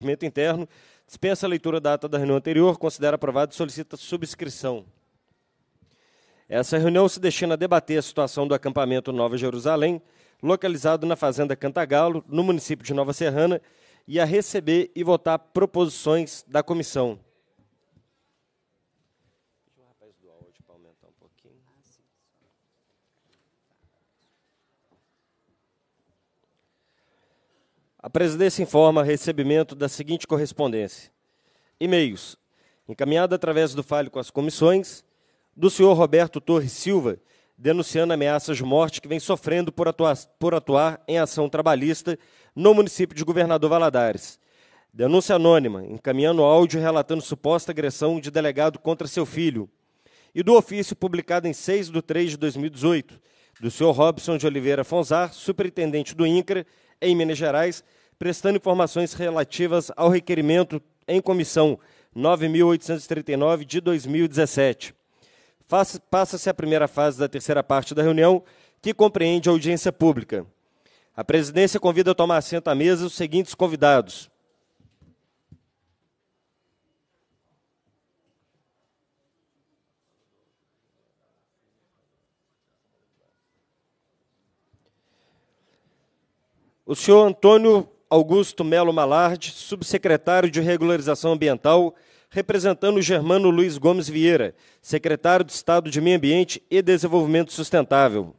Movimento interno, dispensa a leitura da ata da reunião anterior, considera aprovado e solicita subscrição. Essa reunião se destina a debater a situação do acampamento Nova Jerusalém, localizado na Fazenda Cantagalo, no município de Nova Serrana, e a receber e votar proposições da comissão. A presidência informa recebimento da seguinte correspondência: e-mails encaminhada através do falho com as comissões do senhor Roberto Torres Silva, denunciando ameaças de morte que vem sofrendo por atuar, por atuar em ação trabalhista no município de Governador Valadares. Denúncia anônima, encaminhando áudio relatando suposta agressão de delegado contra seu filho. E do ofício publicado em 6 de 3 de 2018, do senhor Robson de Oliveira Fonzar, superintendente do INCRA, em Minas Gerais, prestando informações relativas ao requerimento em comissão 9.839 de 2017. Passa-se a primeira fase da terceira parte da reunião, que compreende a audiência pública. A presidência convida a tomar assento à mesa os seguintes convidados: o senhor Antônio Augusto Melo Malardi, subsecretário de Regularização Ambiental, representando o Germano Luiz Gomes Vieira, secretário de Estado de Meio Ambiente e Desenvolvimento Sustentável.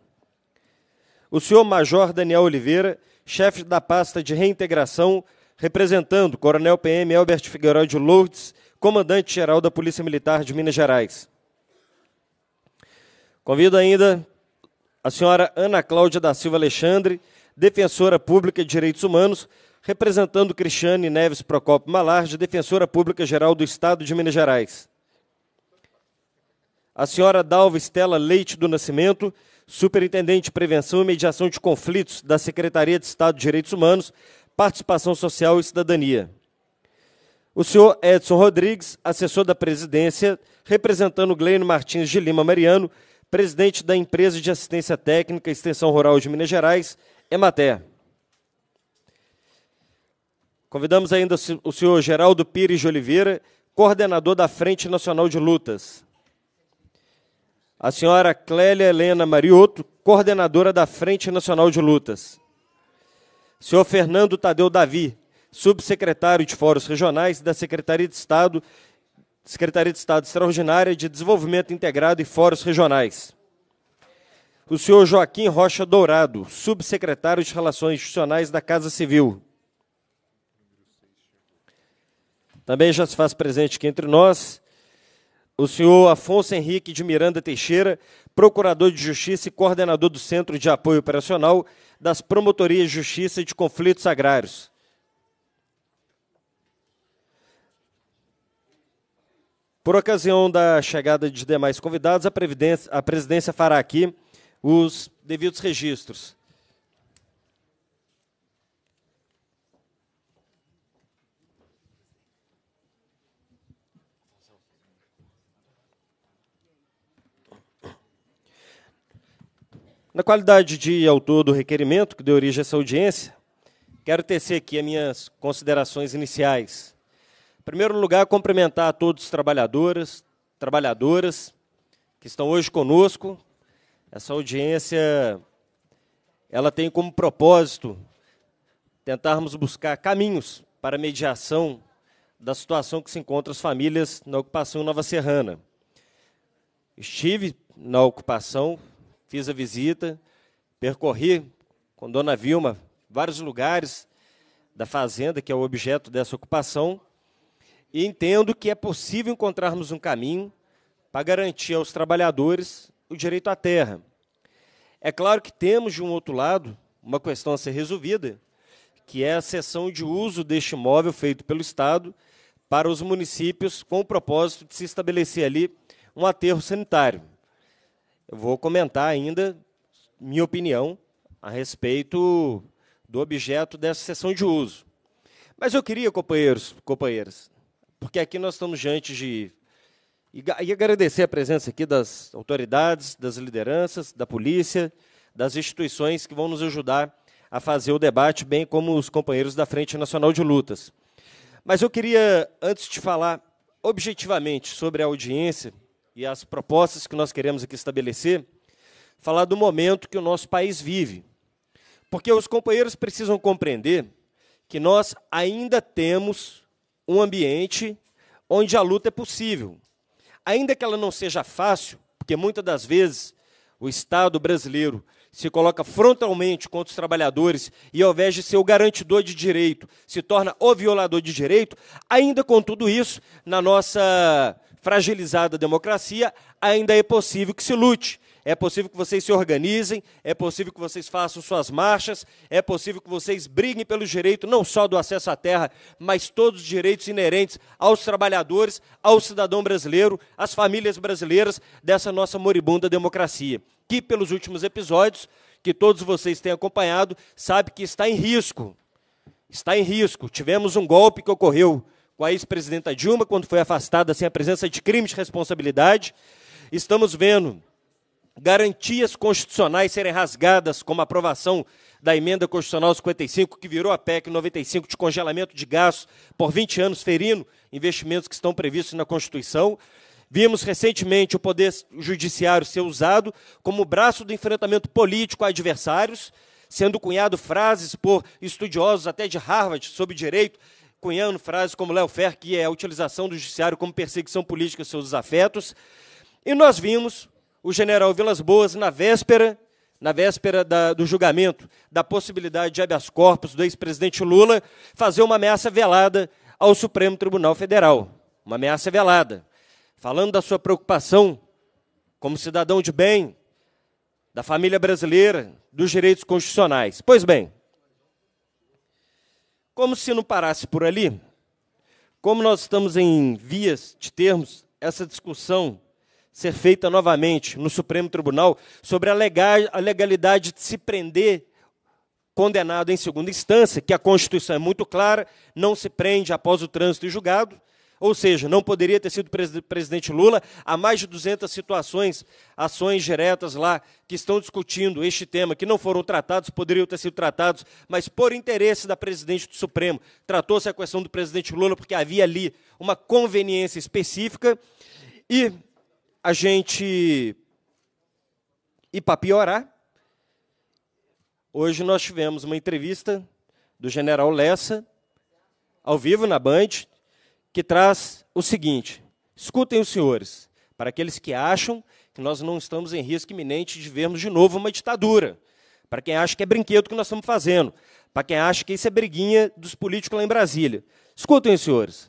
O senhor Major Daniel Oliveira, chefe da pasta de reintegração, representando Coronel PM Albert Figueiredo de Lourdes, comandante-geral da Polícia Militar de Minas Gerais. Convido ainda a senhora Ana Cláudia da Silva Alexandre, defensora pública de direitos humanos, representando Cristiane Neves Procopio Malarge, defensora pública geral do Estado de Minas Gerais. A senhora Dalva Estela Leite do Nascimento, superintendente de prevenção e mediação de conflitos da Secretaria de Estado de Direitos Humanos, Participação Social e Cidadania. O senhor Edson Rodrigues, assessor da presidência, representando Gleino Martins de Lima Mariano, presidente da empresa de assistência técnica Extensão Rural de Minas Gerais, Ematé, Convidamos ainda o senhor Geraldo Pires de Oliveira, coordenador da Frente Nacional de Lutas. A senhora Clélia Helena Mariotto, coordenadora da Frente Nacional de Lutas. Senhor Fernando Tadeu Davi, subsecretário de Fóruns Regionais da Secretaria de Estado, Secretaria de Estado Extraordinária de Desenvolvimento Integrado e Fóruns Regionais o senhor Joaquim Rocha Dourado, subsecretário de Relações Institucionais da Casa Civil. Também já se faz presente aqui entre nós o senhor Afonso Henrique de Miranda Teixeira, procurador de justiça e coordenador do Centro de Apoio Operacional das Promotorias de Justiça de Conflitos Agrários. Por ocasião da chegada de demais convidados, a, a presidência fará aqui os devidos registros. Na qualidade de autor do requerimento que deu origem a essa audiência, quero tecer aqui as minhas considerações iniciais. Em primeiro lugar, cumprimentar a todos os trabalhadores trabalhadoras que estão hoje conosco, essa audiência ela tem como propósito tentarmos buscar caminhos para a mediação da situação que se encontram as famílias na ocupação Nova Serrana. Estive na ocupação, fiz a visita, percorri com Dona Vilma vários lugares da fazenda que é o objeto dessa ocupação e entendo que é possível encontrarmos um caminho para garantir aos trabalhadores o direito à terra. É claro que temos, de um outro lado, uma questão a ser resolvida, que é a cessão de uso deste imóvel feito pelo Estado para os municípios com o propósito de se estabelecer ali um aterro sanitário. Eu vou comentar ainda minha opinião a respeito do objeto dessa sessão de uso. Mas eu queria, companheiros, companheiras, porque aqui nós estamos diante de e, e agradecer a presença aqui das autoridades, das lideranças, da polícia, das instituições que vão nos ajudar a fazer o debate, bem como os companheiros da Frente Nacional de Lutas. Mas eu queria, antes de falar objetivamente sobre a audiência e as propostas que nós queremos aqui estabelecer, falar do momento que o nosso país vive. Porque os companheiros precisam compreender que nós ainda temos um ambiente onde a luta é possível, ainda que ela não seja fácil, porque muitas das vezes o Estado brasileiro se coloca frontalmente contra os trabalhadores e, ao invés de ser o garantidor de direito, se torna o violador de direito, ainda com tudo isso, na nossa fragilizada democracia, ainda é possível que se lute é possível que vocês se organizem, é possível que vocês façam suas marchas, é possível que vocês briguem pelo direito não só do acesso à terra, mas todos os direitos inerentes aos trabalhadores, ao cidadão brasileiro, às famílias brasileiras dessa nossa moribunda democracia, que pelos últimos episódios que todos vocês têm acompanhado, sabe que está em risco. Está em risco. Tivemos um golpe que ocorreu com a ex-presidenta Dilma, quando foi afastada sem a presença de crime de responsabilidade. Estamos vendo garantias constitucionais serem rasgadas, como a aprovação da emenda constitucional 55, que virou a PEC 95 de congelamento de gastos por 20 anos, ferindo investimentos que estão previstos na Constituição. Vimos recentemente o poder judiciário ser usado como braço do enfrentamento político a adversários, sendo cunhado frases por estudiosos até de Harvard sobre direito, cunhando frases como Léo Fer, que é a utilização do judiciário como perseguição política aos seus afetos. E nós vimos o general Vilas Boas na véspera, na véspera da, do julgamento da possibilidade de habeas corpus do ex-presidente Lula, fazer uma ameaça velada ao Supremo Tribunal Federal. Uma ameaça velada. Falando da sua preocupação como cidadão de bem, da família brasileira, dos direitos constitucionais. Pois bem, como se não parasse por ali, como nós estamos em vias de termos essa discussão ser feita novamente no Supremo Tribunal sobre a legalidade de se prender condenado em segunda instância, que a Constituição é muito clara, não se prende após o trânsito e julgado, ou seja, não poderia ter sido presidente Lula, há mais de 200 situações, ações diretas lá que estão discutindo este tema, que não foram tratados, poderiam ter sido tratados, mas por interesse da presidente do Supremo, tratou-se a questão do presidente Lula porque havia ali uma conveniência específica e a gente ir para piorar, hoje nós tivemos uma entrevista do general Lessa, ao vivo na Band, que traz o seguinte: escutem os senhores, para aqueles que acham que nós não estamos em risco iminente de vermos de novo uma ditadura, para quem acha que é brinquedo que nós estamos fazendo, para quem acha que isso é briguinha dos políticos lá em Brasília. Escutem, senhores,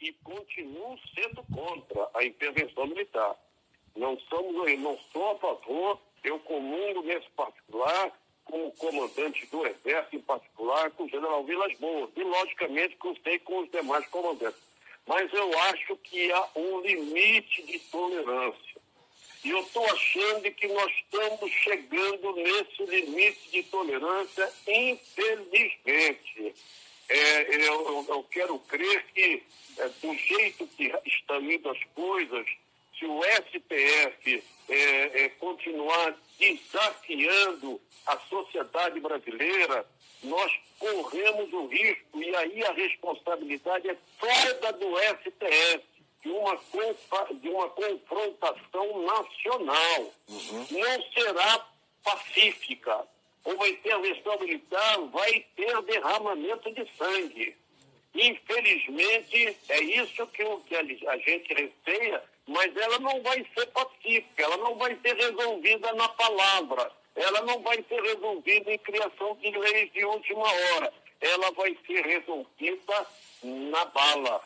e continuo sendo contra a intervenção militar. Não somos, eu não sou a favor, eu comungo nesse particular com o comandante do Exército, em particular com o general Vilas Boas, e logicamente contei com os demais comandantes. Mas eu acho que há um limite de tolerância. E eu estou achando que nós estamos chegando nesse limite de tolerância, infelizmente. É, é eu, eu, quero crer que, é, do jeito que estão indo as coisas, se o STF é, é, continuar desafiando a sociedade brasileira, nós corremos o risco, e aí a responsabilidade é toda do STF, de uma, de uma confrontação nacional. Uhum. Não será pacífica ou vai ter agressão militar, vai ter derramamento de sangue. Infelizmente, é isso que, o, que a gente receia, mas ela não vai ser pacífica, ela não vai ser resolvida na palavra, ela não vai ser resolvida em criação de leis de última hora, ela vai ser resolvida na bala,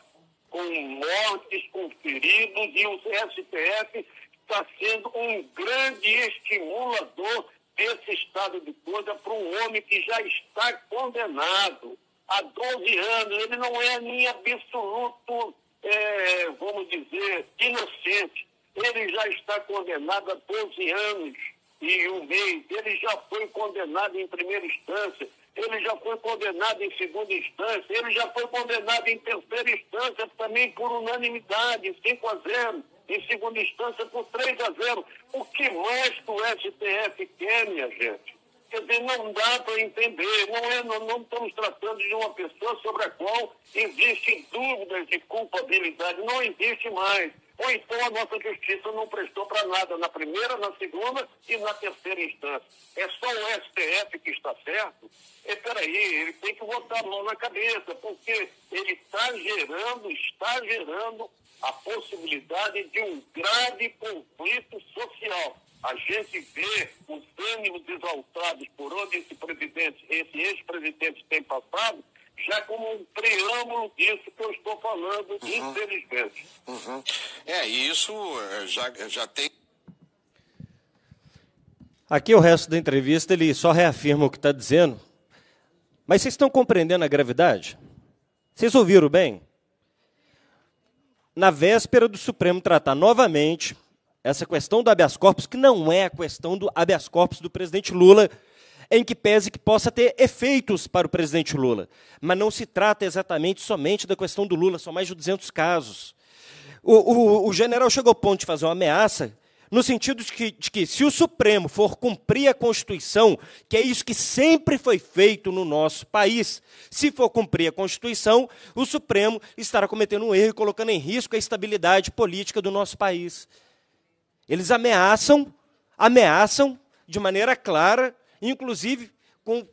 com mortes, com feridos, e o STF está sendo um grande estimulador desse estado de coisa para um homem que já está condenado há 12 anos. Ele não é nem absoluto, é, vamos dizer, inocente. Ele já está condenado há 12 anos e um mês. Ele já foi condenado em primeira instância. Ele já foi condenado em segunda instância. Ele já foi condenado em terceira instância, também por unanimidade, 5 a 0 em segunda instância por 3 a 0. O que mais que o STF quer, minha gente? Quer dizer, não dá para entender. Não, é, não, não estamos tratando de uma pessoa sobre a qual existem dúvidas de culpabilidade. Não existe mais. Ou então a nossa justiça não prestou para nada na primeira, na segunda e na terceira instância. É só o STF que está certo? E, é, peraí, ele tem que botar a mão na cabeça, porque ele está gerando, está gerando a possibilidade de um grave conflito social. A gente vê os ânimos exaltados por onde esse presidente, esse ex-presidente tem passado, já como um preâmbulo disso que eu estou falando, uhum. infelizmente. Uhum. É, isso eh, já, já tem. Aqui o resto da entrevista ele só reafirma o que está dizendo. Mas vocês estão compreendendo a gravidade? Vocês ouviram bem? na véspera do Supremo tratar novamente essa questão do habeas corpus, que não é a questão do habeas corpus do presidente Lula, em que pese que possa ter efeitos para o presidente Lula. Mas não se trata exatamente somente da questão do Lula, são mais de 200 casos. O, o, o general chegou ao ponto de fazer uma ameaça no sentido de que, de que, se o Supremo for cumprir a Constituição, que é isso que sempre foi feito no nosso país, se for cumprir a Constituição, o Supremo estará cometendo um erro e colocando em risco a estabilidade política do nosso país. Eles ameaçam, ameaçam de maneira clara, inclusive com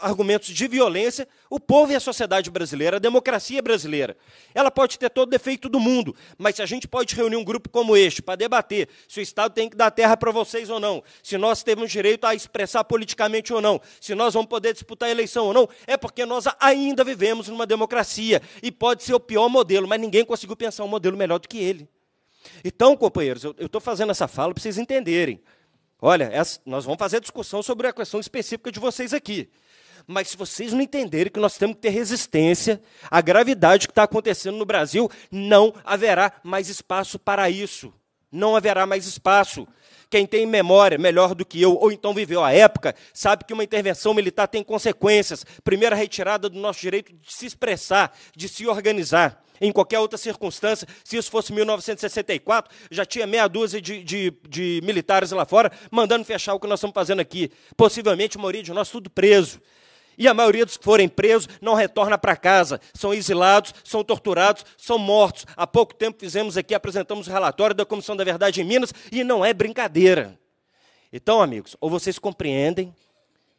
argumentos de violência o povo e a sociedade brasileira, a democracia brasileira. Ela pode ter todo o defeito do mundo, mas se a gente pode reunir um grupo como este para debater se o Estado tem que dar terra para vocês ou não, se nós temos direito a expressar politicamente ou não, se nós vamos poder disputar a eleição ou não, é porque nós ainda vivemos numa democracia e pode ser o pior modelo, mas ninguém conseguiu pensar um modelo melhor do que ele. Então, companheiros, eu estou fazendo essa fala para vocês entenderem. Olha, essa, nós vamos fazer discussão sobre a questão específica de vocês aqui. Mas se vocês não entenderem que nós temos que ter resistência à gravidade que está acontecendo no Brasil, não haverá mais espaço para isso. Não haverá mais espaço. Quem tem memória melhor do que eu, ou então viveu a época, sabe que uma intervenção militar tem consequências. Primeira retirada do nosso direito de se expressar, de se organizar em qualquer outra circunstância, se isso fosse 1964, já tinha meia dúzia de, de, de, militares lá fora mandando fechar o que nós estamos fazendo aqui. Possivelmente a maioria de nós tudo preso. E a maioria dos que forem presos não retorna para casa, são exilados, são torturados, são mortos. Há pouco tempo fizemos aqui, apresentamos o relatório da Comissão da Verdade em Minas e não é brincadeira. Então, amigos, ou vocês compreendem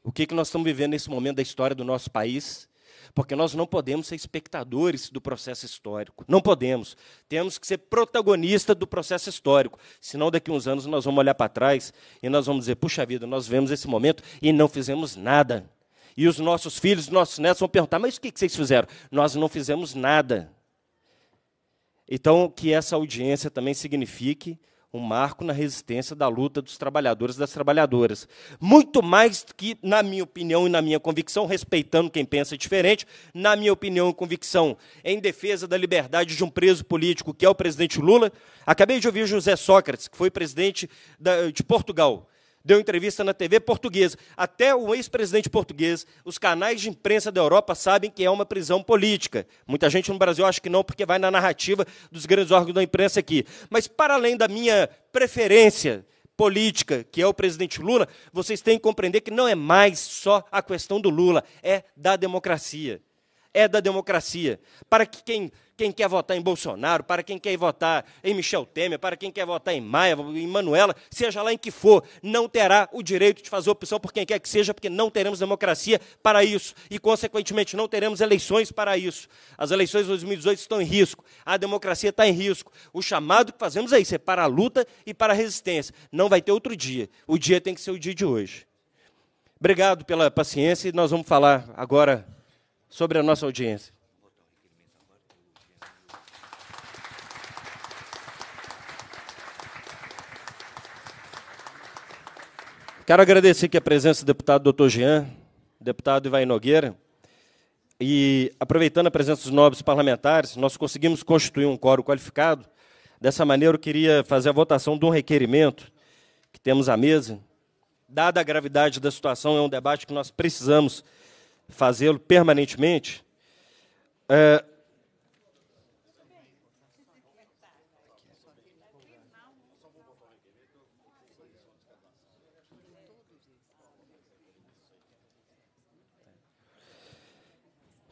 o que, que nós estamos vivendo nesse momento da história do nosso país, porque nós não podemos ser espectadores do processo histórico. Não podemos. Temos que ser protagonistas do processo histórico. Senão, daqui a uns anos, nós vamos olhar para trás e nós vamos dizer: puxa vida, nós vemos esse momento e não fizemos nada. E os nossos filhos, nossos netos vão perguntar: mas o que vocês fizeram? Nós não fizemos nada. Então, que essa audiência também signifique um marco na resistência da luta dos trabalhadores e das trabalhadoras. Muito mais que, na minha opinião e na minha convicção, respeitando quem pensa diferente, na minha opinião e convicção, em defesa da liberdade de um preso político, que é o presidente Lula. Acabei de ouvir José Sócrates, que foi presidente de Portugal deu entrevista na TV portuguesa. Até o ex-presidente português, os canais de imprensa da Europa sabem que é uma prisão política. Muita gente no Brasil acha que não, porque vai na narrativa dos grandes órgãos da imprensa aqui. Mas, para além da minha preferência política, que é o presidente Lula, vocês têm que compreender que não é mais só a questão do Lula, é da democracia. É da democracia. Para que quem quem quer votar em Bolsonaro, para quem quer votar em Michel Temer, para quem quer votar em Maia, em Manuela, seja lá em que for, não terá o direito de fazer opção por quem quer que seja, porque não teremos democracia para isso e, consequentemente, não teremos eleições para isso. As eleições de 2018 estão em risco, a democracia está em risco. O chamado que fazemos é isso: é para a luta e para a resistência. Não vai ter outro dia. O dia tem que ser o dia de hoje. Obrigado pela paciência e nós vamos falar agora sobre a nossa audiência. Quero agradecer aqui a presença do deputado doutor Jean, deputado Ivaí Nogueira, e aproveitando a presença dos nobres parlamentares, nós conseguimos constituir um coro qualificado. Dessa maneira, eu queria fazer a votação de um requerimento que temos à mesa. Dada a gravidade da situação, é um debate que nós precisamos fazê-lo permanentemente. É,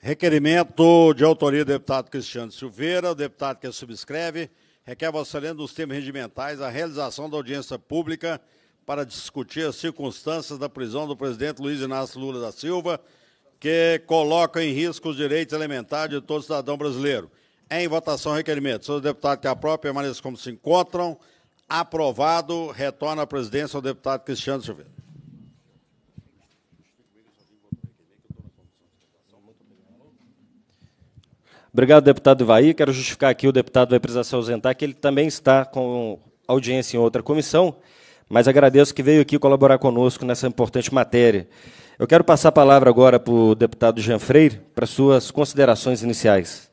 Requerimento de autoria do deputado Cristiano Silveira, o deputado que subscreve, requer Vossa Excelência dos termos regimentais a realização da audiência pública para discutir as circunstâncias da prisão do presidente Luiz Inácio Lula da Silva, que coloca em risco os direitos elementares de todo cidadão brasileiro. Em votação, requerimento. Senhores deputados que própria permaneçam como se encontram. Aprovado. Retorna à presidência o deputado Cristiano Silveira. Obrigado, deputado Ivaí. Quero justificar aqui, o deputado vai precisar se ausentar, que ele também está com audiência em outra comissão, mas agradeço que veio aqui colaborar conosco nessa importante matéria. Eu quero passar a palavra agora para o deputado Jean Freire, para suas considerações iniciais.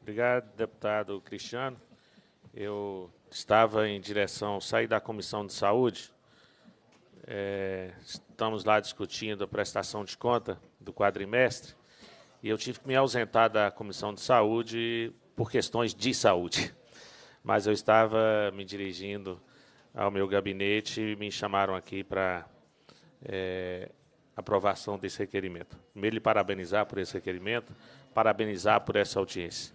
Obrigado, deputado Cristiano. Eu estava em direção, saí da Comissão de Saúde, é, estamos lá discutindo a prestação de conta do quadrimestre, e eu tive que me ausentar da Comissão de Saúde por questões de saúde. Mas eu estava me dirigindo ao meu gabinete e me chamaram aqui para é, aprovação desse requerimento. Primeiro, lhe parabenizar por esse requerimento, parabenizar por essa audiência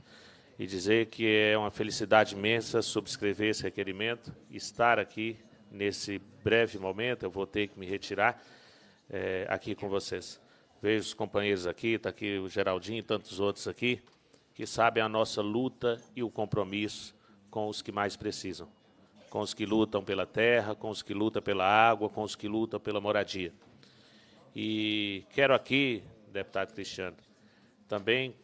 e dizer que é uma felicidade imensa subscrever esse requerimento, estar aqui nesse breve momento. Eu vou ter que me retirar é, aqui com vocês. Vejo os companheiros aqui, está aqui o Geraldinho e tantos outros aqui, que sabem a nossa luta e o compromisso com os que mais precisam, com os que lutam pela terra, com os que lutam pela água, com os que lutam pela moradia. E quero aqui, deputado Cristiano, também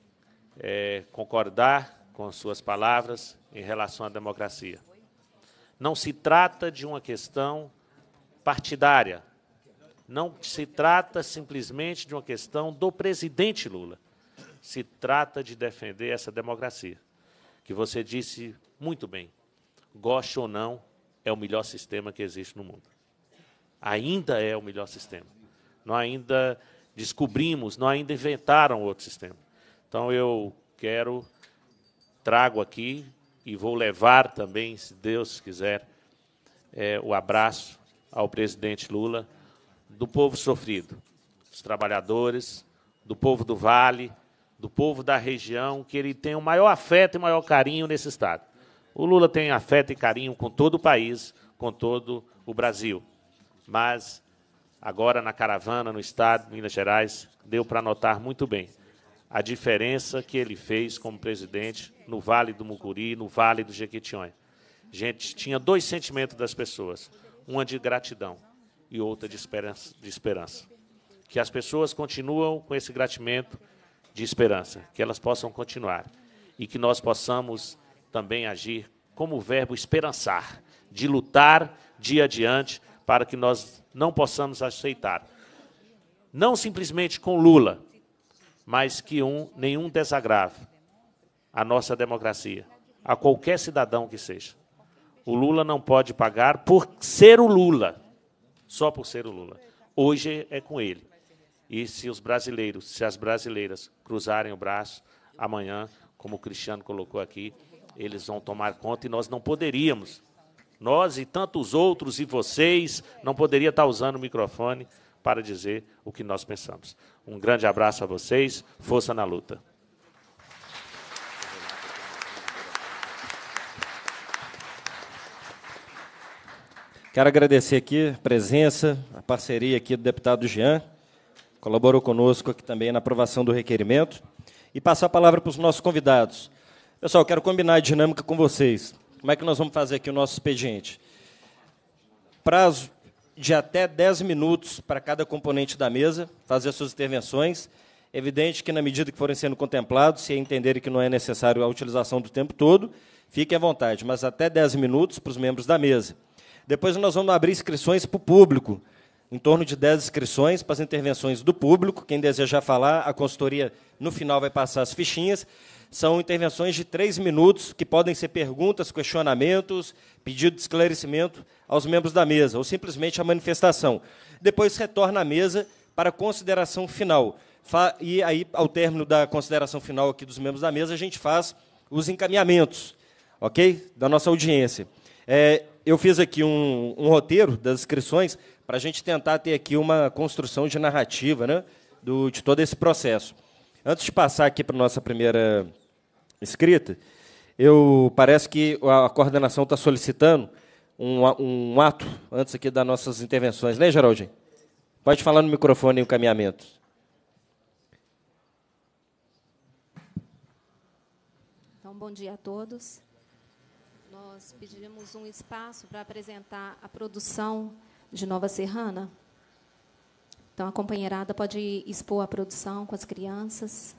é, concordar com suas palavras em relação à democracia. Não se trata de uma questão partidária, não se trata simplesmente de uma questão do presidente Lula. Se trata de defender essa democracia, que você disse muito bem. Goste ou não, é o melhor sistema que existe no mundo. Ainda é o melhor sistema. Nós ainda descobrimos, nós ainda inventaram outro sistema. Então eu quero, trago aqui e vou levar também, se Deus quiser, é, o abraço ao presidente Lula do povo sofrido, dos trabalhadores, do povo do Vale, do povo da região, que ele tem o maior afeto e maior carinho nesse Estado. O Lula tem afeto e carinho com todo o país, com todo o Brasil. Mas agora na caravana no estado de Minas Gerais, deu para notar muito bem a diferença que ele fez como presidente no Vale do Mucuri, no Vale do Jequitinhonha. Gente, tinha dois sentimentos das pessoas: uma de gratidão e outra de esperança, de esperança. Que as pessoas continuam com esse gratimento de esperança, que elas possam continuar e que nós possamos também agir como o verbo esperançar, de lutar dia adiante para que nós não possamos aceitar. Não simplesmente com Lula, mas que um, nenhum desagrave a nossa democracia, a qualquer cidadão que seja. O Lula não pode pagar por ser o Lula só por ser o Lula. Hoje é com ele. E se os brasileiros, se as brasileiras cruzarem o braço, amanhã, como o Cristiano colocou aqui, eles vão tomar conta e nós não poderíamos. Nós e tantos outros e vocês não poderia estar usando o microfone para dizer o que nós pensamos. Um grande abraço a vocês, força na luta. Quero agradecer aqui a presença, a parceria aqui do deputado Jean, colaborou conosco aqui também na aprovação do requerimento, e passar a palavra para os nossos convidados. Pessoal, quero combinar a dinâmica com vocês. Como é que nós vamos fazer aqui o nosso expediente? Prazo de até 10 minutos para cada componente da mesa fazer suas intervenções. Evidente que, na medida que forem sendo contemplados, se entenderem que não é necessário a utilização do tempo todo, fiquem à vontade, mas até 10 minutos para os membros da mesa. Depois nós vamos abrir inscrições para o público, em torno de 10 inscrições para as intervenções do público. Quem desejar falar, a consultoria no final vai passar as fichinhas. São intervenções de três minutos, que podem ser perguntas, questionamentos, pedido de esclarecimento aos membros da mesa, ou simplesmente a manifestação. Depois retorna à mesa para consideração final. E aí, ao término da consideração final aqui dos membros da mesa, a gente faz os encaminhamentos, ok? Da nossa audiência. É, eu fiz aqui um, um roteiro das inscrições para a gente tentar ter aqui uma construção de narrativa né, do, de todo esse processo. Antes de passar aqui para a nossa primeira escrita, eu parece que a coordenação está solicitando um, um, ato antes aqui das nossas intervenções, né, Geraldinho? Pode falar no microfone o caminhamento. Então, bom dia a todos nós pedimos um espaço para apresentar a produção de Nova Serrana. Então, a companheirada pode expor a produção com as crianças.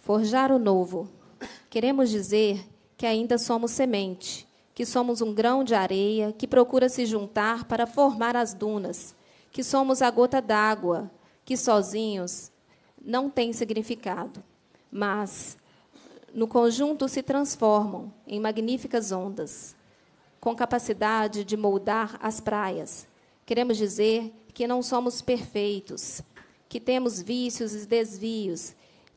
Forjar o novo. Queremos dizer que ainda somos semente, que somos um grão de areia que procura se juntar para formar as dunas, que somos a gota d'água, que sozinhos não tem significado, mas no conjunto se transformam em magníficas ondas, com capacidade de moldar as praias. Queremos dizer que não somos perfeitos, que temos vícios e desvios,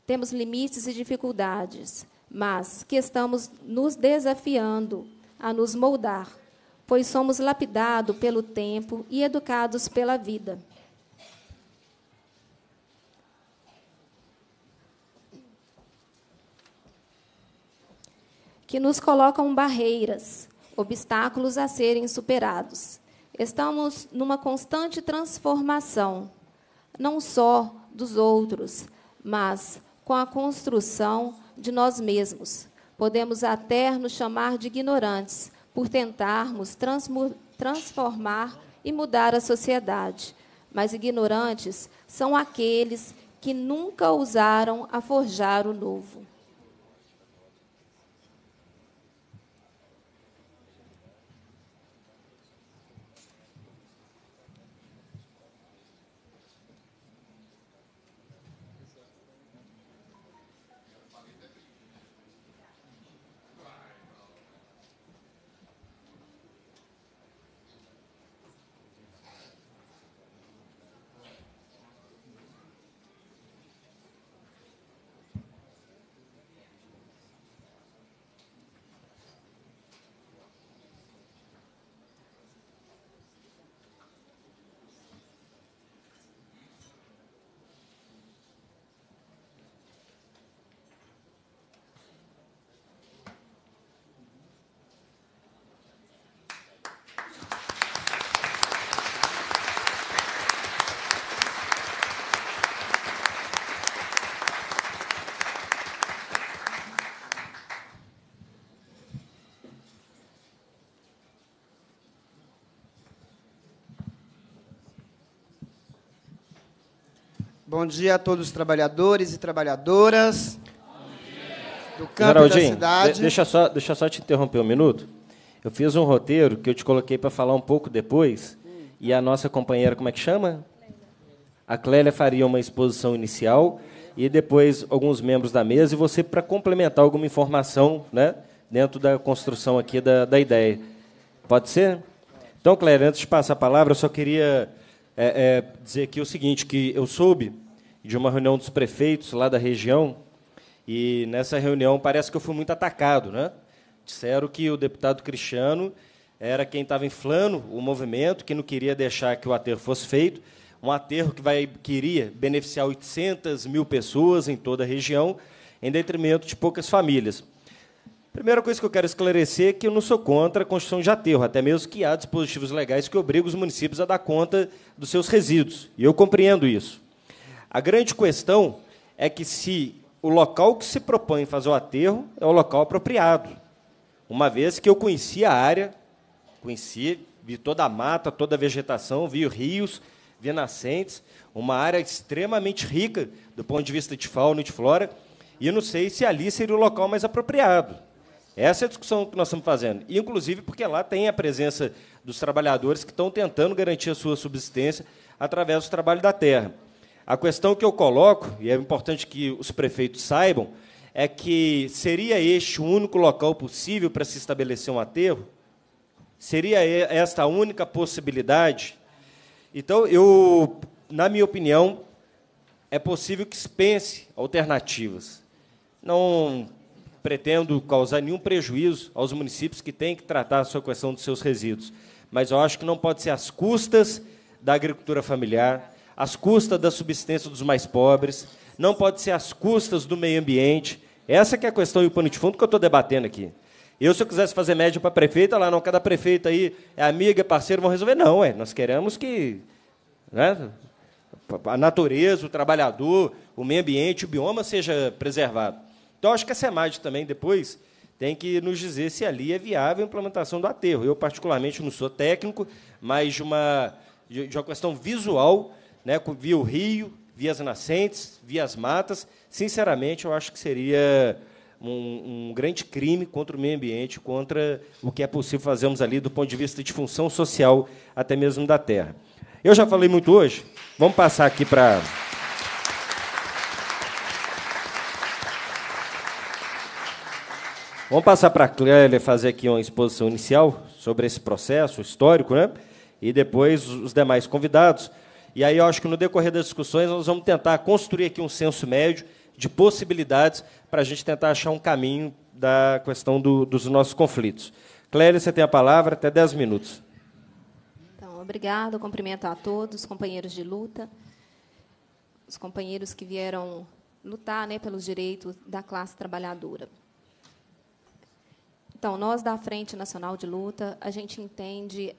temos limites e dificuldades, mas que estamos nos desafiando a nos moldar, pois somos lapidados pelo tempo e educados pela vida. que nos colocam barreiras, obstáculos a serem superados. Estamos numa constante transformação, não só dos outros, mas com a construção de nós mesmos. Podemos até nos chamar de ignorantes por tentarmos transformar e mudar a sociedade. Mas ignorantes são aqueles que nunca ousaram a forjar o novo. Bom dia a todos os trabalhadores e trabalhadoras do campo Geraldinho, da cidade. deixa só, deixa só te interromper um minuto. Eu fiz um roteiro que eu te coloquei para falar um pouco depois. Hum. E a nossa companheira, como é que chama? A Clélia faria uma exposição inicial e depois alguns membros da mesa e você para complementar alguma informação né, dentro da construção aqui da, da ideia. Pode ser? Então, Clélia, antes de passar a palavra, eu só queria é, é, dizer aqui o seguinte, que eu soube de uma reunião dos prefeitos lá da região, e nessa reunião parece que eu fui muito atacado. Né? Disseram que o deputado Cristiano era quem estava inflando o movimento, que não queria deixar que o aterro fosse feito, um aterro que vai, queria beneficiar 800 mil pessoas em toda a região, em detrimento de poucas famílias. Primeira coisa que eu quero esclarecer é que eu não sou contra a construção de aterro, até mesmo que há dispositivos legais que obrigam os municípios a dar conta dos seus resíduos, e eu compreendo isso. A grande questão é que se o local que se propõe fazer o aterro é o local apropriado, uma vez que eu conheci a área, conheci vi toda a mata, toda a vegetação, vi rios, vi nascentes, uma área extremamente rica do ponto de vista de fauna e de flora, e eu não sei se ali seria o local mais apropriado. Essa é a discussão que nós estamos fazendo. Inclusive porque lá tem a presença dos trabalhadores que estão tentando garantir a sua subsistência através do trabalho da terra. A questão que eu coloco, e é importante que os prefeitos saibam, é que seria este o único local possível para se estabelecer um aterro? Seria esta a única possibilidade? Então, eu, na minha opinião, é possível que se pense alternativas. Não pretendo causar nenhum prejuízo aos municípios que têm que tratar a sua questão dos seus resíduos. Mas eu acho que não pode ser às custas da agricultura familiar, às custas da subsistência dos mais pobres, não pode ser às custas do meio ambiente. Essa que é a questão e o pano de fundo que eu estou debatendo aqui. Eu, se eu quisesse fazer média para a prefeita, lá não, cada prefeita aí é amiga, é parceiro, vão resolver. Não, é, nós queremos que né, a natureza, o trabalhador, o meio ambiente, o bioma seja preservado. Então, acho que a SEMAD também, depois, tem que nos dizer se ali é viável a implementação do aterro. Eu, particularmente, não sou técnico, mas de uma, de uma questão visual, né, via o rio, via as nascentes, via as matas, sinceramente, eu acho que seria um, um, grande crime contra o meio ambiente, contra o que é possível fazermos ali do ponto de vista de função social, até mesmo da terra. Eu já falei muito hoje, vamos passar aqui para. Vamos passar para a Clélia fazer aqui uma exposição inicial sobre esse processo histórico, né? E depois os demais convidados. E aí eu acho que no decorrer das discussões nós vamos tentar construir aqui um senso médio de possibilidades para a gente tentar achar um caminho da questão do, dos nossos conflitos. Clélia, você tem a palavra, até 10 minutos. Então, obrigado, cumprimento a todos, companheiros de luta, os companheiros que vieram lutar né, pelos direitos da classe trabalhadora. Então, nós da Frente Nacional de Luta, a gente entende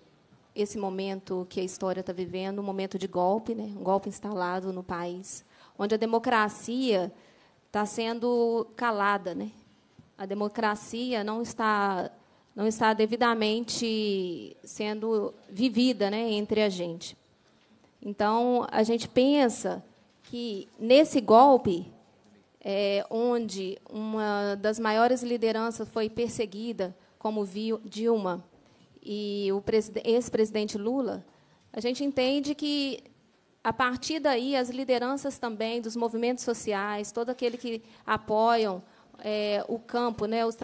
esse momento que a história está vivendo, um momento de golpe, né? um golpe instalado no país, onde a democracia está sendo calada, né? A democracia não está não está devidamente sendo vivida, né, entre a gente. Então, a gente pensa que nesse golpe é, onde uma das maiores lideranças foi perseguida, como viu Dilma e o ex-presidente Lula, a gente entende que a partir daí as lideranças também dos movimentos sociais, todo aquele que apoiam é, o campo, né, os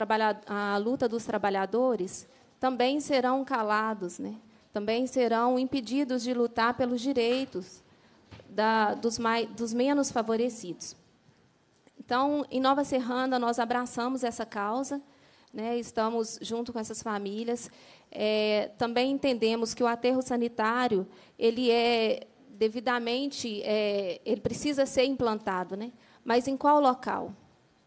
a luta dos trabalhadores, também serão calados, né? também serão impedidos de lutar pelos direitos da, dos, mais, dos menos favorecidos. Então, em Nova Serrana, nós abraçamos essa causa, né, estamos junto com essas famílias. É, também entendemos que o aterro sanitário ele é devidamente, é, ele precisa ser implantado, né? mas em qual local?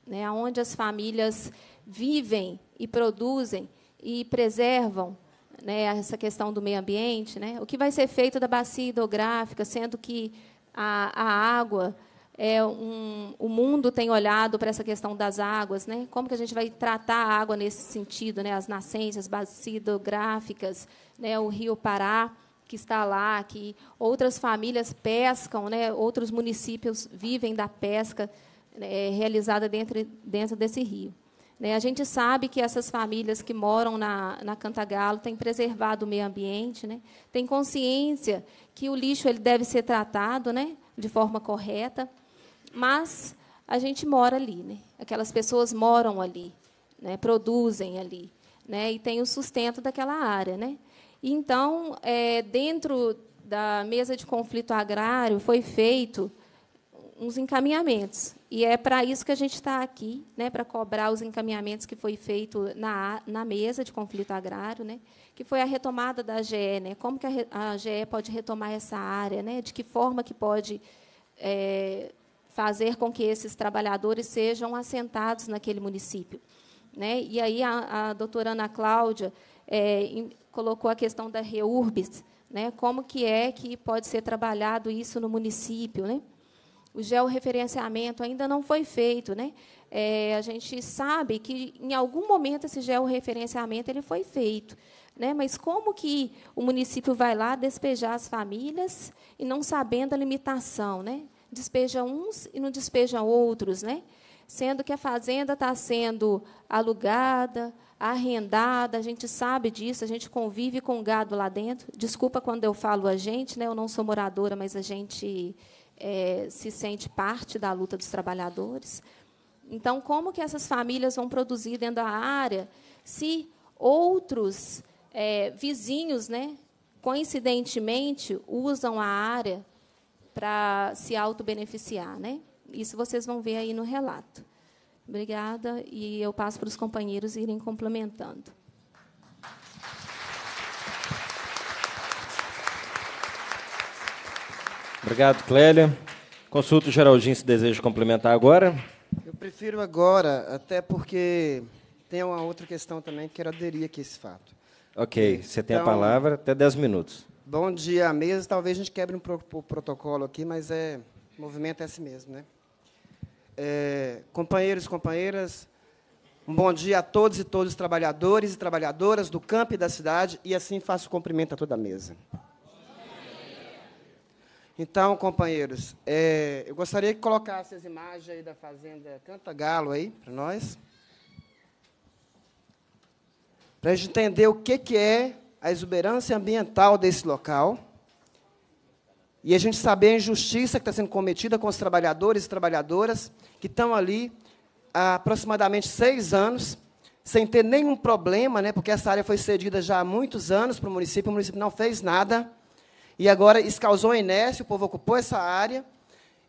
Né, onde as famílias vivem e produzem e preservam né, essa questão do meio ambiente, né? o que vai ser feito da bacia hidrográfica, sendo que a, a água é, um, o mundo tem olhado para essa questão das águas, né? Como que a gente vai tratar a água nesse sentido, né? As nascentes, as bacidográficas, né? O Rio Pará que está lá, que outras famílias pescam, né? Outros municípios vivem da pesca né? realizada dentro dentro desse rio. Né? A gente sabe que essas famílias que moram na, na Cantagalo têm preservado o meio ambiente, né? Tem consciência que o lixo ele deve ser tratado, né? De forma correta mas a gente mora ali, né? Aquelas pessoas moram ali, né? Produzem ali, né? E tem o sustento daquela área, né? Então, é, dentro da mesa de conflito agrário foi feito uns encaminhamentos e é para isso que a gente está aqui, né? Para cobrar os encaminhamentos que foi feito na, na mesa de conflito agrário, né? Que foi a retomada da GE, né? Como que a, a pode retomar essa área, né? De que forma que pode é, fazer com que esses trabalhadores sejam assentados naquele município. Né? E aí a, a doutora Ana Cláudia é, em, colocou a questão da reurbis, né? como que é que pode ser trabalhado isso no município. Né? O georreferenciamento ainda não foi feito. Né? É, a gente sabe que, em algum momento, esse georreferenciamento ele foi feito. Né? Mas como que o município vai lá despejar as famílias e não sabendo a limitação? Né? despeja uns e não despeja outros, né? sendo que a fazenda está sendo alugada, arrendada, a gente sabe disso, a gente convive com gado lá dentro. Desculpa quando eu falo a gente, né? eu não sou moradora, mas a gente é, se sente parte da luta dos trabalhadores. Então, como que essas famílias vão produzir dentro da área se outros é, vizinhos, né, coincidentemente, usam a área para se auto-beneficiar. Né? Isso vocês vão ver aí no relato. Obrigada, e eu passo para os companheiros irem complementando. Obrigado, Clélia. Consulta o Geraldinho se deseja complementar agora. Eu prefiro agora, até porque tem uma outra questão também que quero aderir aqui a esse fato. Ok, você tem então, a palavra, até 10 minutos. Bom dia à mesa. Talvez a gente quebre um protocolo aqui, mas é o movimento é esse mesmo, né? É, companheiros e companheiras, um bom dia a todos e todos os trabalhadores e trabalhadoras do campo e da cidade, e assim faço o cumprimento a toda a mesa. Então, companheiros, é, eu gostaria que colocasse as imagens aí da fazenda Canta Galo aí para nós, para a gente entender o que, que é a exuberância ambiental desse local e a gente saber a injustiça que está sendo cometida com os trabalhadores e trabalhadoras que estão ali há aproximadamente seis anos, sem ter nenhum problema, né, porque essa área foi cedida já há muitos anos para o município, o município não fez nada, e agora isso causou inércia, o povo ocupou essa área,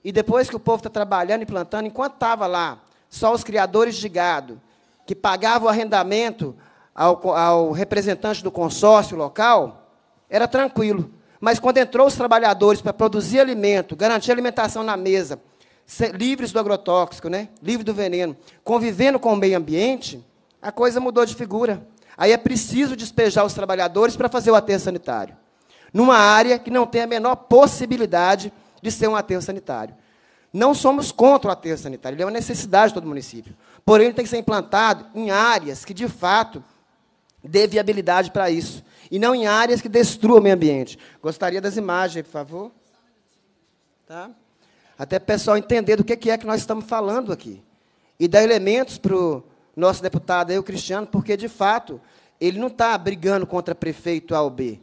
e depois que o povo está trabalhando e plantando, enquanto estava lá só os criadores de gado, que pagavam o arrendamento ao, ao representante do consórcio local, era tranquilo. Mas quando entrou os trabalhadores para produzir alimento, garantir alimentação na mesa, livres do agrotóxico, né? livre do veneno, convivendo com o meio ambiente, a coisa mudou de figura. Aí é preciso despejar os trabalhadores para fazer o aterro sanitário. Numa área que não tem a menor possibilidade de ser um aterro sanitário. Não somos contra o aterro sanitário, ele é uma necessidade de todo município. Porém, ele tem que ser implantado em áreas que, de fato, dê viabilidade para isso. E não em áreas que destruam o meio ambiente. Gostaria das imagens, por favor. Tá? Até o pessoal entender do que é que nós estamos falando aqui. E dar elementos para o nosso deputado aí, o Cristiano, porque, de fato, ele não está brigando contra prefeito A ou B.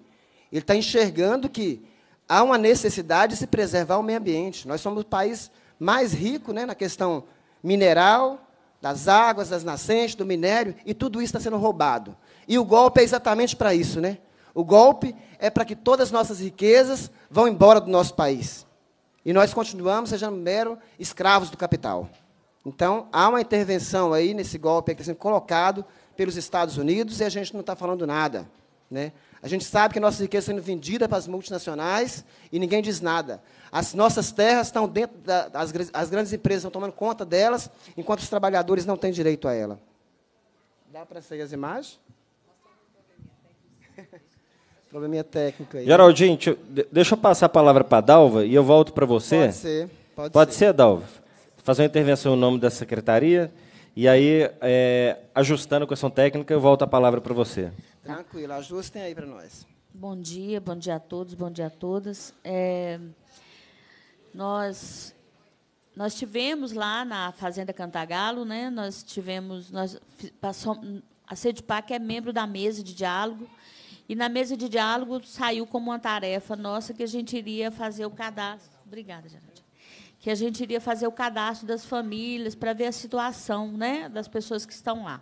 Ele está enxergando que há uma necessidade de se preservar o meio ambiente. Nós somos o país mais rico né, na questão mineral, das águas, das nascentes, do minério, e tudo isso está sendo roubado. E o golpe é exatamente para isso, né? O golpe é para que todas as nossas riquezas vão embora do nosso país. E nós continuamos sejando mero escravos do capital. Então, há uma intervenção aí nesse golpe que está sendo colocado pelos Estados Unidos e a gente não está falando nada. Né? A gente sabe que a nossa riqueza está sendo vendida para as multinacionais e ninguém diz nada. As nossas terras estão dentro das da, grandes empresas, estão tomando conta delas, enquanto os trabalhadores não têm direito a ela. Dá para sair as imagens? Probleminha técnico aí. Geraldinho, te, deixa eu passar a palavra para a Dalva e eu volto para você. Pode ser. Pode, pode ser. ser, Dalva. Fazer uma intervenção no nome da secretaria. E aí, é, ajustando a questão técnica, eu volto a palavra para você. Tranquilo, ajustem aí para nós. Bom dia, bom dia a todos, bom dia a todas. É, nós nós tivemos lá na Fazenda Cantagalo, né? Nós tivemos, nós passou a Sedpac é membro da mesa de diálogo e na mesa de diálogo saiu como uma tarefa nossa que a gente iria fazer o cadastro. Obrigada, Geraldo. Que a gente iria fazer o cadastro das famílias para ver a situação né, das pessoas que estão lá.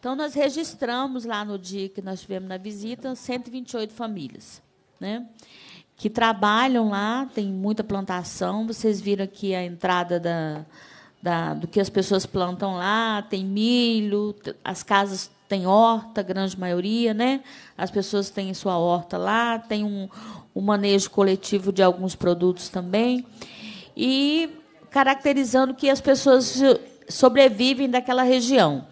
Então, nós registramos lá no dia que nós tivemos na visita 128 famílias né, que trabalham lá, tem muita plantação. Vocês viram aqui a entrada da, da, do que as pessoas plantam lá, tem milho, as casas tem horta, grande maioria, né? As pessoas têm sua horta lá, tem um, um manejo coletivo de alguns produtos também. E caracterizando que as pessoas sobrevivem daquela região.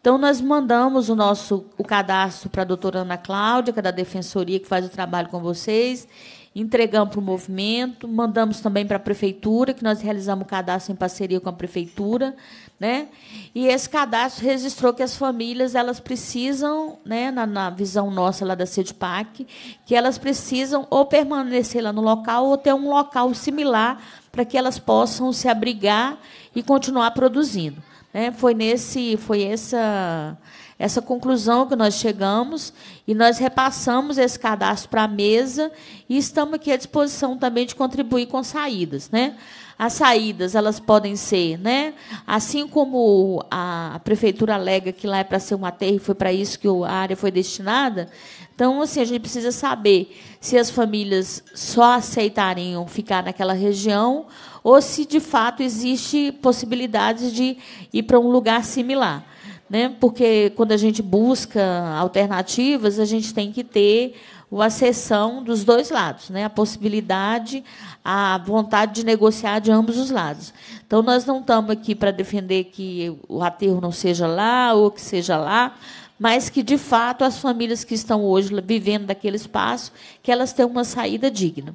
Então, nós mandamos o nosso o cadastro para a doutora Ana Cláudia, que é da Defensoria, que faz o trabalho com vocês. Entregamos para o movimento, mandamos também para a prefeitura, que nós realizamos o cadastro em parceria com a prefeitura. Né? E esse cadastro registrou que as famílias elas precisam, né, na, na visão nossa lá da CEDPAC, que elas precisam ou permanecer lá no local ou ter um local similar para que elas possam se abrigar e continuar produzindo. Né? Foi nesse, foi essa essa conclusão que nós chegamos e nós repassamos esse cadastro para a mesa e estamos aqui à disposição também de contribuir com saídas, né? As saídas, elas podem ser, né? Assim como a prefeitura alega que lá é para ser uma terra e foi para isso que a área foi destinada, então assim a gente precisa saber se as famílias só aceitariam ficar naquela região ou se de fato existe possibilidades de ir para um lugar similar né? porque quando a gente busca alternativas, a gente tem que ter a sessão dos dois lados, né? a possibilidade, a vontade de negociar de ambos os lados. Então, nós não estamos aqui para defender que o aterro não seja lá ou que seja lá, mas que, de fato, as famílias que estão hoje vivendo daquele espaço, que elas tenham uma saída digna.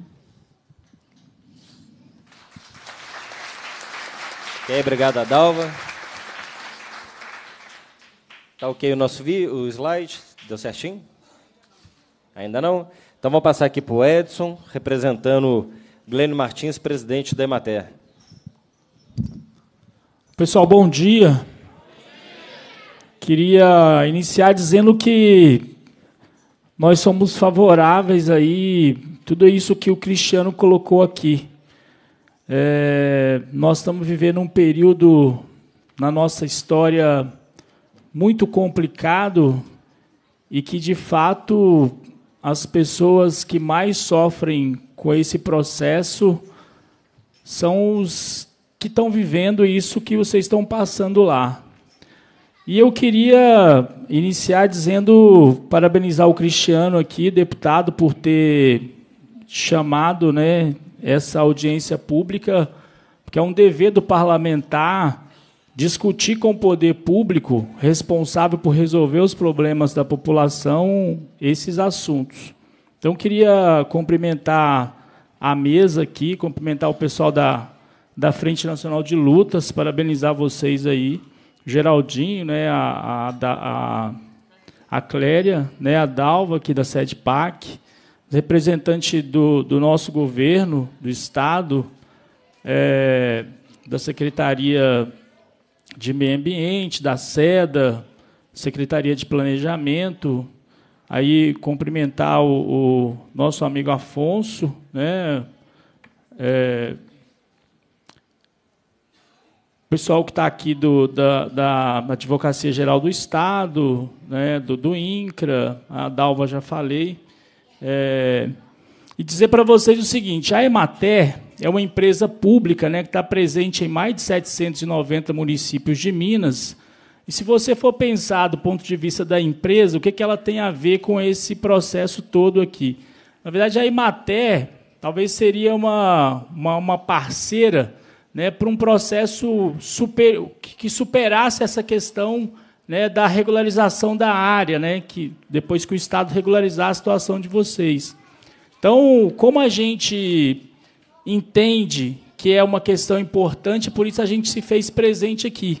Okay, obrigado, Adalva. Tá ok o nosso o slide? Deu certinho? Ainda não? Então vamos passar aqui para o Edson, representando Glênio Martins, presidente da Emater. Pessoal, bom dia. Queria iniciar dizendo que nós somos favoráveis aí tudo isso que o Cristiano colocou aqui. É, nós estamos vivendo um período na nossa história muito complicado e que, de fato, as pessoas que mais sofrem com esse processo são os que estão vivendo isso que vocês estão passando lá. E eu queria iniciar dizendo, parabenizar o Cristiano aqui, deputado, por ter chamado né, essa audiência pública, porque é um dever do parlamentar Discutir com o poder público responsável por resolver os problemas da população esses assuntos. Então, queria cumprimentar a mesa aqui, cumprimentar o pessoal da, da Frente Nacional de Lutas, parabenizar vocês aí, Geraldinho, né, a, a, a, a Cléria, né, a Dalva, aqui da Sede PAC, representante do, do nosso governo, do Estado, é, da Secretaria de meio ambiente, da SEDA, Secretaria de Planejamento, aí cumprimentar o, o nosso amigo Afonso, né? É, pessoal que está aqui do, da, da Advocacia Geral do Estado, né, do, do INCRA, a Dalva já falei, é, e dizer para vocês o seguinte, a Emater, é uma empresa pública né, que está presente em mais de 790 municípios de Minas. E se você for pensar do ponto de vista da empresa, o que, que ela tem a ver com esse processo todo aqui? Na verdade, a Imater talvez seria uma, uma, uma parceira né, para um processo super, que superasse essa questão né, da regularização da área, né, que depois que o Estado regularizar a situação de vocês. Então, como a gente entende que é uma questão importante, por isso a gente se fez presente aqui.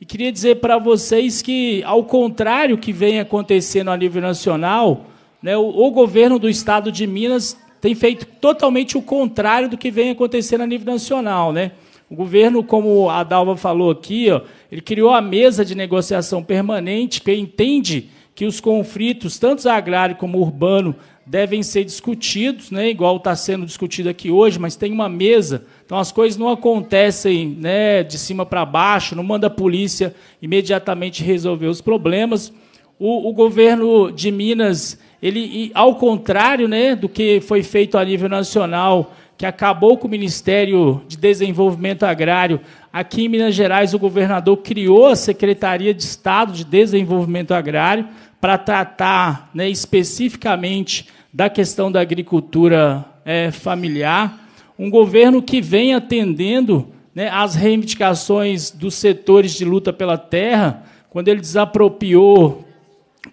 E queria dizer para vocês que, ao contrário que vem acontecendo a nível nacional, né, o, o governo do estado de Minas tem feito totalmente o contrário do que vem acontecendo a nível nacional. Né? O governo, como a Dalva falou aqui, ó, ele criou a mesa de negociação permanente, que entende que os conflitos, tanto agrário como urbano, devem ser discutidos, né, igual está sendo discutido aqui hoje, mas tem uma mesa, então as coisas não acontecem né, de cima para baixo, não manda a polícia imediatamente resolver os problemas. O, o governo de Minas, ele, ao contrário né, do que foi feito a nível nacional, que acabou com o Ministério de Desenvolvimento Agrário. Aqui em Minas Gerais, o governador criou a Secretaria de Estado de Desenvolvimento Agrário, para tratar né, especificamente da questão da agricultura é, familiar, um governo que vem atendendo né, às reivindicações dos setores de luta pela terra, quando ele desapropriou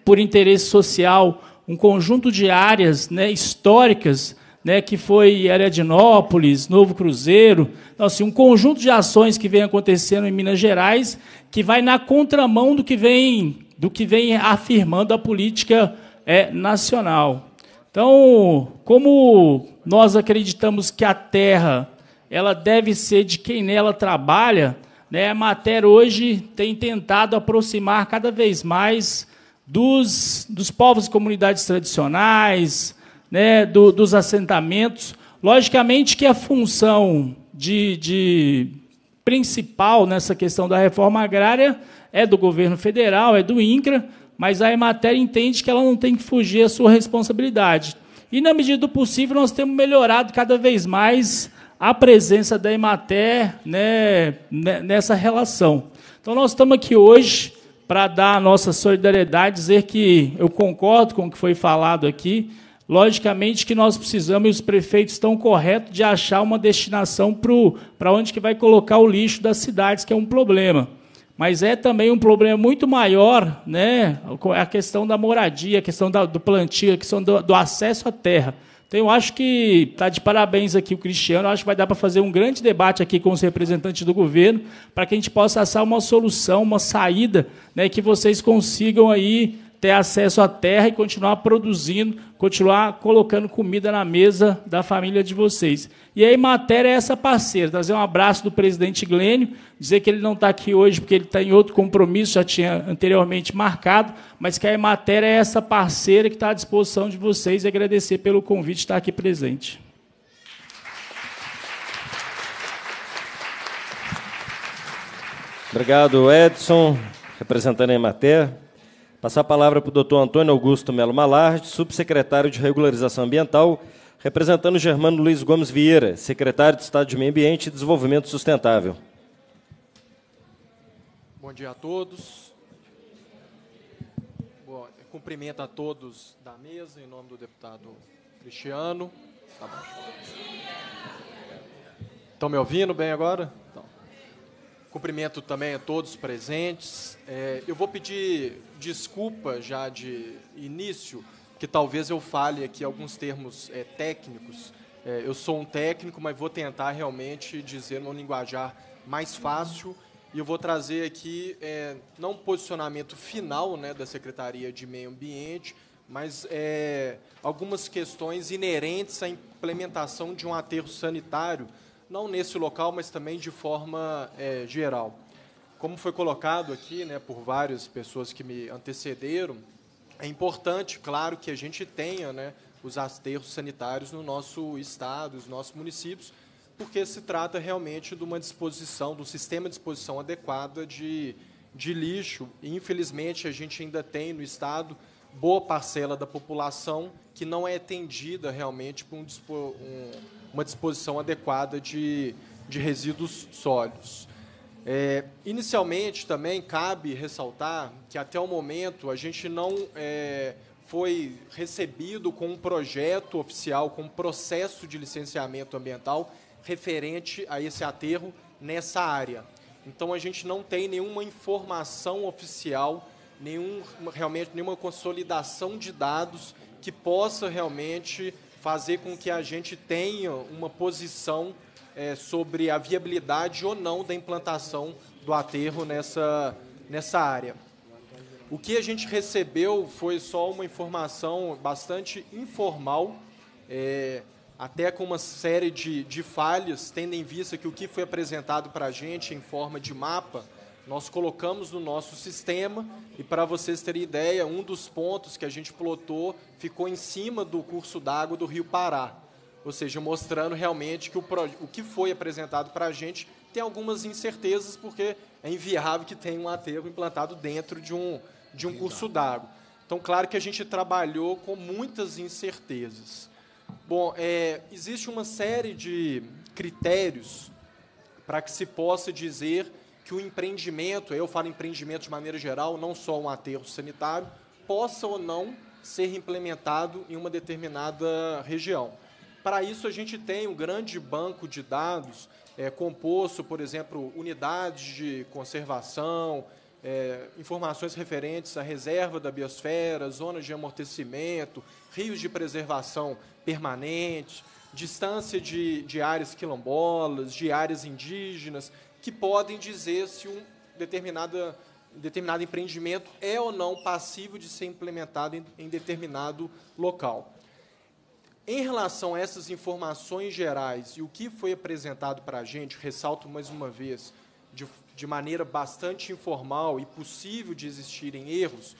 por interesse social um conjunto de áreas né, históricas, né, que foi Heredinópolis, Novo Cruzeiro, então, assim, um conjunto de ações que vem acontecendo em Minas Gerais, que vai na contramão do que vem do que vem afirmando a política é, nacional. Então, como nós acreditamos que a terra ela deve ser de quem nela trabalha, né, a matéria hoje tem tentado aproximar cada vez mais dos, dos povos e comunidades tradicionais, né, do, dos assentamentos. Logicamente que a função de, de principal nessa questão da reforma agrária é do governo federal, é do INCRA, mas a Emater entende que ela não tem que fugir à sua responsabilidade. E, na medida do possível, nós temos melhorado cada vez mais a presença da Emater né, né nessa relação. Então, nós estamos aqui hoje para dar a nossa solidariedade, dizer que eu concordo com o que foi falado aqui. Logicamente que nós precisamos, e os prefeitos estão corretos, de achar uma destinação para onde que vai colocar o lixo das cidades, que é um problema mas é também um problema muito maior, né? A questão da moradia, a questão da, do plantio, a questão do, do, acesso à terra. Então, eu acho que está de parabéns aqui o Cristiano. Eu acho que vai dar para fazer um grande debate aqui com os representantes do governo para que a gente possa achar uma solução, uma saída, né? Que vocês consigam aí ter acesso à terra e continuar produzindo, continuar colocando comida na mesa da família de vocês. E aí, matéria é essa parceira. Trazer um abraço do presidente Glênio, dizer que ele não está aqui hoje porque ele está em outro compromisso, já tinha anteriormente marcado, mas que a matéria é essa parceira que está à disposição de vocês e agradecer pelo convite de estar aqui presente. Obrigado, Edson, representando a Emater. Passar a palavra para o doutor Antônio Augusto Melo Malard, subsecretário de Regularização Ambiental, representando Germano Luiz Gomes Vieira, secretário de Estado de Meio Ambiente e Desenvolvimento Sustentável. Bom dia a todos. Bom, cumprimento a todos da mesa, em nome do deputado Cristiano. Tá Estão me ouvindo bem agora? Então. Cumprimento também a todos presentes, é, eu vou pedir desculpa já de início, que talvez eu fale aqui alguns termos é, técnicos. É, eu sou um técnico, mas vou tentar realmente dizer num linguajar mais fácil. E eu vou trazer aqui, é, não um posicionamento final né, da Secretaria de Meio Ambiente, mas é, algumas questões inerentes à implementação de um aterro sanitário, não nesse local, mas também de forma é, geral como foi colocado aqui né, por várias pessoas que me antecederam, é importante, claro, que a gente tenha né, os aterros sanitários no nosso estado, nos nossos municípios, porque se trata realmente de uma disposição, de um sistema de disposição adequada de, de lixo. E, infelizmente, a gente ainda tem no estado boa parcela da população que não é atendida realmente por um, um, uma disposição adequada de, de resíduos sólidos. É, inicialmente, também cabe ressaltar que até o momento a gente não é, foi recebido com um projeto oficial, com um processo de licenciamento ambiental referente a esse aterro nessa área. Então a gente não tem nenhuma informação oficial, nenhum, realmente nenhuma consolidação de dados que possa realmente fazer com que a gente tenha uma posição é, sobre a viabilidade ou não da implantação do aterro nessa, nessa área. O que a gente recebeu foi só uma informação bastante informal, é, até com uma série de, de falhas, tendo em vista que o que foi apresentado para a gente em forma de mapa, nós colocamos no nosso sistema e para vocês terem ideia, um dos pontos que a gente plotou ficou em cima do curso d'água do Rio Pará. Ou seja, mostrando realmente que o, o que foi apresentado para a gente tem algumas incertezas, porque é inviável que tenha um aterro implantado dentro de um, de um curso d'água. Então, claro que a gente trabalhou com muitas incertezas. Bom, é, existe uma série de critérios para que se possa dizer que o empreendimento, eu falo empreendimento de maneira geral, não só um aterro sanitário, possa ou não ser implementado em uma determinada região. Para isso, a gente tem um grande banco de dados é, composto, por exemplo, unidades de conservação, é, informações referentes à reserva da biosfera, zonas de amortecimento, rios de preservação permanente, distância de, de áreas quilombolas, de áreas indígenas, que podem dizer se um determinada determinado empreendimento é ou não passivo de ser implementado em, em determinado local. Em relação a essas informações gerais e o que foi apresentado para a gente, ressalto mais uma vez, de, de maneira bastante informal e possível de existirem erros,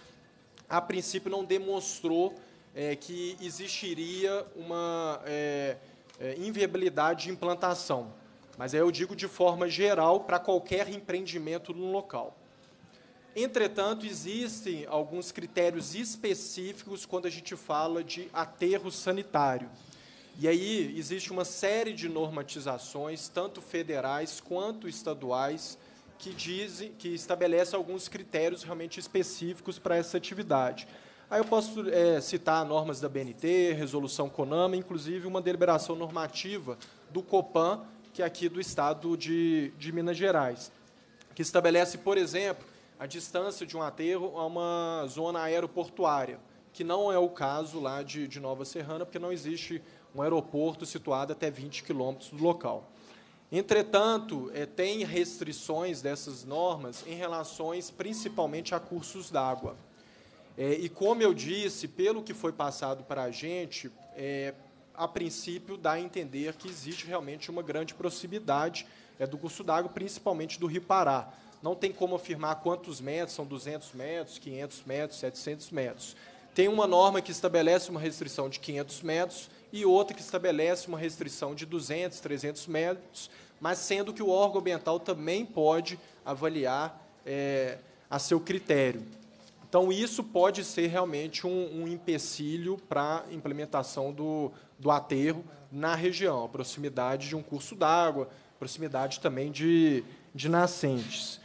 a princípio não demonstrou é, que existiria uma é, é, inviabilidade de implantação. Mas aí eu digo de forma geral para qualquer empreendimento no local. Entretanto, existem alguns critérios específicos quando a gente fala de aterro sanitário. E aí existe uma série de normatizações, tanto federais quanto estaduais, que dizem, que estabelece alguns critérios realmente específicos para essa atividade. Aí eu posso é, citar normas da BNT, resolução CONAMA, inclusive uma deliberação normativa do COPAN, que é aqui do estado de, de Minas Gerais, que estabelece, por exemplo, a distância de um aterro a uma zona aeroportuária, que não é o caso lá de, de Nova Serrana, porque não existe um aeroporto situado até 20 quilômetros do local. Entretanto, é, tem restrições dessas normas em relações principalmente a cursos d'água. É, e como eu disse, pelo que foi passado para a gente, é, a princípio dá a entender que existe realmente uma grande proximidade é, do curso d'água, principalmente do Rio Pará não tem como afirmar quantos metros, são 200 metros, 500 metros, 700 metros. Tem uma norma que estabelece uma restrição de 500 metros e outra que estabelece uma restrição de 200, 300 metros, mas sendo que o órgão ambiental também pode avaliar é, a seu critério. Então, isso pode ser realmente um, um empecilho para a implementação do, do aterro na região, a proximidade de um curso d'água, proximidade também de, de nascentes.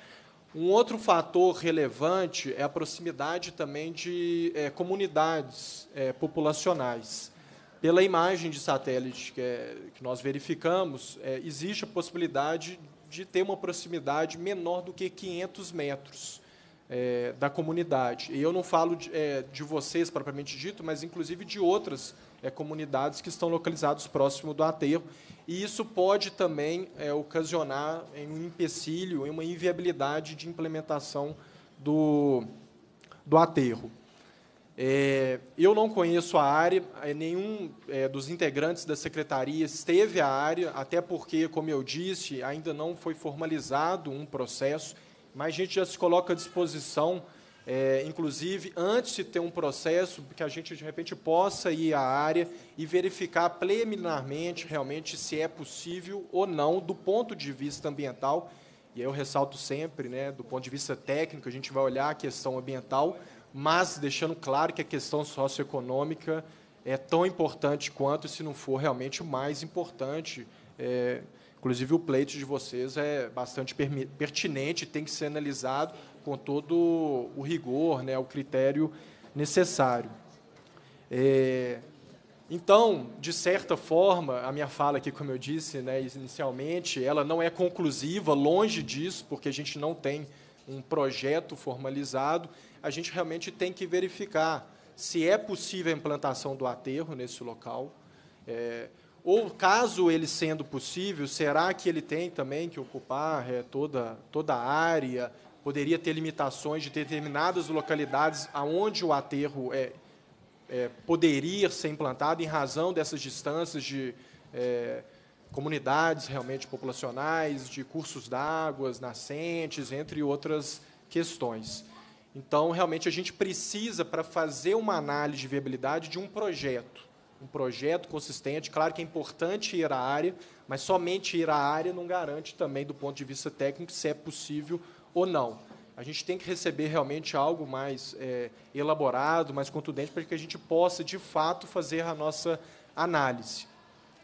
Um outro fator relevante é a proximidade também de é, comunidades é, populacionais. Pela imagem de satélite que, é, que nós verificamos, eh, existe a possibilidade de ter uma proximidade menor do que 500 metros da comunidade. E eu não falo de, de vocês propriamente dito, mas inclusive de outras comunidades que estão localizadas próximo do aterro e isso pode também é, ocasionar um empecilho, uma inviabilidade de implementação do, do aterro. É, eu não conheço a área, é, nenhum é, dos integrantes da secretaria esteve a área, até porque, como eu disse, ainda não foi formalizado um processo, mas a gente já se coloca à disposição é, inclusive antes de ter um processo que a gente de repente possa ir à área e verificar preliminarmente realmente se é possível ou não do ponto de vista ambiental. E eu ressalto sempre, né, do ponto de vista técnico, a gente vai olhar a questão ambiental, mas deixando claro que a questão socioeconômica é tão importante quanto, se não for realmente o mais importante. É, inclusive, o pleito de vocês é bastante pertinente, tem que ser analisado, com todo o rigor, né, o critério necessário. É, então, de certa forma, a minha fala aqui, como eu disse né, inicialmente, ela não é conclusiva, longe disso, porque a gente não tem um projeto formalizado, a gente realmente tem que verificar se é possível a implantação do aterro nesse local. É, ou, caso ele sendo possível, será que ele tem também que ocupar é, toda, toda a área, poderia ter limitações de determinadas localidades aonde o aterro é, é, poderia ser implantado em razão dessas distâncias de é, comunidades realmente populacionais, de cursos d'água, nascentes, entre outras questões. Então, realmente, a gente precisa, para fazer uma análise de viabilidade, de um projeto. Um projeto consistente. Claro que é importante ir à área, mas somente ir à área não garante também, do ponto de vista técnico, se é possível ou não. A gente tem que receber realmente algo mais é, elaborado, mais contundente, para que a gente possa, de fato, fazer a nossa análise.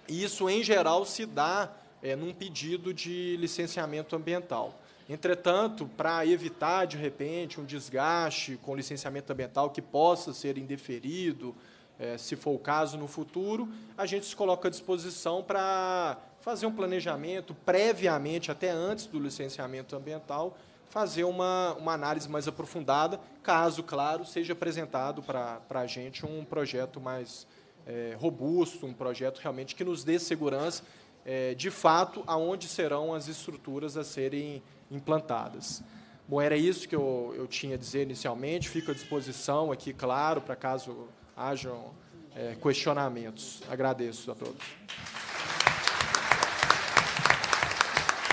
E isso, em geral, se dá é, num pedido de licenciamento ambiental. Entretanto, para evitar, de repente, um desgaste com licenciamento ambiental que possa ser indeferido, é, se for o caso no futuro, a gente se coloca à disposição para fazer um planejamento previamente, até antes do licenciamento ambiental, fazer uma, uma análise mais aprofundada, caso, claro, seja apresentado para a gente um projeto mais é, robusto, um projeto realmente que nos dê segurança, é, de fato, aonde serão as estruturas a serem implantadas. Bom, era isso que eu, eu tinha a dizer inicialmente, fico à disposição aqui, claro, para caso hajam é, questionamentos. Agradeço a todos.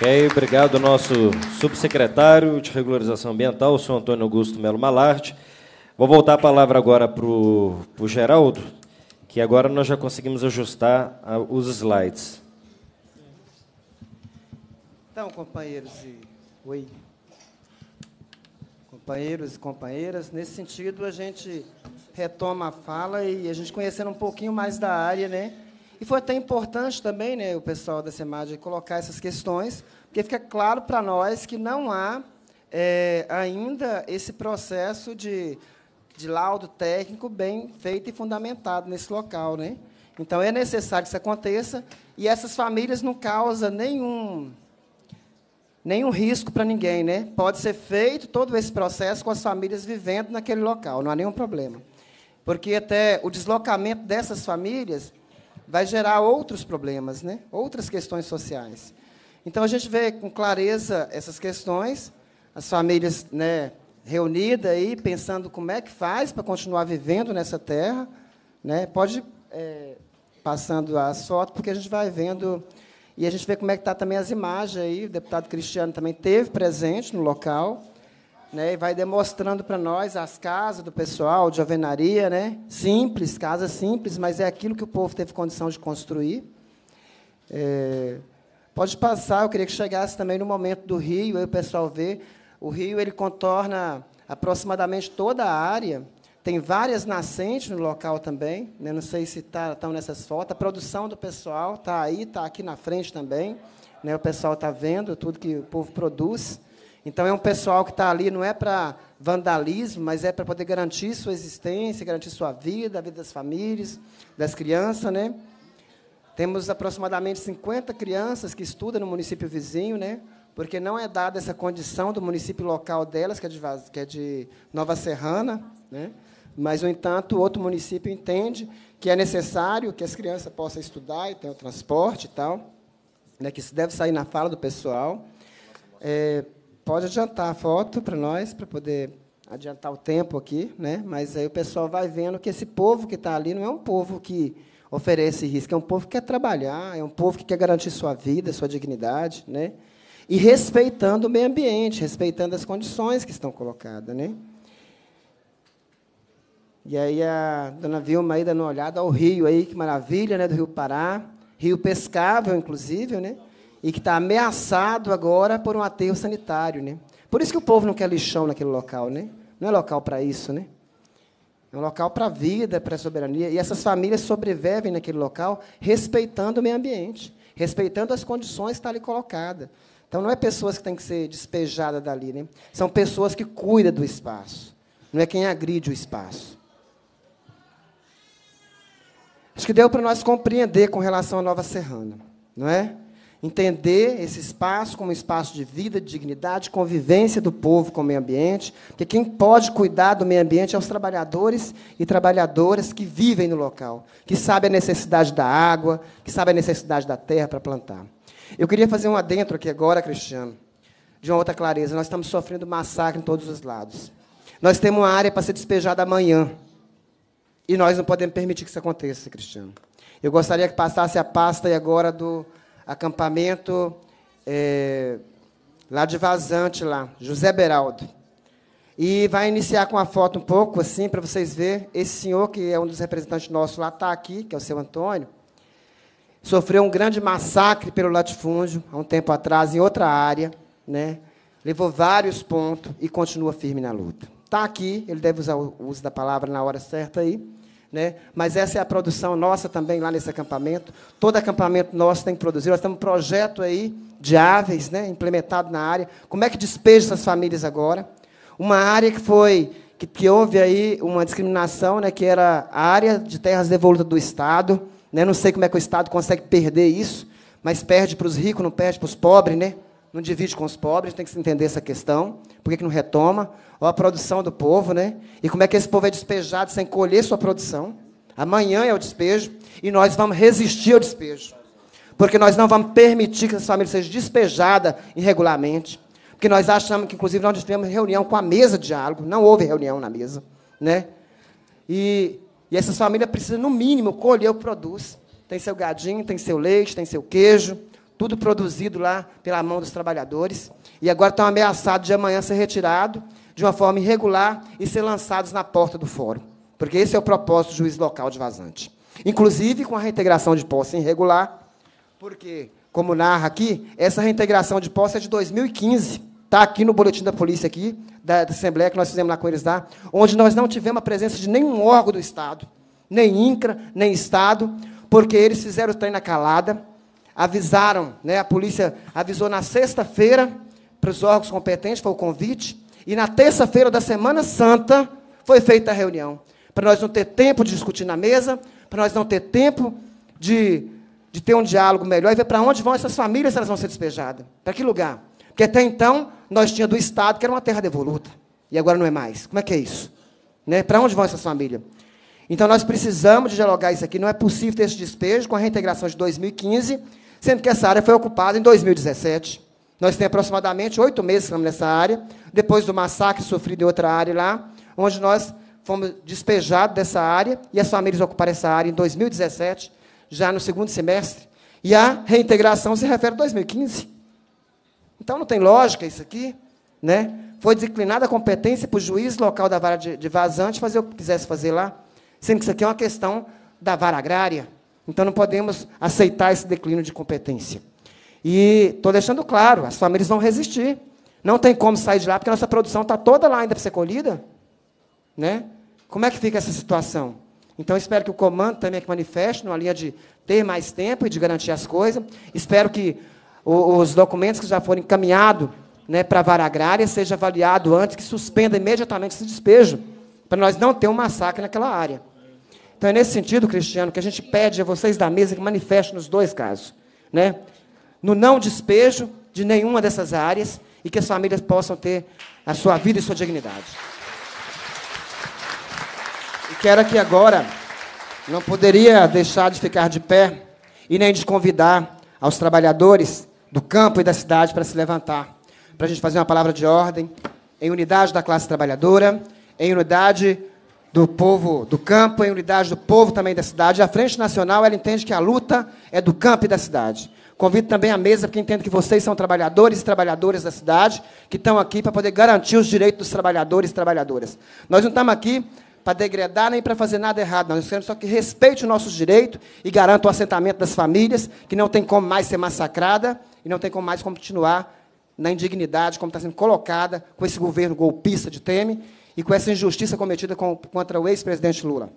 Ok, obrigado ao nosso subsecretário de Regularização Ambiental, o senhor Antônio Augusto Melo Malarte. Vou voltar a palavra agora para o, Geraldo, que agora nós já conseguimos ajustar a, os slides. Então, companheiros e... Oi. Companheiros e companheiras, nesse sentido, a gente retoma a fala e a gente conhecendo um pouquinho mais da área, né? E foi até importante também, né, o pessoal da SEMAD colocar essas questões, porque fica claro para nós que não há é, ainda esse processo de, de laudo técnico bem feito e fundamentado nesse local. Né? Então, é necessário que isso aconteça, e essas famílias não causam nenhum, nenhum risco para ninguém. Né? Pode ser feito todo esse processo com as famílias vivendo naquele local, não há nenhum problema. Porque até o deslocamento dessas famílias vai gerar outros problemas, né? outras questões sociais. Então, a gente vê com clareza essas questões, as famílias né, reunidas aí, pensando como é que faz para continuar vivendo nessa terra. Né? Pode é, passando a foto porque a gente vai vendo... E a gente vê como é que está também as imagens aí. O deputado Cristiano também teve presente no local né? E vai demonstrando para nós as casas do pessoal de alvenaria, né? Simples, casas simples, mas é aquilo que o povo teve condição de construir. É... Pode passar, eu queria que chegasse também no momento do rio, aí o pessoal vê. O rio ele contorna aproximadamente toda a área. Tem várias nascentes no local também. Né? Não sei se tá, estão nessas fotos. A produção do pessoal está aí, está aqui na frente também. Né? O pessoal está vendo tudo que o povo produz. Então, é um pessoal que está ali, não é para vandalismo, mas é para poder garantir sua existência, garantir sua vida, a vida das famílias, das crianças, né? Temos aproximadamente 50 crianças que estudam no município vizinho, né? Porque não é dada essa condição do município local delas, que é de, que é de Nova Serrana, né? Mas, no entanto, outro município entende que é necessário que as crianças possam estudar e tenham transporte e tal, né? Que isso deve sair na fala do pessoal. É, pode adiantar a foto para nós, para poder adiantar o tempo aqui, né? mas aí o pessoal vai vendo que esse povo que está ali não é um povo que oferece risco, é um povo que quer trabalhar, é um povo que quer garantir sua vida, sua dignidade, né? e respeitando o meio ambiente, respeitando as condições que estão colocadas. Né? E aí a dona Vilma aí dando uma olhada ao rio aí, que maravilha, né? Do Rio Pará. Rio pescável, inclusive, né? e que está ameaçado agora por um aterro sanitário, né? Por isso que o povo não quer lixão naquele local, né? Não é local para isso, né? É um local para a vida, para a soberania. E essas famílias sobrevivem naquele local respeitando o meio ambiente, respeitando as condições que está ali colocada. Então, não é pessoas que têm que ser despejadas dali, né? São pessoas que cuidam do espaço. Não é quem agride o espaço. Acho que deu para nós compreender com relação à Nova Serrana, não é? Entender esse espaço como um espaço de vida, de dignidade, convivência do povo com o meio ambiente, porque quem pode cuidar do meio ambiente é os trabalhadores e trabalhadoras que vivem no local, que sabem a necessidade da água, que sabem a necessidade da terra para plantar. Eu queria fazer um adentro aqui agora, Cristiano, de uma outra clareza. Nós estamos sofrendo massacre em todos os lados. Nós temos uma área para ser despejada amanhã. E nós não podemos permitir que isso aconteça, Cristiano. Eu gostaria que passasse a pasta e agora do acampamento é, lá de Vazante, lá, José Beraldo. E vai iniciar com a foto um pouco, assim, para vocês verem. Esse senhor, que é um dos representantes nossos lá, está aqui, que é o seu Antônio, sofreu um grande massacre pelo latifúndio, há um tempo atrás, em outra área, né? levou vários pontos e continua firme na luta. Está aqui, ele deve usar o uso da palavra na hora certa aí. Né? Mas essa é a produção nossa também lá nesse acampamento. Todo acampamento nosso tem que produzir. Nós temos um projeto aí de aves, né? implementado na área. Como é que despeja essas famílias agora? Uma área que foi que, que houve aí uma discriminação, né? que era a área de terras devolutas do Estado. Né? Não sei como é que o Estado consegue perder isso, mas perde para os ricos, não perde para os pobres, né? não divide com os pobres, tem que se entender essa questão. Por que, que não retoma? Olha a produção do povo, né? E como é que esse povo é despejado sem colher sua produção? Amanhã é o despejo e nós vamos resistir ao despejo. Porque nós não vamos permitir que essa família seja despejada irregularmente. Porque nós achamos que, inclusive, nós tivemos reunião com a mesa de diálogo, não houve reunião na mesa. Né? E, e essas famílias precisam, no mínimo, colher o que produz. Tem seu gadinho, tem seu leite, tem seu queijo, tudo produzido lá pela mão dos trabalhadores, e agora estão ameaçados de amanhã ser retirado de uma forma irregular e ser lançados na porta do fórum, porque esse é o propósito do juiz local de vazante. Inclusive com a reintegração de posse irregular, porque, como narra aqui, essa reintegração de posse é de 2015, está aqui no boletim da polícia aqui, da, da Assembleia que nós fizemos lá com eles lá, onde nós não tivemos a presença de nenhum órgão do Estado, nem INCRA, nem Estado, porque eles fizeram o trem na calada, avisaram, né, a polícia avisou na sexta-feira para os órgãos competentes, foi o convite, e na terça-feira da Semana Santa foi feita a reunião, para nós não ter tempo de discutir na mesa, para nós não ter tempo de, de ter um diálogo melhor e ver para onde vão essas famílias, se elas vão ser despejadas, para que lugar. Porque até então nós tínhamos do Estado, que era uma terra devoluta, e agora não é mais. Como é que é isso? Né? Para onde vão essas famílias? Então nós precisamos de dialogar isso aqui. Não é possível ter esse despejo com a reintegração de 2015 sendo que essa área foi ocupada em 2017. Nós temos aproximadamente oito meses que estamos nessa área, depois do massacre sofrido em outra área lá, onde nós fomos despejados dessa área e as famílias ocuparam essa área em 2017, já no segundo semestre. E a reintegração se refere a 2015. Então não tem lógica isso aqui, né? Foi declinada a competência para o juiz local da vara de, de vazante fazer o que quisesse fazer lá, sendo que isso aqui é uma questão da vara agrária. Então não podemos aceitar esse declínio de competência. E estou deixando claro, as famílias vão resistir. Não tem como sair de lá, porque a nossa produção está toda lá ainda para ser colhida. Né? Como é que fica essa situação? Então, espero que o comando também é que manifeste, numa linha de ter mais tempo e de garantir as coisas. Espero que os documentos que já foram encaminhados né, para a vara agrária seja avaliado antes que suspenda imediatamente esse despejo, para nós não ter um massacre naquela área. Então é nesse sentido, Cristiano, que a gente pede a vocês da mesa que manifestem nos dois casos, né? No não despejo de nenhuma dessas áreas e que as famílias possam ter a sua vida e sua dignidade. E quero aqui agora, não poderia deixar de ficar de pé e nem de convidar aos trabalhadores do campo e da cidade para se levantar, para a gente fazer uma palavra de ordem em unidade da classe trabalhadora, em unidade do povo do campo, em unidade do povo também da cidade. A Frente Nacional ela entende que a luta é do campo e da cidade. Convido também a mesa, porque entendo que vocês são trabalhadores e trabalhadoras da cidade, que estão aqui para poder garantir os direitos dos trabalhadores e trabalhadoras. Nós não estamos aqui para degradar nem para fazer nada errado. Não. Nós queremos só que respeite os nossos direitos e garanta o assentamento das famílias, que não tem como mais ser massacrada e não tem como mais continuar na indignidade como está sendo colocada com esse governo golpista de Temer e com essa injustiça cometida com, contra o ex-presidente Lula.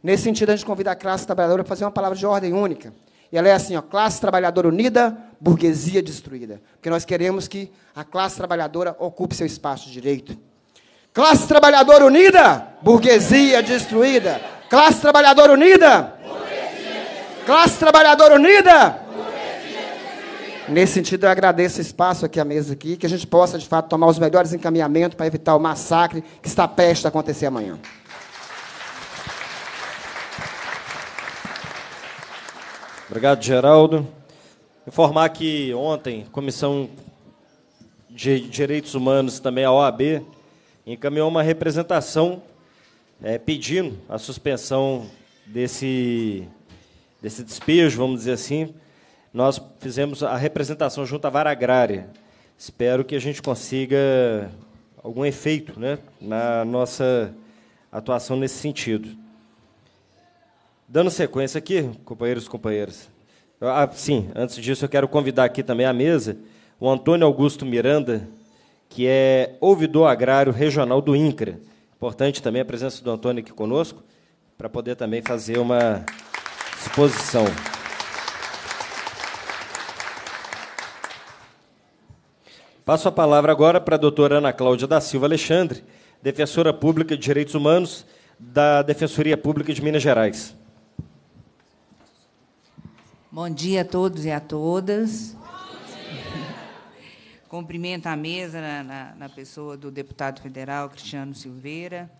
Nesse sentido, a gente convida a classe trabalhadora para fazer uma palavra de ordem única. E ela é assim, ó, classe trabalhadora unida, burguesia destruída. Porque nós queremos que a classe trabalhadora ocupe seu espaço de direito. Classe trabalhadora unida, burguesia destruída. Classe trabalhadora unida, classe trabalhadora unida, Nesse sentido, eu agradeço o espaço aqui, a mesa aqui, que a gente possa, de fato, tomar os melhores encaminhamentos para evitar o massacre que está prestes a acontecer amanhã. Obrigado, Geraldo. Informar que ontem a Comissão de Direitos Humanos, também a OAB, encaminhou uma representação é, pedindo a suspensão desse, desse despejo, vamos dizer assim, nós fizemos a representação junto à vara agrária. Espero que a gente consiga algum efeito né, na nossa atuação nesse sentido. Dando sequência aqui, companheiros e companheiras. Ah, ah, sim, antes disso eu quero convidar aqui também à mesa o Antônio Augusto Miranda, que é ouvidor agrário regional do INCRA. Importante também a presença do Antônio aqui conosco, para poder também fazer uma exposição. Passo a palavra agora para a doutora Ana Cláudia da Silva Alexandre, defensora pública de direitos humanos da Defensoria Pública de Minas Gerais. Bom dia a todos e a todas. Cumprimento a mesa na, na, na pessoa do deputado federal Cristiano Silveira.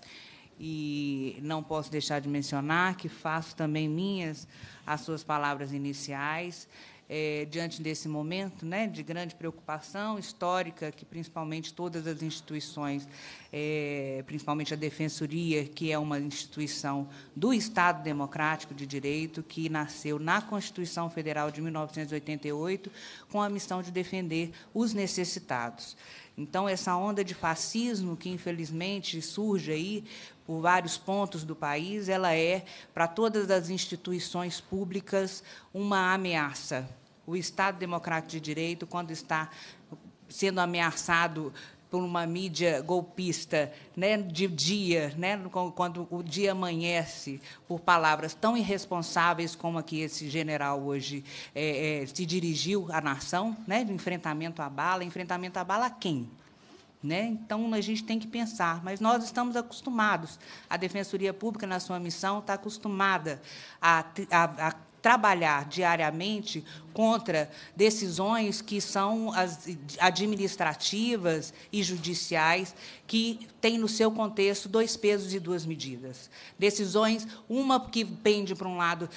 E não posso deixar de mencionar que faço também minhas as suas palavras iniciais é, diante desse momento né, de grande preocupação histórica que principalmente todas as instituições, é, principalmente a Defensoria, que é uma instituição do Estado Democrático de Direito, que nasceu na Constituição Federal de 1988 com a missão de defender os necessitados. Então, essa onda de fascismo que, infelizmente, surge aí por vários pontos do país, ela é, para todas as instituições públicas, uma ameaça o Estado Democrático de Direito, quando está sendo ameaçado por uma mídia golpista, né, de dia, né, quando o dia amanhece, por palavras tão irresponsáveis como a que esse general hoje é, é, se dirigiu à nação, né, de enfrentamento à bala, enfrentamento à bala a quem? Né? Então, a gente tem que pensar, mas nós estamos acostumados. A Defensoria Pública, na sua missão, está acostumada a, a, a trabalhar diariamente contra decisões que são administrativas e judiciais que têm no seu contexto dois pesos e duas medidas. Decisões, uma que pende para um lado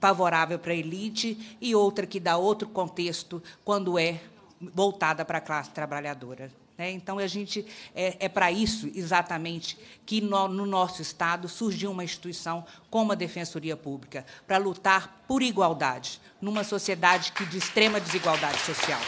favorável para a elite e outra que dá outro contexto quando é voltada para a classe trabalhadora. Né? Então, a gente é, é para isso exatamente que no, no, nosso Estado surgiu uma instituição como a Defensoria Pública, para lutar por igualdade, numa sociedade que de extrema desigualdade social.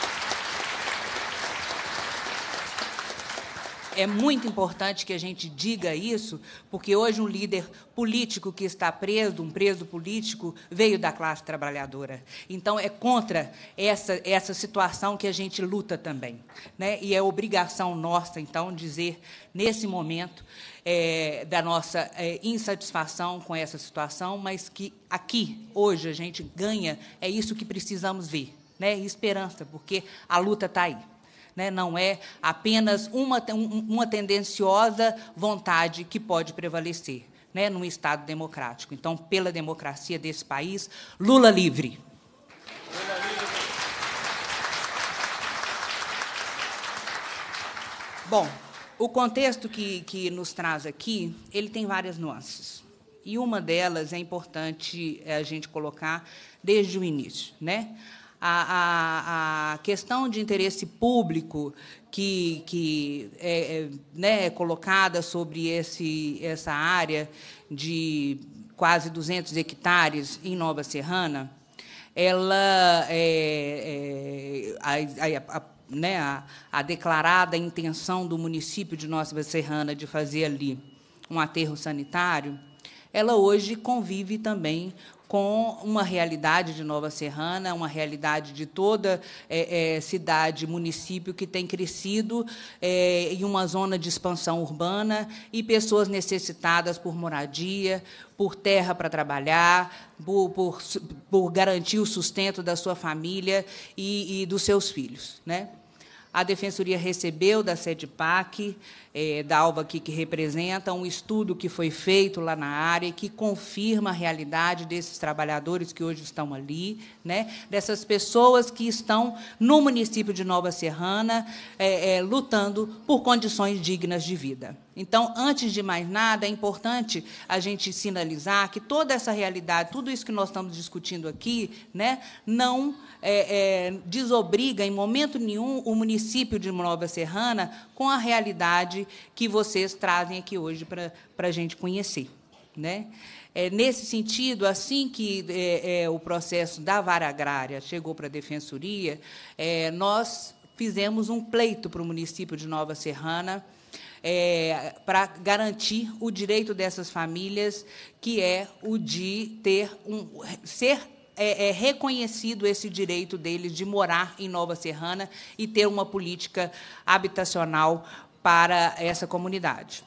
É muito importante que a gente diga isso, porque hoje um líder político que está preso, um preso político, veio da classe trabalhadora. Então, é contra essa, essa situação que a gente luta também. Né? E é obrigação nossa, então, dizer, nesse momento, é, da nossa é, insatisfação com essa situação, mas que aqui, hoje, a gente ganha, é isso que precisamos ver. Né? esperança, porque a luta está aí né? não é apenas uma, uma tendenciosa vontade que pode prevalecer né? num Estado democrático. Então, pela democracia desse país, Lula livre. Lula livre. Bom, o contexto que, que nos traz aqui, ele tem várias nuances. E uma delas é importante eh, a gente colocar desde o início, né? a, a, a questão de interesse público que, que é, é, né, é colocada sobre esse, essa área de quase 200 hectares em Nova Serrana, ela é, é, a, a, né, a, a, declarada intenção do município de Nova Serrana de fazer ali um aterro sanitário, ela hoje convive também com uma realidade de Nova Serrana, uma realidade de toda é, é, cidade, município que tem crescido é, em uma zona de expansão urbana e pessoas necessitadas por moradia, por terra para trabalhar, por, por, por, garantir o sustento da sua família e, e dos seus filhos. Né? A Defensoria recebeu da SEDPAC, é, eh, da Alba aqui que representa, um estudo que foi feito lá na área e que confirma a realidade desses trabalhadores que hoje estão ali, né? dessas pessoas que estão no município de Nova Serrana é, é, lutando por condições dignas de vida. Então, antes de mais nada, é importante a gente sinalizar que toda essa realidade, tudo isso que nós estamos discutindo aqui, né, não é, é, desobriga em momento nenhum o município de Nova Serrana com a realidade que vocês trazem aqui hoje para a gente conhecer. Né? É, nesse sentido, assim que é, é, o processo da vara agrária chegou para a defensoria, é, nós fizemos um pleito para o município de Nova Serrana é, para garantir o direito dessas famílias, que é o de ter um, ser é, é, reconhecido esse direito deles de morar em Nova Serrana e ter uma política habitacional para essa comunidade.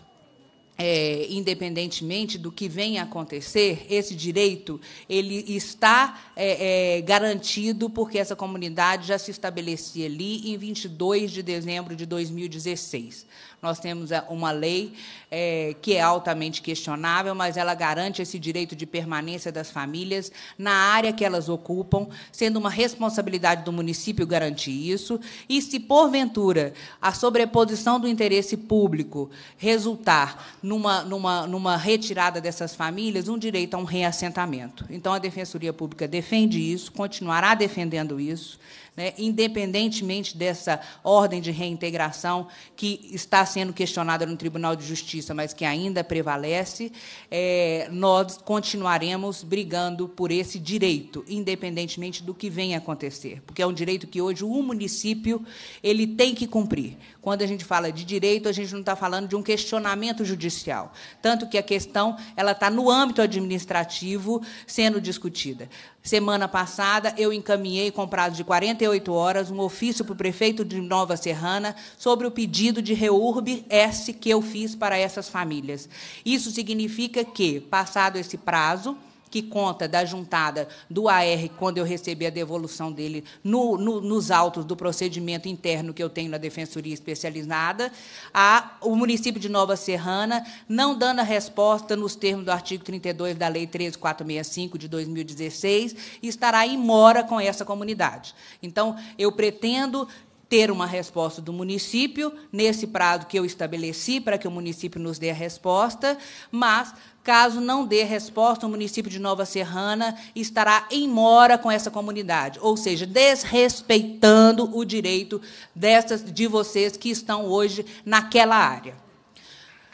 É, independentemente do que venha a acontecer, esse direito ele está é, é, garantido porque essa comunidade já se estabelecia ali em 22 de dezembro de 2016. Nós temos é, uma lei é, que é altamente questionável, mas ela garante esse direito de permanência das famílias na área que elas ocupam, sendo uma responsabilidade do município garantir isso. E se, porventura, a sobreposição do interesse público resultar numa, numa, numa retirada dessas famílias, um direito a um reassentamento. Então, a Defensoria Pública defende isso, continuará defendendo isso né, independentemente dessa ordem de reintegração que está sendo questionada no Tribunal de Justiça, mas que ainda prevalece, é, nós continuaremos brigando por esse direito, independentemente do que venha acontecer, porque é um direito que hoje o município ele tem que cumprir quando a gente fala de direito, a gente não está falando de um questionamento judicial. Tanto que a questão ela está no âmbito administrativo sendo discutida. Semana passada, eu encaminhei, com prazo de 48 horas, um ofício para o prefeito de Nova Serrana sobre o pedido de reurb S que eu fiz para essas famílias. Isso significa que, passado esse prazo, que conta da juntada do AR, quando eu recebi a devolução dele, no, no, nos autos do procedimento interno que eu tenho na Defensoria Especializada, a, o município de Nova Serrana não dando a resposta nos termos do artigo 32 da Lei 13465 de 2016, estará em mora com essa comunidade. Então, eu pretendo ter uma resposta do município, nesse prazo que eu estabeleci para que o município nos dê a resposta, mas Caso não dê resposta, o município de Nova Serrana estará em mora com essa comunidade, ou seja, desrespeitando o direito dessas de vocês que estão hoje naquela área.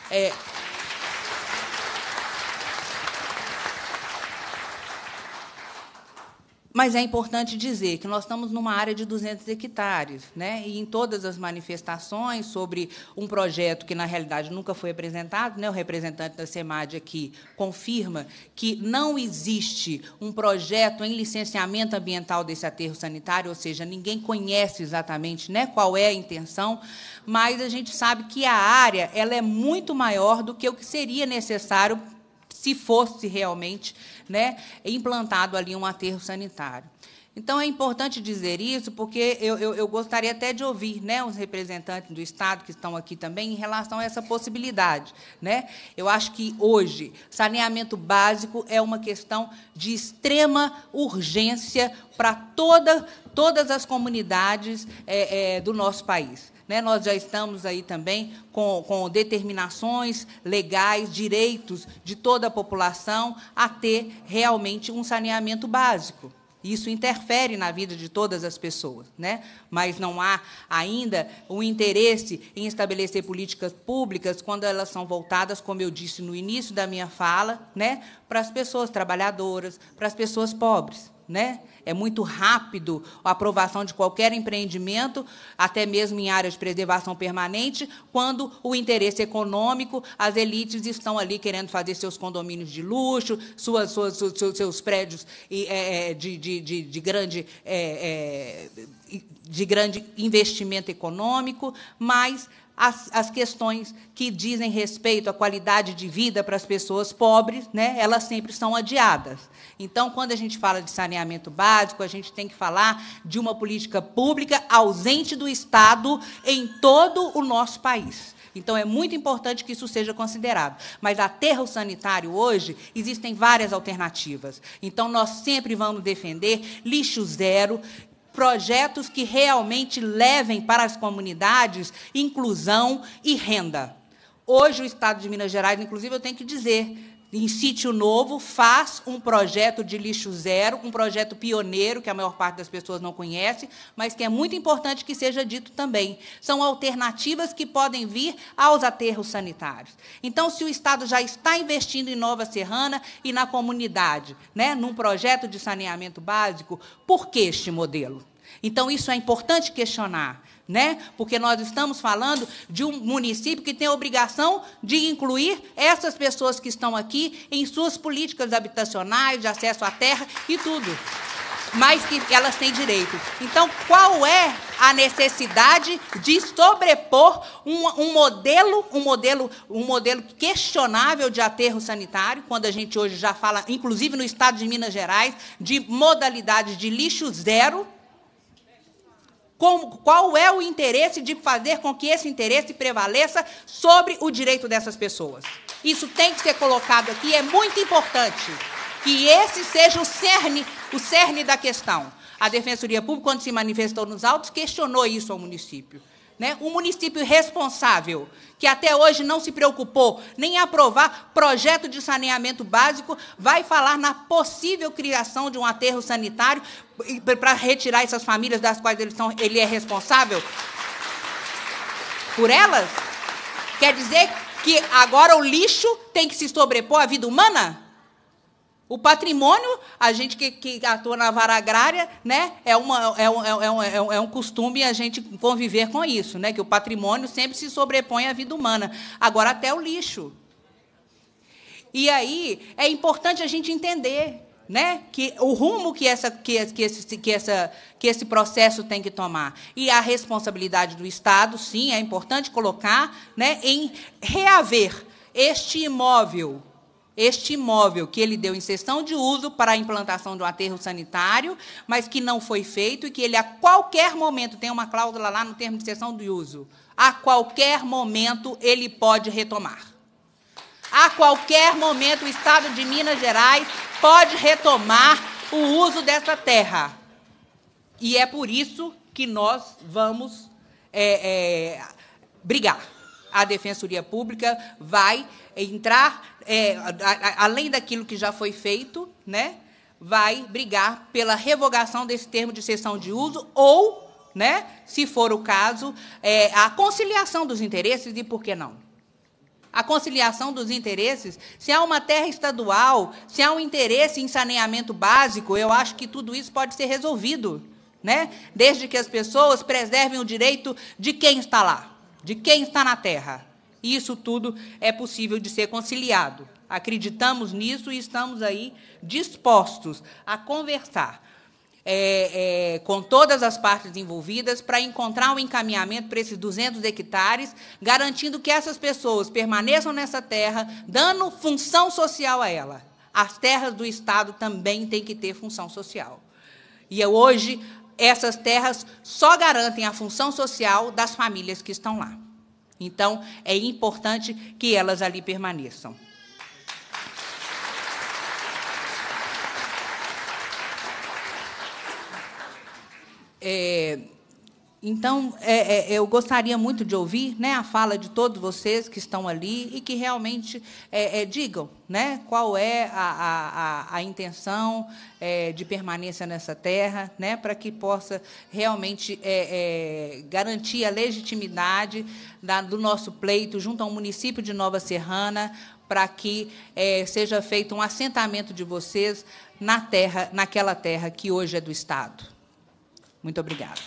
É... Mas é importante dizer que nós estamos numa área de 200 hectares, né? e em todas as manifestações sobre um projeto que, na realidade, nunca foi apresentado, né? o representante da SEMAD aqui confirma que não existe um projeto em licenciamento ambiental desse aterro sanitário, ou seja, ninguém conhece exatamente né, qual é a intenção, mas a gente sabe que a área ela é muito maior do que o que seria necessário se fosse realmente né, implantado ali um aterro sanitário. Então, é importante dizer isso, porque eu, eu, eu, gostaria até de ouvir né, os representantes do Estado que estão aqui também em relação a essa possibilidade. Né? Eu acho que hoje, saneamento básico é uma questão de extrema urgência para toda, todas as comunidades é, é, do nosso país. Né? Nós já estamos aí também com, com determinações legais, direitos de toda a população a ter realmente um saneamento básico. Isso interfere na vida de todas as pessoas, né? mas não há ainda o interesse em estabelecer políticas públicas quando elas são voltadas, como eu disse no início da minha fala, né? para as pessoas trabalhadoras, para as pessoas pobres. Né? é muito rápido a aprovação de qualquer empreendimento, até mesmo em áreas de preservação permanente, quando o interesse econômico, as elites estão ali querendo fazer seus condomínios de luxo, suas, suas, seus, seus prédios é, é, de, de, de, de grande. É, de grande investimento econômico, mas as, as questões que dizem respeito à qualidade de vida para as pessoas pobres, né, elas sempre são adiadas. Então, quando a gente fala de saneamento básico, a gente tem que falar de uma política pública ausente do Estado em todo o nosso país. Então, é muito importante que isso seja considerado. Mas aterro sanitário hoje, existem várias alternativas. Então, nós sempre vamos defender lixo zero, projetos que realmente levem para as comunidades inclusão e renda. Hoje, o Estado de Minas Gerais, inclusive, eu tenho que dizer, em sítio novo, faz um projeto de lixo zero, um projeto pioneiro, que a maior parte das pessoas não conhece, mas que é muito importante que seja dito também. São alternativas que podem vir aos aterros sanitários. Então, se o Estado já está investindo em Nova Serrana e na comunidade, né, num projeto de saneamento básico, por que este modelo? Então, isso é importante questionar né? Porque nós estamos falando de um município que tem a obrigação de incluir essas pessoas que estão aqui em suas políticas habitacionais, de acesso à terra e tudo. Mas que elas têm direito. Então, qual é a necessidade de sobrepor um, um, modelo, um modelo, um modelo questionável de aterro sanitário, quando a gente hoje já fala, inclusive no estado de Minas Gerais, de modalidade de lixo zero, como, qual é o interesse de fazer com que esse interesse prevaleça sobre o direito dessas pessoas? Isso tem que ser colocado aqui, é muito importante que esse seja o cerne, o cerne da questão. A Defensoria Pública, quando se manifestou nos autos, questionou isso ao município. Né? Um município responsável, que até hoje não se preocupou nem aprovar projeto de saneamento básico, vai falar na possível criação de um aterro sanitário para retirar essas famílias das quais ele, são, ele é responsável? Por elas? Quer dizer que agora o lixo tem que se sobrepor à vida humana? O patrimônio, a gente que, que atua na vara agrária, né, é, uma, é, um, é, um, é, um, é um é costume a gente conviver com isso, né, que o patrimônio sempre se sobrepõe à vida humana. Agora, até o lixo. E aí é importante a gente entender né? Que o rumo que essa que, que esse que essa que esse processo tem que tomar e a responsabilidade do Estado, sim, é importante colocar, né? Em reaver este imóvel este imóvel que ele deu em cessão de uso para a implantação de um aterro sanitário, mas que não foi feito e que ele a qualquer momento tem uma cláusula lá no termo de cessão de uso. A qualquer momento ele pode retomar. A qualquer momento, o Estado de Minas Gerais pode retomar o uso dessa terra. E é por isso que nós vamos é, é, brigar. A Defensoria Pública vai entrar, é, a, a, além daquilo que já foi feito, né, vai brigar pela revogação desse termo de cessão de uso ou, né, se for o caso, é, a conciliação dos interesses e por que não? a conciliação dos interesses, se há uma terra estadual, se há um interesse em saneamento básico, eu acho que tudo isso pode ser resolvido, né? Desde que as pessoas preservem o direito de quem está lá, de quem está na terra. Isso tudo é possível de ser conciliado. Acreditamos nisso e estamos aí dispostos a conversar é, é, com todas as partes envolvidas, para encontrar um encaminhamento para esses 200 hectares, garantindo que essas pessoas permaneçam nessa terra, dando função social a ela. As terras do Estado também têm que ter função social. E é hoje, essas terras só garantem a função social das famílias que estão lá. Então, é importante que elas ali permaneçam. É, então, é, é, eu gostaria muito de ouvir né, a fala de todos vocês que estão ali e que realmente é, é digam né, qual é a, a, a intenção é, de permanência nessa terra, né, para que possa realmente é, garantir a legitimidade da, do nosso pleito junto ao município de Nova Serrana, para que seja feito um assentamento de vocês na terra, naquela terra que hoje é do Estado. Muito obrigada.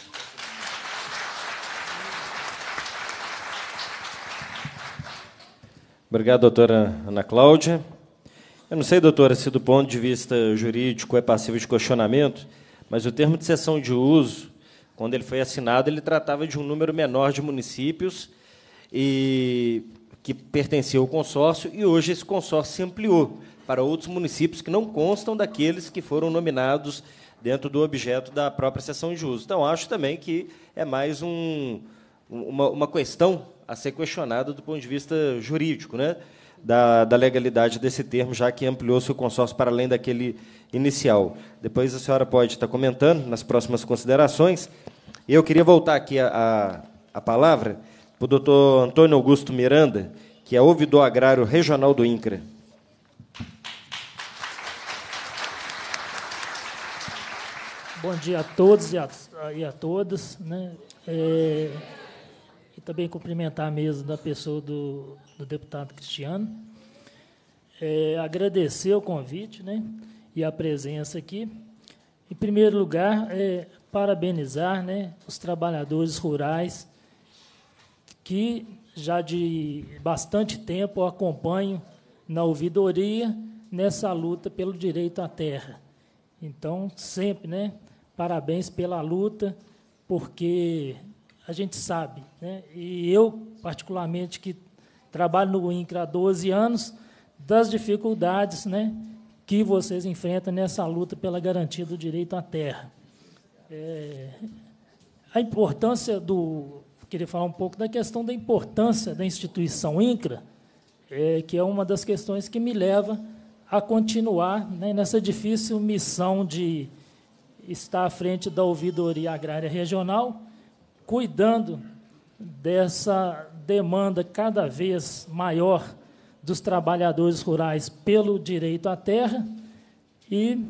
Obrigado, doutora Ana Cláudia. Eu não sei, doutora, se do ponto de vista jurídico é passível de questionamento, mas o termo de cessão de uso, quando ele foi assinado, ele tratava de um número menor de municípios e que pertencia ao consórcio, e hoje esse consórcio se ampliou para outros municípios que não constam daqueles que foram nominados dentro do objeto da própria sessão de uso. Então, acho também que é mais um, uma, uma questão a ser questionada do ponto de vista jurídico, né? Da, da, legalidade desse termo, já que ampliou seu consórcio para além daquele inicial. Depois a senhora pode estar comentando nas próximas considerações. Eu queria voltar aqui a, a, a palavra para o doutor Antônio Augusto Miranda, que é ouvidor agrário regional do INCRA. Bom dia a todos e a, e a todas. Né? É, e também cumprimentar a mesa da pessoa do, do deputado Cristiano. É, agradecer o convite né? e a presença aqui. Em primeiro lugar, é, parabenizar né, os trabalhadores rurais que já de bastante tempo acompanham na ouvidoria nessa luta pelo direito à terra. Então, sempre, né, parabéns pela luta, porque a gente sabe, né? e eu, particularmente, que trabalho no INCRA há 12 anos, das dificuldades né, que vocês enfrentam nessa luta pela garantia do direito à terra. É, a importância do. Queria falar um pouco da questão da importância da instituição INCRA, é, que é uma das questões que me leva a continuar né, nessa difícil missão de está à frente da Ouvidoria Agrária Regional, cuidando dessa demanda cada vez maior dos trabalhadores rurais pelo direito à terra e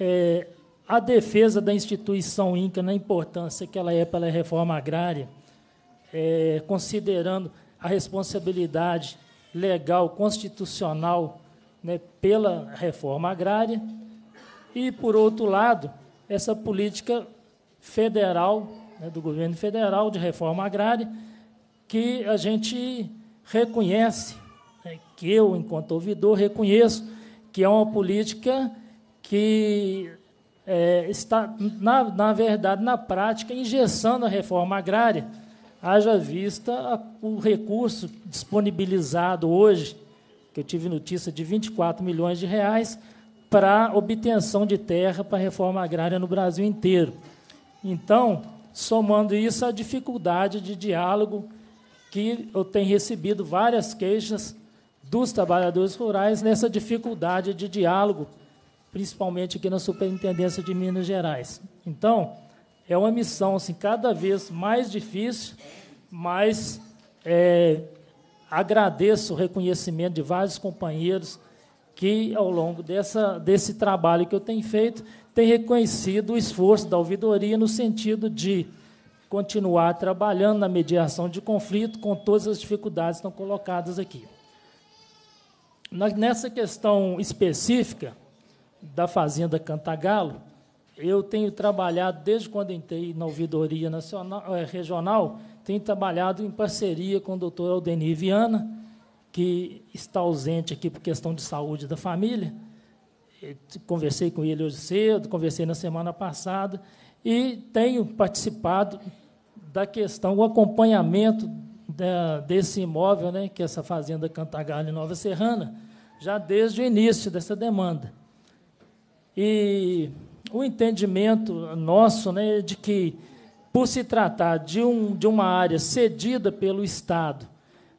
é, a defesa da instituição INCA na importância que ela é pela reforma agrária, é, considerando a responsabilidade legal, constitucional, né, pela reforma agrária e, por outro lado, essa política federal, né, do governo federal de reforma agrária, que a gente reconhece, né, que eu, enquanto ouvidor, reconheço que é uma política que é, está, na, na verdade, na prática, engessando a reforma agrária, haja vista o recurso disponibilizado hoje, que eu tive notícia de 24 milhões de reais, para obtenção de terra para a reforma agrária no Brasil inteiro. Então, somando isso à dificuldade de diálogo que eu tenho recebido várias queixas dos trabalhadores rurais nessa dificuldade de diálogo, principalmente aqui na Superintendência de Minas Gerais. Então, é uma missão assim, cada vez mais difícil, mas é, agradeço o reconhecimento de vários companheiros que, ao longo dessa, desse trabalho que eu tenho feito, tem reconhecido o esforço da ouvidoria no sentido de continuar trabalhando na mediação de conflito com todas as dificuldades que estão colocadas aqui. Nessa questão específica da Fazenda Cantagalo, eu tenho trabalhado, desde quando entrei na Ouvidoria Nacional, eh, Regional, tenho trabalhado em parceria com o doutor Aldenir Viana, que está ausente aqui por questão de saúde da família. Conversei com ele hoje cedo, conversei na semana passada e tenho participado da questão, o acompanhamento da, desse imóvel, né, que é essa fazenda Cantagalho Nova Serrana, já desde o início dessa demanda. E o entendimento nosso né, é de que, por se tratar de, um, de uma área cedida pelo Estado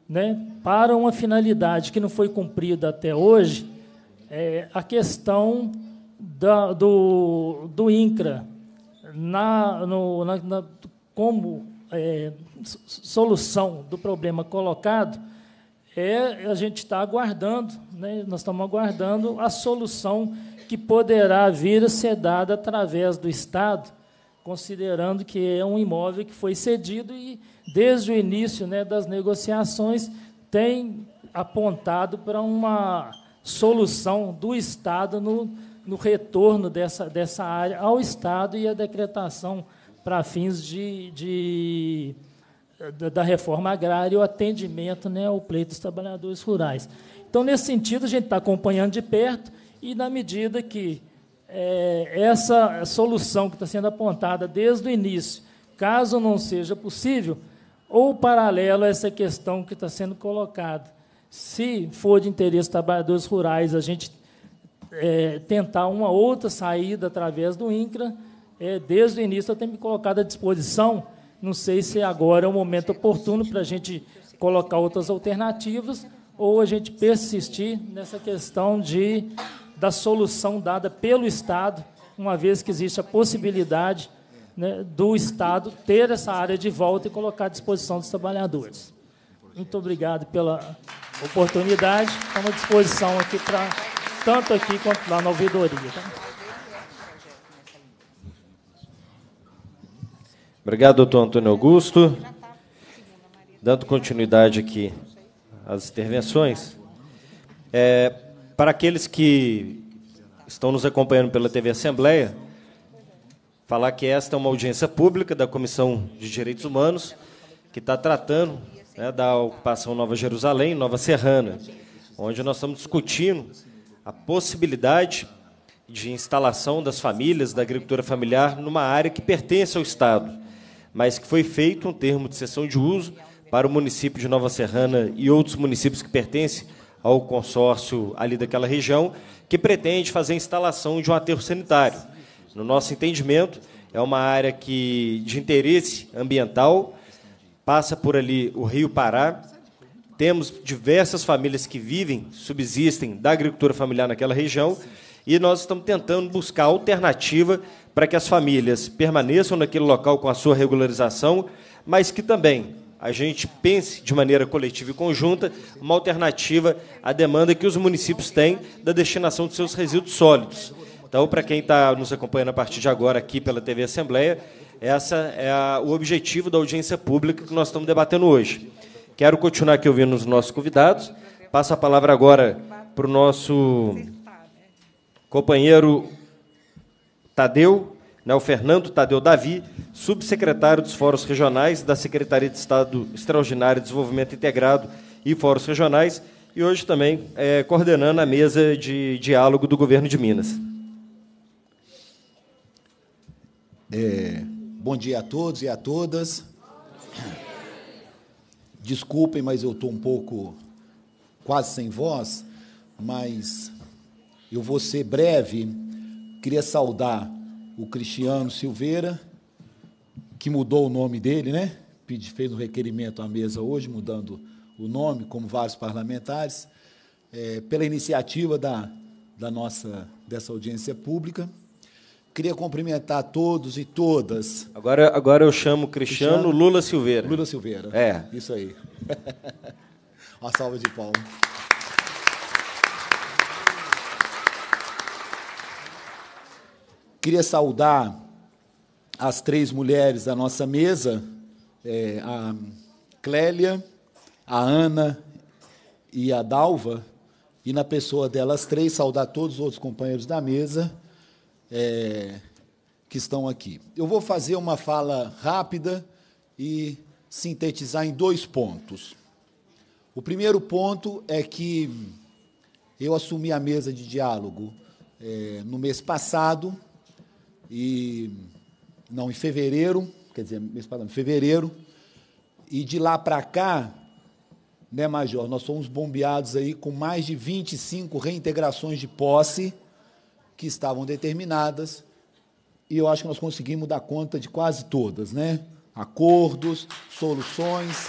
né, para uma finalidade que não foi cumprida até hoje, é a questão da, do, do INCRA, na, no, na, na como é, solução do problema colocado, é, a gente está aguardando, né, nós estamos aguardando a solução que poderá vir a ser dada através do Estado, considerando que é um imóvel que foi cedido e desde o início né, das negociações, tem apontado para uma solução do Estado no, no retorno dessa, dessa área ao Estado e a decretação para fins de, de da reforma agrária e o atendimento né, ao pleito dos trabalhadores rurais. Então, nesse sentido, a gente está acompanhando de perto e, na medida que é, essa solução que está sendo apontada desde o início, caso não seja possível, ou paralelo a essa questão que está sendo colocada. Se for de interesse dos trabalhadores rurais, a gente é, tentar uma outra saída através do INCRA, é, desde o início eu tenho me colocado à disposição. Não sei se agora é o momento oportuno para a gente colocar outras alternativas ou a gente persistir nessa questão de, da solução dada pelo Estado, uma vez que existe a possibilidade né, do Estado ter essa área de volta e colocar à disposição dos trabalhadores. Muito obrigado pela oportunidade. Estamos à disposição aqui para tanto aqui quanto lá na ouvidoria. Tá? Obrigado, doutor Antônio Augusto. Dando continuidade aqui às intervenções, é, para aqueles que estão nos acompanhando pela TV Assembleia, falar que esta é uma audiência pública da Comissão de Direitos Humanos, que está tratando né, da ocupação Nova Jerusalém, Nova Serrana, onde nós estamos discutindo a possibilidade de instalação das famílias da agricultura familiar numa área que pertence ao Estado, mas que foi feito um termo de cessão de uso para o município de Nova Serrana e outros municípios que pertencem ao consórcio ali daquela região, que pretende fazer a instalação de um aterro sanitário no nosso entendimento, é uma área que de interesse ambiental, passa por ali o Rio Pará. Temos diversas famílias que vivem, subsistem da agricultura familiar naquela região, e nós estamos tentando buscar alternativa para que as famílias permaneçam naquele local com a sua regularização, mas que também a gente pense de maneira coletiva e conjunta uma alternativa à demanda que os municípios têm da destinação de seus resíduos sólidos. Então, para quem está nos acompanhando a partir de agora aqui pela TV Assembleia, essa é a, o objetivo da audiência pública que nós estamos debatendo hoje. Quero continuar aqui ouvindo os nossos convidados. Passo a palavra agora para o nosso companheiro Tadeu, né, o Fernando Tadeu Davi, subsecretário dos Fóruns Regionais da Secretaria de Estado Extraordinário de Desenvolvimento Integrado e Fóruns Regionais, e hoje também é, coordenando a mesa de diálogo do governo de Minas. É, bom dia a todos e a todas. Desculpem, mas eu estou um pouco quase sem voz, mas eu vou ser breve. Queria saudar o Cristiano Silveira, que mudou o nome dele, né? Fez um requerimento à mesa hoje, mudando o nome, como vários parlamentares, é, pela iniciativa da, da nossa, dessa audiência pública. Queria cumprimentar todos e todas. Agora, agora eu chamo Cristiano, Cristiano Lula Silveira. Lula Silveira. É. Isso aí. Uma salva de palmas. Queria saudar as três mulheres da nossa mesa, é, a Clélia, a Ana e a Dalva, e na pessoa delas três saudar todos os outros companheiros da mesa é, que estão aqui. Eu vou fazer uma fala rápida e sintetizar em dois pontos. O primeiro ponto é que eu assumi a mesa de diálogo é, no mês passado e não em fevereiro, quer dizer, mês passado, em fevereiro, e de lá para cá, né, Major, nós somos bombeados aí com mais de 25 reintegrações de posse que estavam determinadas, e eu acho que nós conseguimos dar conta de quase todas, né? Acordos, soluções,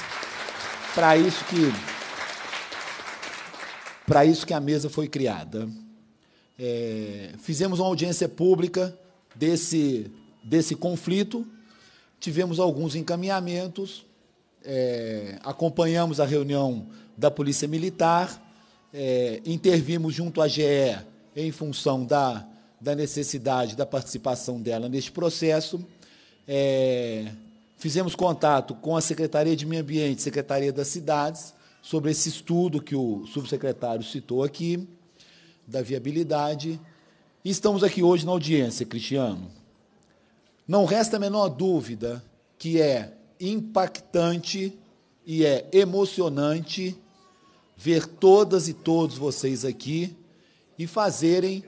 para isso que para isso que a mesa foi criada. É, fizemos uma audiência pública desse desse conflito, tivemos alguns encaminhamentos, é, acompanhamos a reunião da Polícia Militar, é, intervimos junto à GE em função da, da necessidade da participação dela neste processo. É, fizemos contato com a Secretaria de Meio Ambiente, Secretaria das Cidades, sobre esse estudo que o subsecretário citou aqui, da viabilidade. E estamos aqui hoje na audiência, Cristiano. Não resta a menor dúvida que é impactante e é emocionante ver todas e todos vocês aqui e fazerem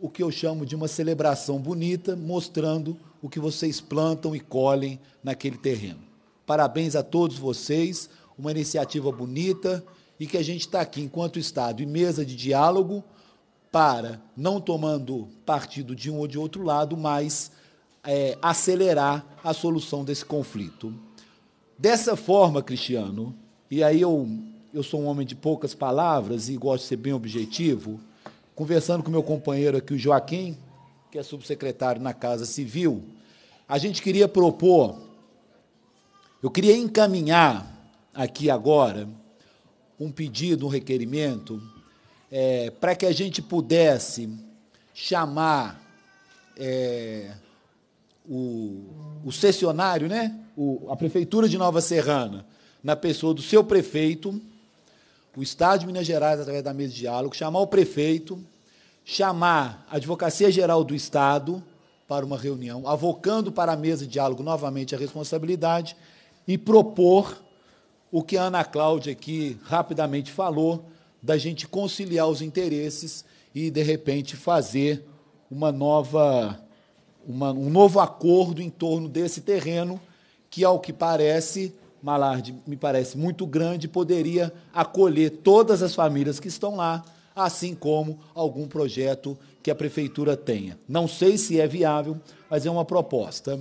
o que eu chamo de uma celebração bonita, mostrando o que vocês plantam e colhem naquele terreno. Parabéns a todos vocês, uma iniciativa bonita e que a gente está aqui enquanto Estado e mesa de diálogo para, não tomando partido de um ou de outro lado, mas é, acelerar a solução desse conflito. Dessa forma, Cristiano, e aí eu, eu sou um homem de poucas palavras e gosto de ser bem objetivo, conversando com meu companheiro aqui, o Joaquim, que é subsecretário na Casa Civil, a gente queria propor, eu queria encaminhar aqui agora um pedido, um requerimento, é, para que a gente pudesse chamar é, o, o sessionário, né? O, a Prefeitura de Nova Serrana, na pessoa do seu prefeito, o Estado de Minas Gerais, através da mesa de diálogo, chamar o prefeito, chamar a Advocacia Geral do Estado para uma reunião, avocando para a mesa de diálogo novamente a responsabilidade e propor o que a Ana Cláudia aqui rapidamente falou, da gente conciliar os interesses e, de repente, fazer uma nova, uma, um novo acordo em torno desse terreno, que, ao que parece, Malard, me parece muito grande, poderia acolher todas as famílias que estão lá, assim como algum projeto que a prefeitura tenha. Não sei se é viável, mas é uma proposta.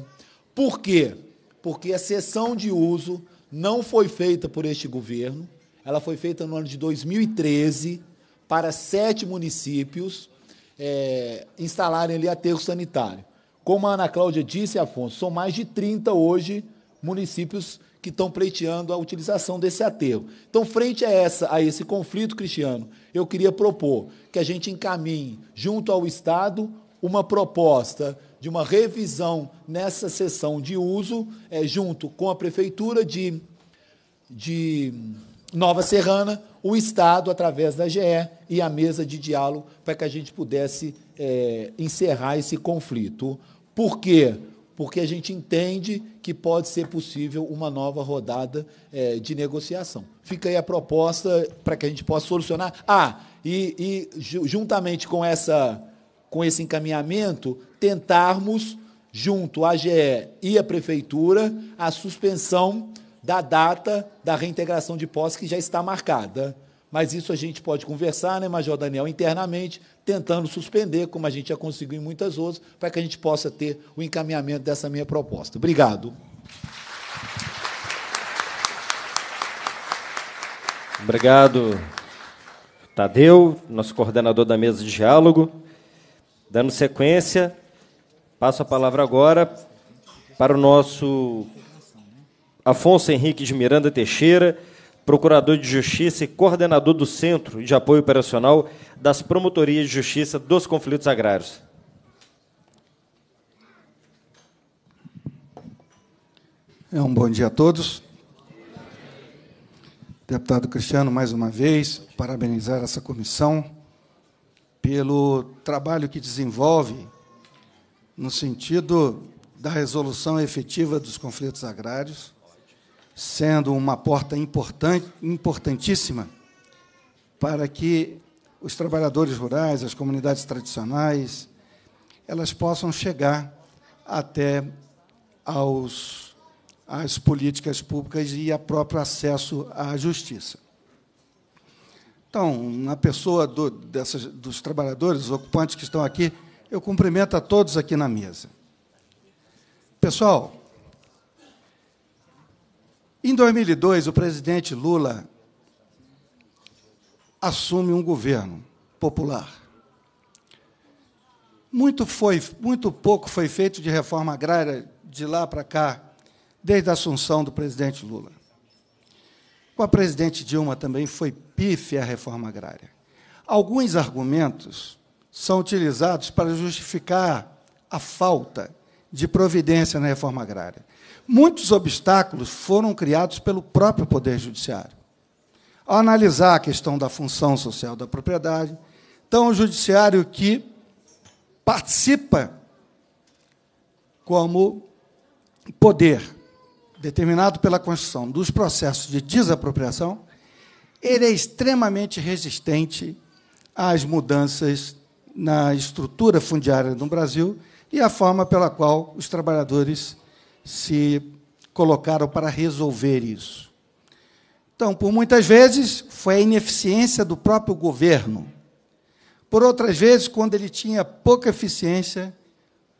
Por quê? Porque a cessão de uso não foi feita por este governo, ela foi feita no ano de 2013 para sete municípios é, instalarem ali aterro sanitário. Como a Ana Cláudia disse, Afonso, são mais de 30 hoje municípios que estão pleiteando a utilização desse aterro. Então, frente a, essa, a esse conflito, Cristiano, eu queria propor que a gente encaminhe junto ao Estado uma proposta de uma revisão nessa sessão de uso, é, junto com a Prefeitura de, de Nova Serrana, o Estado, através da GE e a mesa de diálogo, para que a gente pudesse é, encerrar esse conflito. Por quê? porque a gente entende que pode ser possível uma nova rodada é, de negociação. Fica aí a proposta para que a gente possa solucionar. Ah, e, e juntamente com, essa, com esse encaminhamento, tentarmos, junto à GE e à Prefeitura, a suspensão da data da reintegração de posse que já está marcada. Mas isso a gente pode conversar, né, Major Daniel, internamente, tentando suspender, como a gente já conseguiu em muitas outras, para que a gente possa ter o encaminhamento dessa minha proposta. Obrigado. Obrigado, Tadeu, nosso coordenador da mesa de diálogo. Dando sequência, passo a palavra agora para o nosso Afonso Henrique de Miranda Teixeira procurador de justiça e coordenador do Centro de Apoio Operacional das Promotorias de Justiça dos Conflitos Agrários. É um bom dia a todos. Deputado Cristiano, mais uma vez, parabenizar essa comissão pelo trabalho que desenvolve no sentido da resolução efetiva dos conflitos agrários sendo uma porta importante, importantíssima para que os trabalhadores rurais, as comunidades tradicionais, elas possam chegar até aos, às políticas públicas e a próprio acesso à justiça. Então, na pessoa do, dessas, dos trabalhadores, ocupantes que estão aqui, eu cumprimento a todos aqui na mesa. Pessoal, em 2002, o presidente Lula assume um governo popular. Muito, foi, muito pouco foi feito de reforma agrária de lá para cá, desde a assunção do presidente Lula. Com a presidente Dilma também foi pífia a reforma agrária. Alguns argumentos são utilizados para justificar a falta de providência na reforma agrária. Muitos obstáculos foram criados pelo próprio Poder Judiciário. Ao analisar a questão da função social da propriedade, então, o Judiciário que participa como poder determinado pela Constituição dos processos de desapropriação, ele é extremamente resistente às mudanças na estrutura fundiária do Brasil e à forma pela qual os trabalhadores se colocaram para resolver isso. Então, por muitas vezes, foi a ineficiência do próprio governo. Por outras vezes, quando ele tinha pouca eficiência,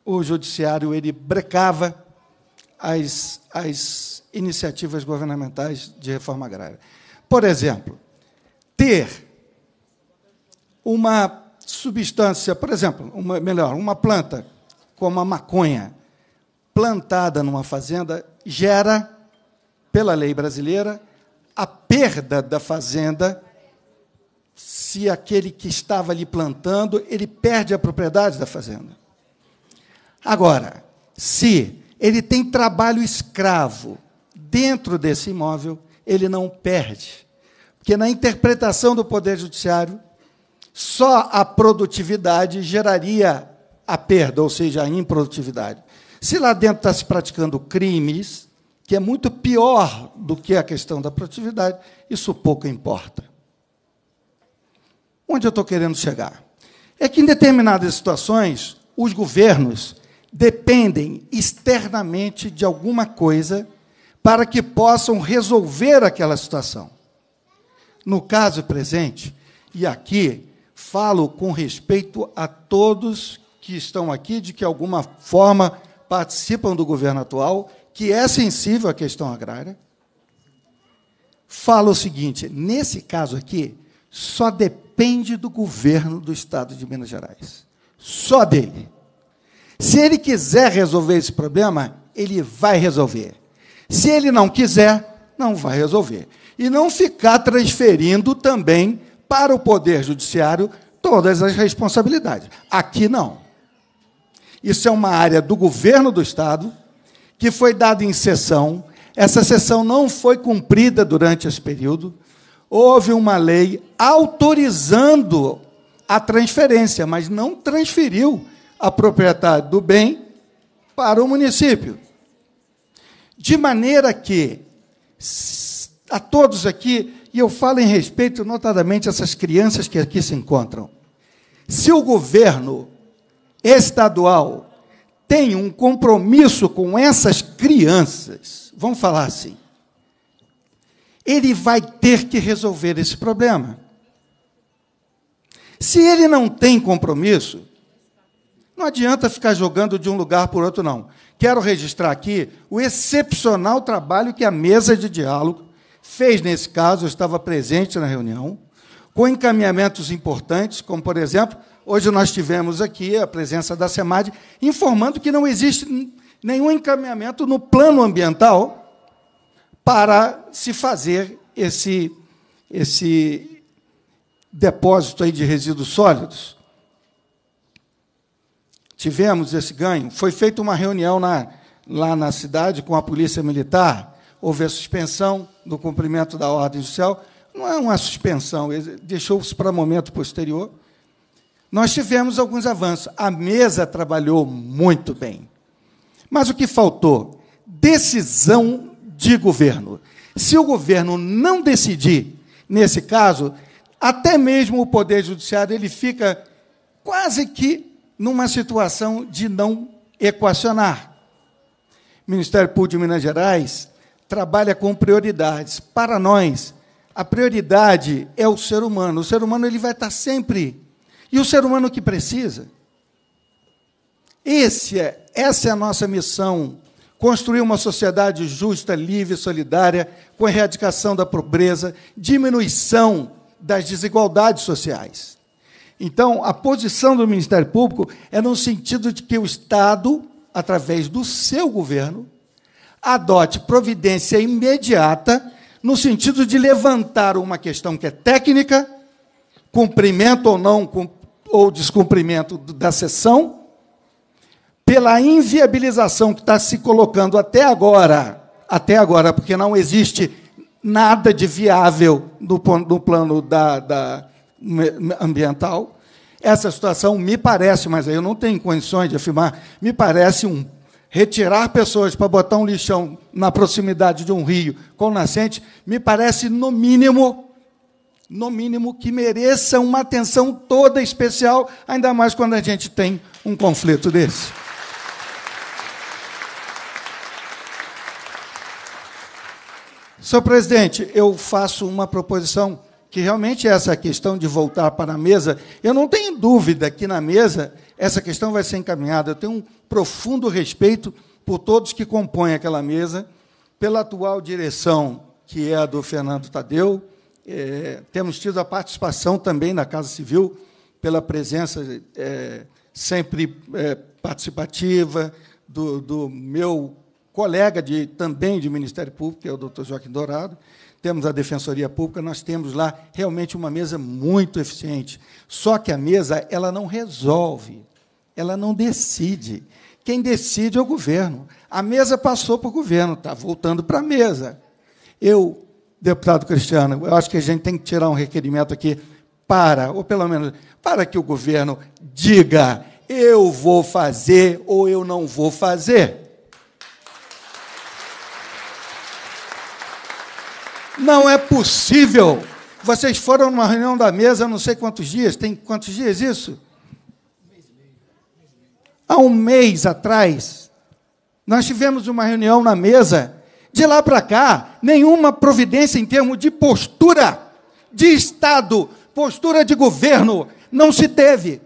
o judiciário ele brecava as, as iniciativas governamentais de reforma agrária. Por exemplo, ter uma substância, por exemplo, uma, melhor, uma planta como a maconha, plantada numa fazenda gera, pela lei brasileira, a perda da fazenda se aquele que estava ali plantando, ele perde a propriedade da fazenda. Agora, se ele tem trabalho escravo dentro desse imóvel, ele não perde. Porque na interpretação do Poder Judiciário, só a produtividade geraria a perda, ou seja, a improdutividade. Se lá dentro está se praticando crimes, que é muito pior do que a questão da produtividade, isso pouco importa. Onde eu estou querendo chegar? É que em determinadas situações, os governos dependem externamente de alguma coisa para que possam resolver aquela situação. No caso presente, e aqui falo com respeito a todos que estão aqui, de que alguma forma participam do governo atual, que é sensível à questão agrária, fala o seguinte: nesse caso aqui, só depende do governo do estado de Minas Gerais. Só dele. Se ele quiser resolver esse problema, ele vai resolver. Se ele não quiser, não vai resolver. E não ficar transferindo também para o Poder Judiciário todas as responsabilidades. Aqui não. Isso é uma área do governo do Estado que foi dada em sessão. Essa sessão não foi cumprida durante esse período. Houve uma lei autorizando a transferência, mas não transferiu a propriedade do bem para o município. De maneira que a todos aqui, e eu falo em respeito notadamente a essas crianças que aqui se encontram, se o governo estadual tem um compromisso com essas crianças, vamos falar assim, ele vai ter que resolver esse problema. Se ele não tem compromisso, não adianta ficar jogando de um lugar para outro, não. Quero registrar aqui o excepcional trabalho que a mesa de diálogo fez nesse caso, eu estava presente na reunião, com encaminhamentos importantes, como, por exemplo, Hoje nós tivemos aqui a presença da SEMAD informando que não existe nenhum encaminhamento no plano ambiental para se fazer esse, esse depósito aí de resíduos sólidos. Tivemos esse ganho. Foi feita uma reunião na, lá na cidade com a Polícia Militar. Houve a suspensão do cumprimento da ordem judicial. Não é uma suspensão, deixou-se para momento posterior nós tivemos alguns avanços. A mesa trabalhou muito bem. Mas o que faltou? Decisão de governo. Se o governo não decidir, nesse caso, até mesmo o poder judiciário ele fica quase que numa situação de não equacionar. O Ministério Público de Minas Gerais trabalha com prioridades. Para nós, a prioridade é o ser humano. O ser humano ele vai estar sempre e o ser humano que precisa? Esse é, essa é a nossa missão construir uma sociedade justa, livre, solidária, com erradicação da pobreza, diminuição das desigualdades sociais. Então, a posição do Ministério Público é no sentido de que o Estado, através do seu governo, adote providência imediata no sentido de levantar uma questão que é técnica, cumprimento ou não ou descumprimento da sessão, pela inviabilização que está se colocando até agora, até agora, porque não existe nada de viável no, no plano da, da ambiental. Essa situação me parece, mas eu não tenho condições de afirmar, me parece um retirar pessoas para botar um lixão na proximidade de um rio com nascente, me parece, no mínimo, no mínimo, que mereça uma atenção toda especial, ainda mais quando a gente tem um conflito desse. Senhor presidente, eu faço uma proposição que realmente é essa questão de voltar para a mesa, eu não tenho dúvida que na mesa essa questão vai ser encaminhada. Eu tenho um profundo respeito por todos que compõem aquela mesa, pela atual direção, que é a do Fernando Tadeu, é, temos tido a participação também na Casa Civil, pela presença é, sempre é, participativa do, do, meu colega de, também de Ministério Público, que é o doutor Joaquim Dourado. Temos a Defensoria Pública, nós temos lá realmente uma mesa muito eficiente. Só que a mesa ela não resolve, ela não decide. Quem decide é o governo. A mesa passou para o governo, está voltando para a mesa. Eu deputado Cristiano, eu acho que a gente tem que tirar um requerimento aqui para, ou pelo menos, para que o governo diga eu vou fazer ou eu não vou fazer. Não é possível. Vocês foram numa reunião da mesa, não sei quantos dias, tem quantos dias isso? Há um mês atrás, nós tivemos uma reunião na mesa de lá para cá, nenhuma providência em termos de postura de Estado, postura de governo, não se teve.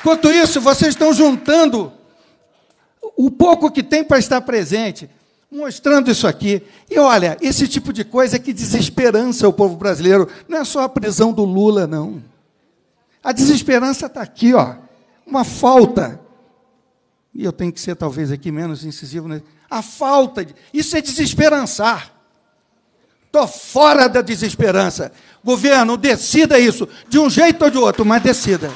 Enquanto isso, vocês estão juntando o pouco que tem para estar presente, mostrando isso aqui. E olha, esse tipo de coisa é que desesperança o povo brasileiro. Não é só a prisão do Lula, não. A desesperança está aqui, ó. Uma falta e eu tenho que ser talvez aqui menos incisivo, né? a falta, de, isso é desesperançar. Estou fora da desesperança. Governo, decida isso, de um jeito ou de outro, mas decida.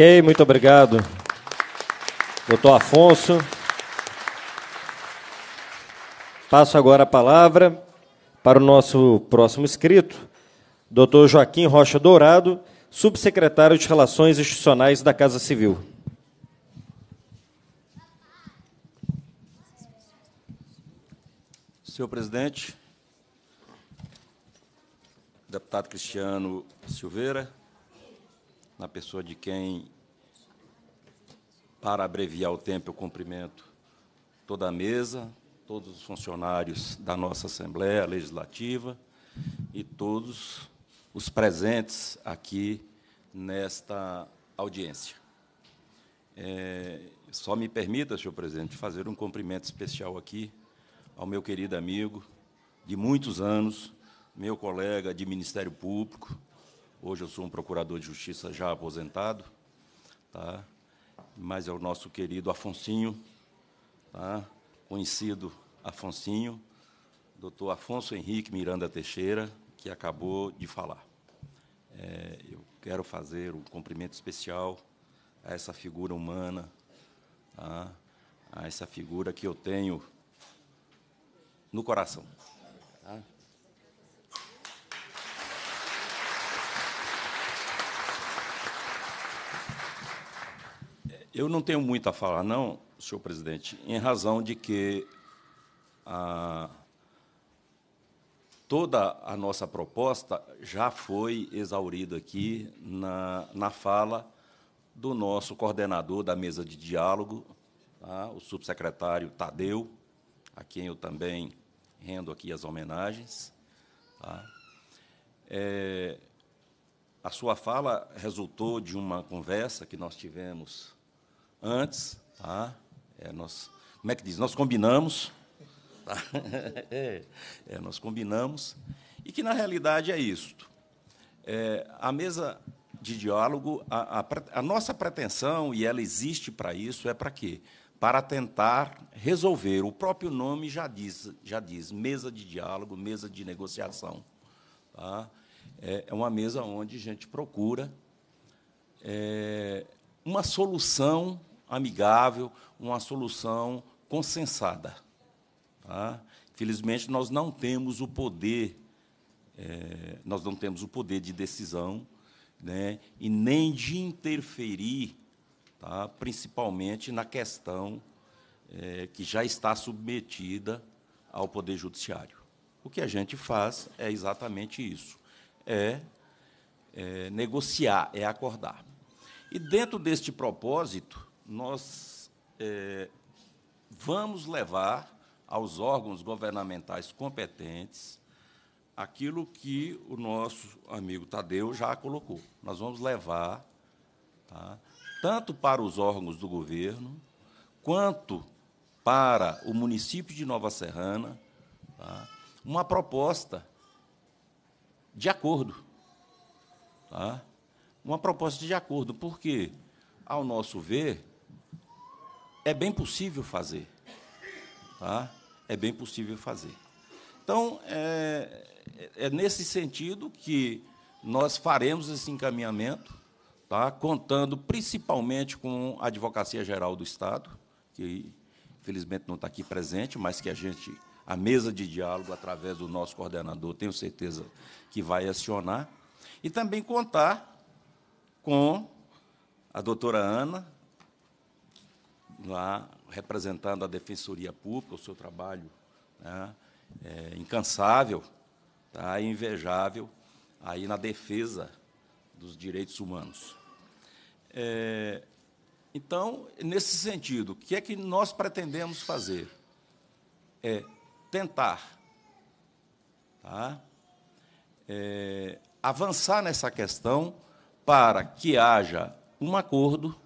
Ok, muito obrigado, doutor Afonso. Passo agora a palavra para o nosso próximo inscrito, doutor Joaquim Rocha Dourado, subsecretário de Relações Institucionais da Casa Civil. Senhor presidente, deputado Cristiano Silveira, na pessoa de quem, para abreviar o tempo, eu cumprimento toda a mesa, todos os funcionários da nossa Assembleia Legislativa e todos os presentes aqui nesta audiência. É, só me permita, senhor presidente, fazer um cumprimento especial aqui ao meu querido amigo de muitos anos, meu colega de Ministério Público, Hoje eu sou um procurador de justiça já aposentado, tá? mas é o nosso querido Afonsinho, tá? conhecido Afonsinho, doutor Afonso Henrique Miranda Teixeira, que acabou de falar. É, eu quero fazer um cumprimento especial a essa figura humana, tá? a essa figura que eu tenho no coração. Eu não tenho muito a falar, não, senhor presidente, em razão de que a, ah, toda a nossa proposta já foi exaurida aqui na, na fala do nosso coordenador da mesa de diálogo, tá? o subsecretário Tadeu, a quem eu também rendo aqui as homenagens. Tá? É, a sua fala resultou de uma conversa que nós tivemos antes. Tá? É, nós, como é que diz? Nós combinamos. Tá? É, é, nós combinamos. E que, na realidade, é isto. É, a mesa de diálogo, a, a, a nossa pretensão, e ela existe para isso, é para quê? Para tentar resolver. O próprio nome já diz, já diz mesa de diálogo, mesa de negociação. Tá? É, é uma mesa onde a gente procura é, uma solução amigável, uma solução consensada. Tá? Felizmente, nós não temos o poder, é, nós não temos o poder de decisão, né, e nem de interferir, tá, principalmente na questão é, que já está submetida ao Poder Judiciário. O que a gente faz é exatamente isso: é, é negociar, é acordar. E dentro deste propósito, nós é, vamos levar aos órgãos governamentais competentes aquilo que o nosso amigo Tadeu já colocou. Nós vamos levar, tá, tanto para os órgãos do governo, quanto para o município de Nova Serrana, tá, uma proposta de acordo. Tá? Uma proposta de acordo, porque, ao nosso ver, é bem possível fazer. Tá? É bem possível fazer. Então, é, é, é nesse sentido que nós faremos esse encaminhamento, tá? contando principalmente com a Advocacia Geral do Estado, que infelizmente não está aqui presente, mas que a gente, a mesa de diálogo, através do nosso coordenador, tenho certeza que vai acionar. E também contar com a doutora Ana, lá representando a Defensoria Pública, o seu trabalho né, é, incansável, tá, invejável, aí na defesa dos direitos humanos. É, então, nesse sentido, o que é que nós pretendemos fazer? É tentar tá, é, avançar nessa questão para que haja um acordo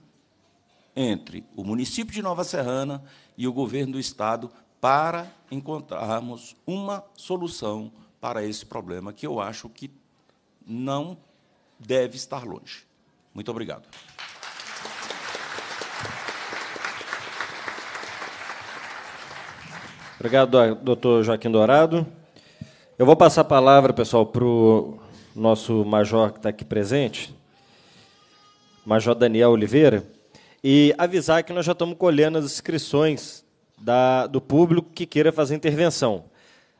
entre o município de Nova Serrana e o governo do Estado para encontrarmos uma solução para esse problema, que eu acho que não deve estar longe. Muito obrigado. Obrigado, doutor Joaquim Dourado. Eu vou passar a palavra, pessoal, para o nosso major que está aqui presente, Major Daniel Oliveira e avisar que nós já estamos colhendo as inscrições da, do público que queira fazer intervenção.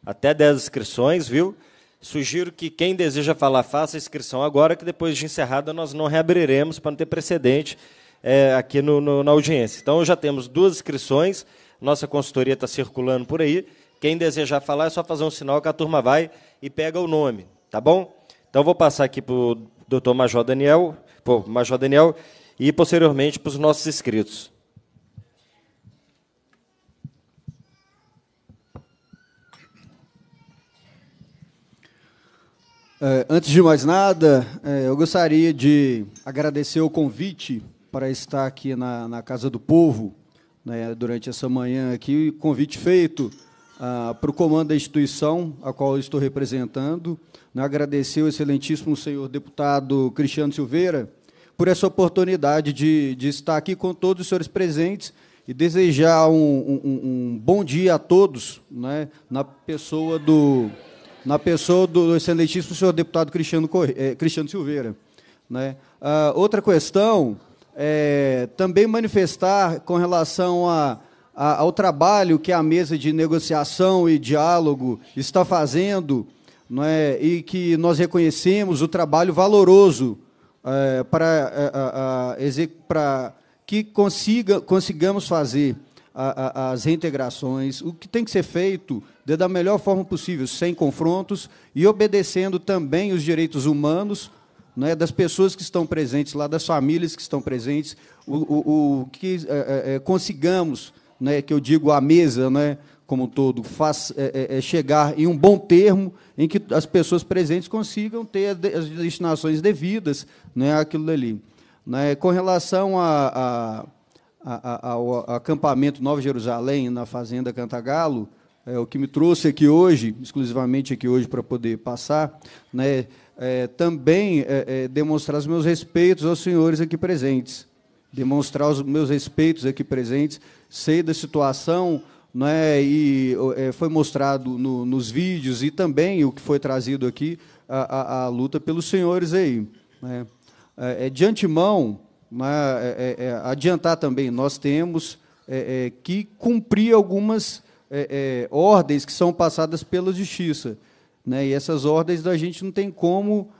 Até 10 inscrições, viu? Sugiro que quem deseja falar, faça a inscrição agora, que depois de encerrada nós não reabriremos para não ter precedente é, aqui no, no, na audiência. Então já temos duas inscrições, nossa consultoria está circulando por aí. Quem desejar falar é só fazer um sinal que a turma vai e pega o nome, tá bom? Então vou passar aqui para o doutor Major Daniel, pô, Major Daniel, e posteriormente para os nossos inscritos. É, antes de mais nada, é, eu gostaria de agradecer o convite para estar aqui na, na Casa do Povo né, durante essa manhã aqui, convite feito ah, para o comando da instituição a qual estou representando. Né, agradecer o excelentíssimo senhor deputado Cristiano Silveira por essa oportunidade de, de estar aqui com todos os senhores presentes e desejar um, um, um bom dia a todos, né, na pessoa do na pessoa do excelentíssimo senhor deputado Cristiano, Corre, eh, Cristiano Silveira. Né? Ah, outra questão é também manifestar com relação a, a, ao trabalho que a mesa de negociação e diálogo está fazendo não é? e que nós reconhecemos o trabalho valoroso é, para, é, para que consiga, consigamos fazer a, a, as reintegrações, o que tem que ser feito da melhor forma possível, sem confrontos e obedecendo também os direitos humanos né, das pessoas que estão presentes lá, das famílias que estão presentes, o, o, o que é, é, é consigamos, né, que eu digo a mesa, né, como um todo, faz, é, é, é, chegar em um bom termo em que as pessoas presentes consigam ter as destinações devidas né, àquilo dali. Né, com relação a, a, a, ao acampamento Nova Jerusalém, na Fazenda Cantagalo, é, o que me trouxe aqui hoje, exclusivamente aqui hoje para poder passar, né, é, também é, é demonstrar os meus respeitos aos senhores aqui presentes, demonstrar os meus respeitos aqui presentes, sei da situação né, e é, foi mostrado no, nos vídeos e também o que foi trazido aqui, a, a, a luta pelos senhores aí. Né. É, é de antemão, né, é, é, é, adiantar também, nós temos que cumprir algumas ordens que são passadas pela justiça. Né, e essas ordens da gente não tem como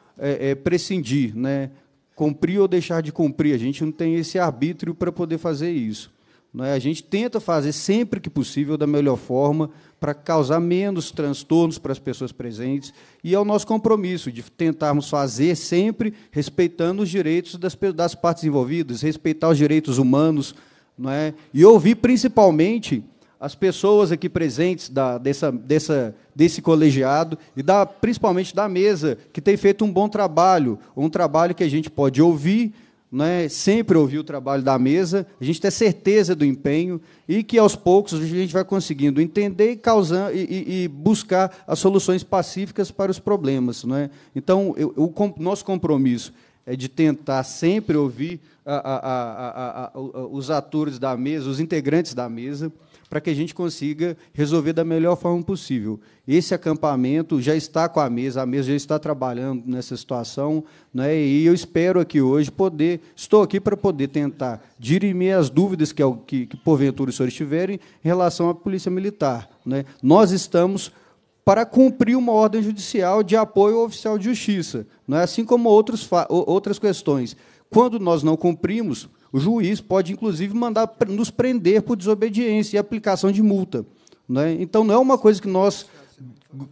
prescindir, né, cumprir ou deixar de cumprir, a gente não tem esse arbítrio para poder fazer isso. Né? A gente tenta fazer sempre que possível da melhor forma para causar menos transtornos para as pessoas presentes e é o nosso compromisso de tentarmos fazer sempre respeitando os direitos das, das partes envolvidas, respeitar os direitos humanos não é? e ouvir principalmente as pessoas aqui presentes da, dessa, dessa, desse colegiado e da, principalmente da mesa, que tem feito um bom trabalho, um trabalho que a gente pode ouvir, né, sempre ouvir o trabalho da mesa, a gente ter certeza do empenho e que, aos poucos, a gente vai conseguindo entender e, causar, e, e buscar as soluções pacíficas para os problemas. Né? Então, eu, o nosso compromisso é de tentar sempre ouvir a, a, a, os atores da mesa, os integrantes da mesa, para que a gente consiga resolver da melhor forma possível. Esse acampamento já está com a mesa, a mesa já está trabalhando nessa situação, né, e eu espero aqui hoje poder, estou aqui para poder tentar dirimir as dúvidas que, que, que porventura os senhores tiverem em relação à Polícia Militar. Né. Nós estamos para cumprir uma ordem judicial de apoio ao oficial de justiça, não é assim como outros outras questões. Quando nós não cumprimos, o juiz pode, inclusive, mandar nos prender por desobediência e aplicação de multa. Né? Então, não é uma coisa que nós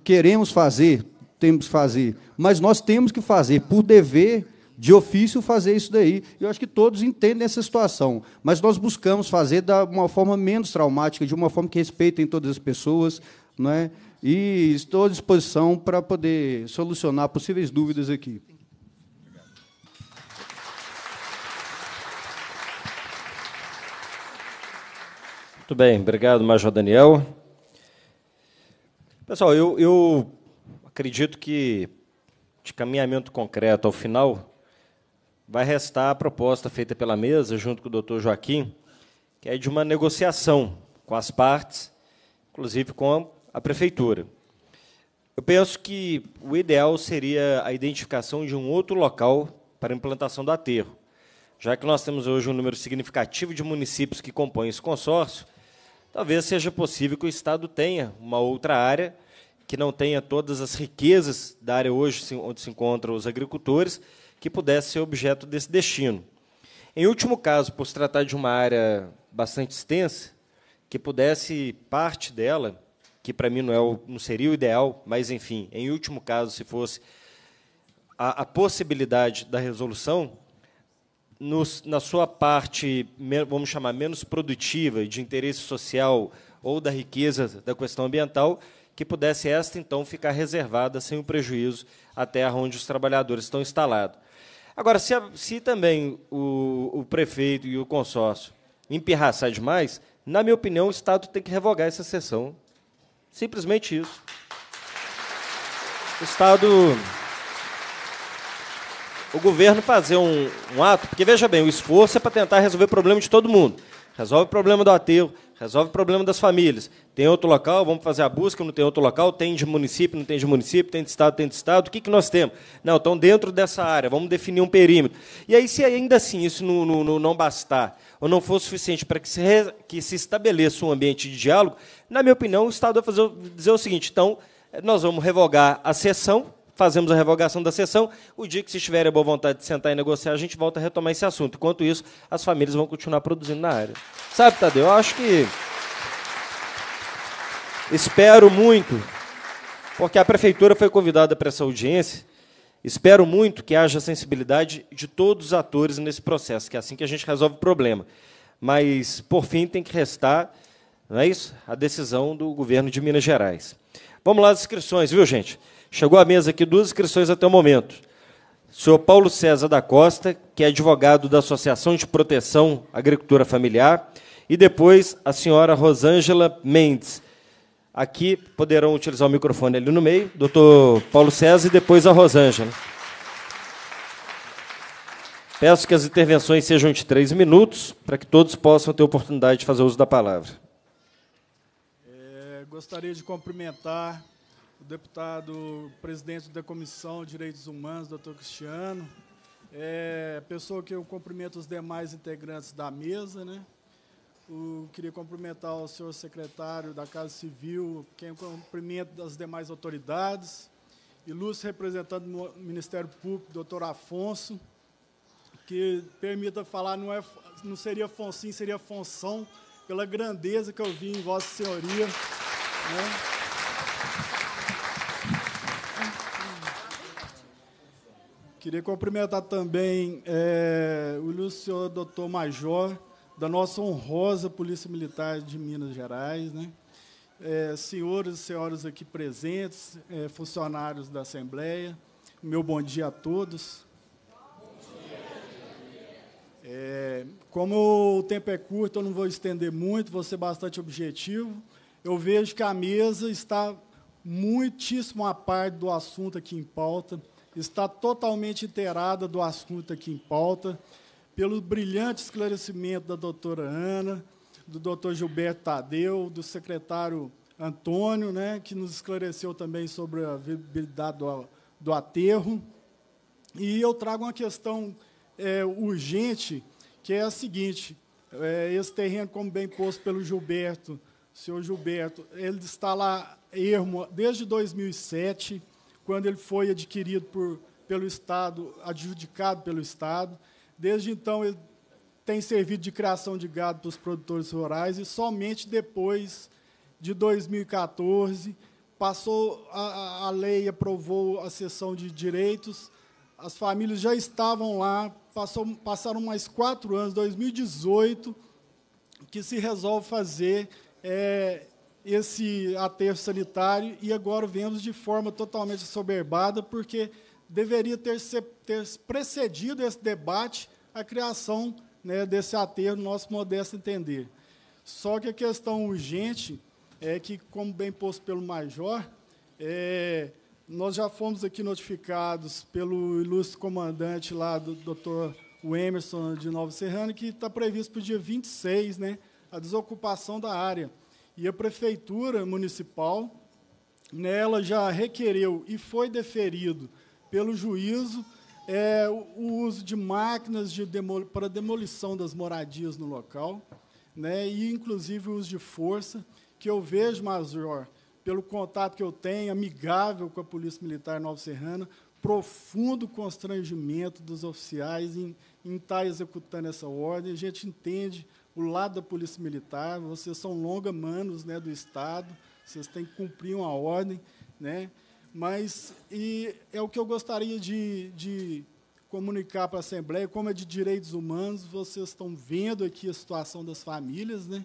queremos fazer, temos que fazer, mas nós temos que fazer por dever de ofício fazer isso daí. Eu acho que todos entendem essa situação, mas nós buscamos fazer de uma forma menos traumática, de uma forma que respeitem todas as pessoas, né? E estou à disposição para poder solucionar possíveis dúvidas aqui. Muito bem, obrigado, Major Daniel. Pessoal, eu, eu acredito que, de caminhamento concreto ao final, vai restar a proposta feita pela mesa, junto com o doutor Joaquim, que é de uma negociação com as partes, inclusive com a prefeitura. Eu penso que o ideal seria a identificação de um outro local para a implantação do aterro. Já que nós temos hoje um número significativo de municípios que compõem esse consórcio, talvez seja possível que o Estado tenha uma outra área que não tenha todas as riquezas da área hoje onde se encontram os agricultores, que pudesse ser objeto desse destino. Em último caso, por se tratar de uma área bastante extensa, que pudesse parte dela, que para mim não, é o, não seria o ideal, mas enfim, em último caso, se fosse a, a possibilidade da resolução, no, na sua parte, vamos chamar, menos produtiva, de interesse social ou da riqueza da questão ambiental, que pudesse esta, então, ficar reservada sem o prejuízo à terra onde os trabalhadores estão instalados. Agora, se, se também o, o prefeito e o consórcio empirraçar demais, na minha opinião, o Estado tem que revogar essa sessão. Simplesmente isso. O Estado o governo fazer um, um ato, porque veja bem, o esforço é para tentar resolver o problema de todo mundo. Resolve o problema do aterro, resolve o problema das famílias. Tem outro local, vamos fazer a busca, não tem outro local, tem de município, não tem de município, tem de estado, tem de estado. O que, que nós temos? Não, estão dentro dessa área, vamos definir um perímetro. E aí, se ainda assim isso não, não, não bastar, ou não for suficiente para que se, re... que se estabeleça um ambiente de diálogo, na minha opinião, o Estado vai fazer... dizer o seguinte: então, nós vamos revogar a sessão fazemos a revogação da sessão. O dia que se estiver a boa vontade de sentar e negociar, a gente volta a retomar esse assunto. Enquanto isso, as famílias vão continuar produzindo na área. Sabe, Tadeu, eu acho que. Espero muito, porque a prefeitura foi convidada para essa audiência. Espero muito que haja sensibilidade de todos os atores nesse processo, que é assim que a gente resolve o problema. Mas, por fim, tem que restar, não é isso? A decisão do governo de Minas Gerais. Vamos lá as inscrições, viu, gente? Chegou à mesa aqui duas inscrições até o momento. O senhor Paulo César da Costa, que é advogado da Associação de Proteção Agricultura Familiar, e depois a senhora Rosângela Mendes. Aqui poderão utilizar o microfone ali no meio, doutor Paulo César e depois a Rosângela. Peço que as intervenções sejam de três minutos, para que todos possam ter oportunidade de fazer uso da palavra. É, gostaria de cumprimentar o deputado presidente da Comissão de Direitos Humanos, doutor Cristiano, é, pessoa que eu cumprimento os demais integrantes da mesa, né? Eu queria cumprimentar o senhor secretário da Casa Civil, quem cumprimento das demais autoridades, ilustre representante do Ministério Público, doutor Afonso, que permita falar, não, é, não seria Afonso, seria Fonção, pela grandeza que eu vi em Vossa Senhoria. Né? Queria cumprimentar também é, o Lúcio Doutor Major, da nossa honrosa Polícia Militar de Minas Gerais, né? É, senhores e senhoras aqui presentes, é, funcionários da Assembleia, meu bom dia a todos. É, como o tempo é curto, eu não vou estender muito, vou ser bastante objetivo. Eu vejo que a mesa está muitíssimo à parte do assunto aqui em pauta está totalmente inteirada do assunto aqui em pauta, pelo brilhante esclarecimento da doutora Ana, do doutor Gilberto Tadeu, do secretário Antônio, né, que nos esclareceu também sobre a viabilidade do, do aterro. E eu trago uma questão é, urgente, que é a seguinte: é, esse terreno, como bem posto pelo Gilberto, senhor Gilberto, ele está lá ermo desde 2007 quando ele foi adquirido por, pelo Estado, adjudicado pelo Estado. Desde então, ele tem servido de criação de gado para os produtores rurais e somente depois de 2014 passou a, a lei, aprovou a cessão de direitos, as famílias já estavam lá, passou, passaram mais quatro anos, 2018, que se resolve fazer é, esse aterro sanitário e agora vemos de forma totalmente soberbada, porque deveria ter, ter precedido esse debate a criação né, desse aterro, no nosso modesto entender. Só que a questão urgente é que, como bem posto pelo Major, é, nós já fomos aqui notificados pelo ilustre comandante lá, do doutor Emerson de Nova Serrana, que está previsto para o dia 26, né, a desocupação da área. E a Prefeitura Municipal, nela já requereu e foi deferido pelo juízo é, o uso de máquinas de demol para demolição das moradias no local, né, e inclusive o uso de força, que eu vejo, Major, pelo contato que eu tenho, amigável com a Polícia Militar Nova Serrana, profundo constrangimento dos oficiais em, em estar tá executando essa ordem. A gente entende o lado da Polícia Militar, vocês são longa-manos né, do Estado, vocês têm que cumprir uma ordem. Né? Mas e é o que eu gostaria de, de comunicar para a Assembleia, como é de direitos humanos, vocês estão vendo aqui a situação das famílias. Né?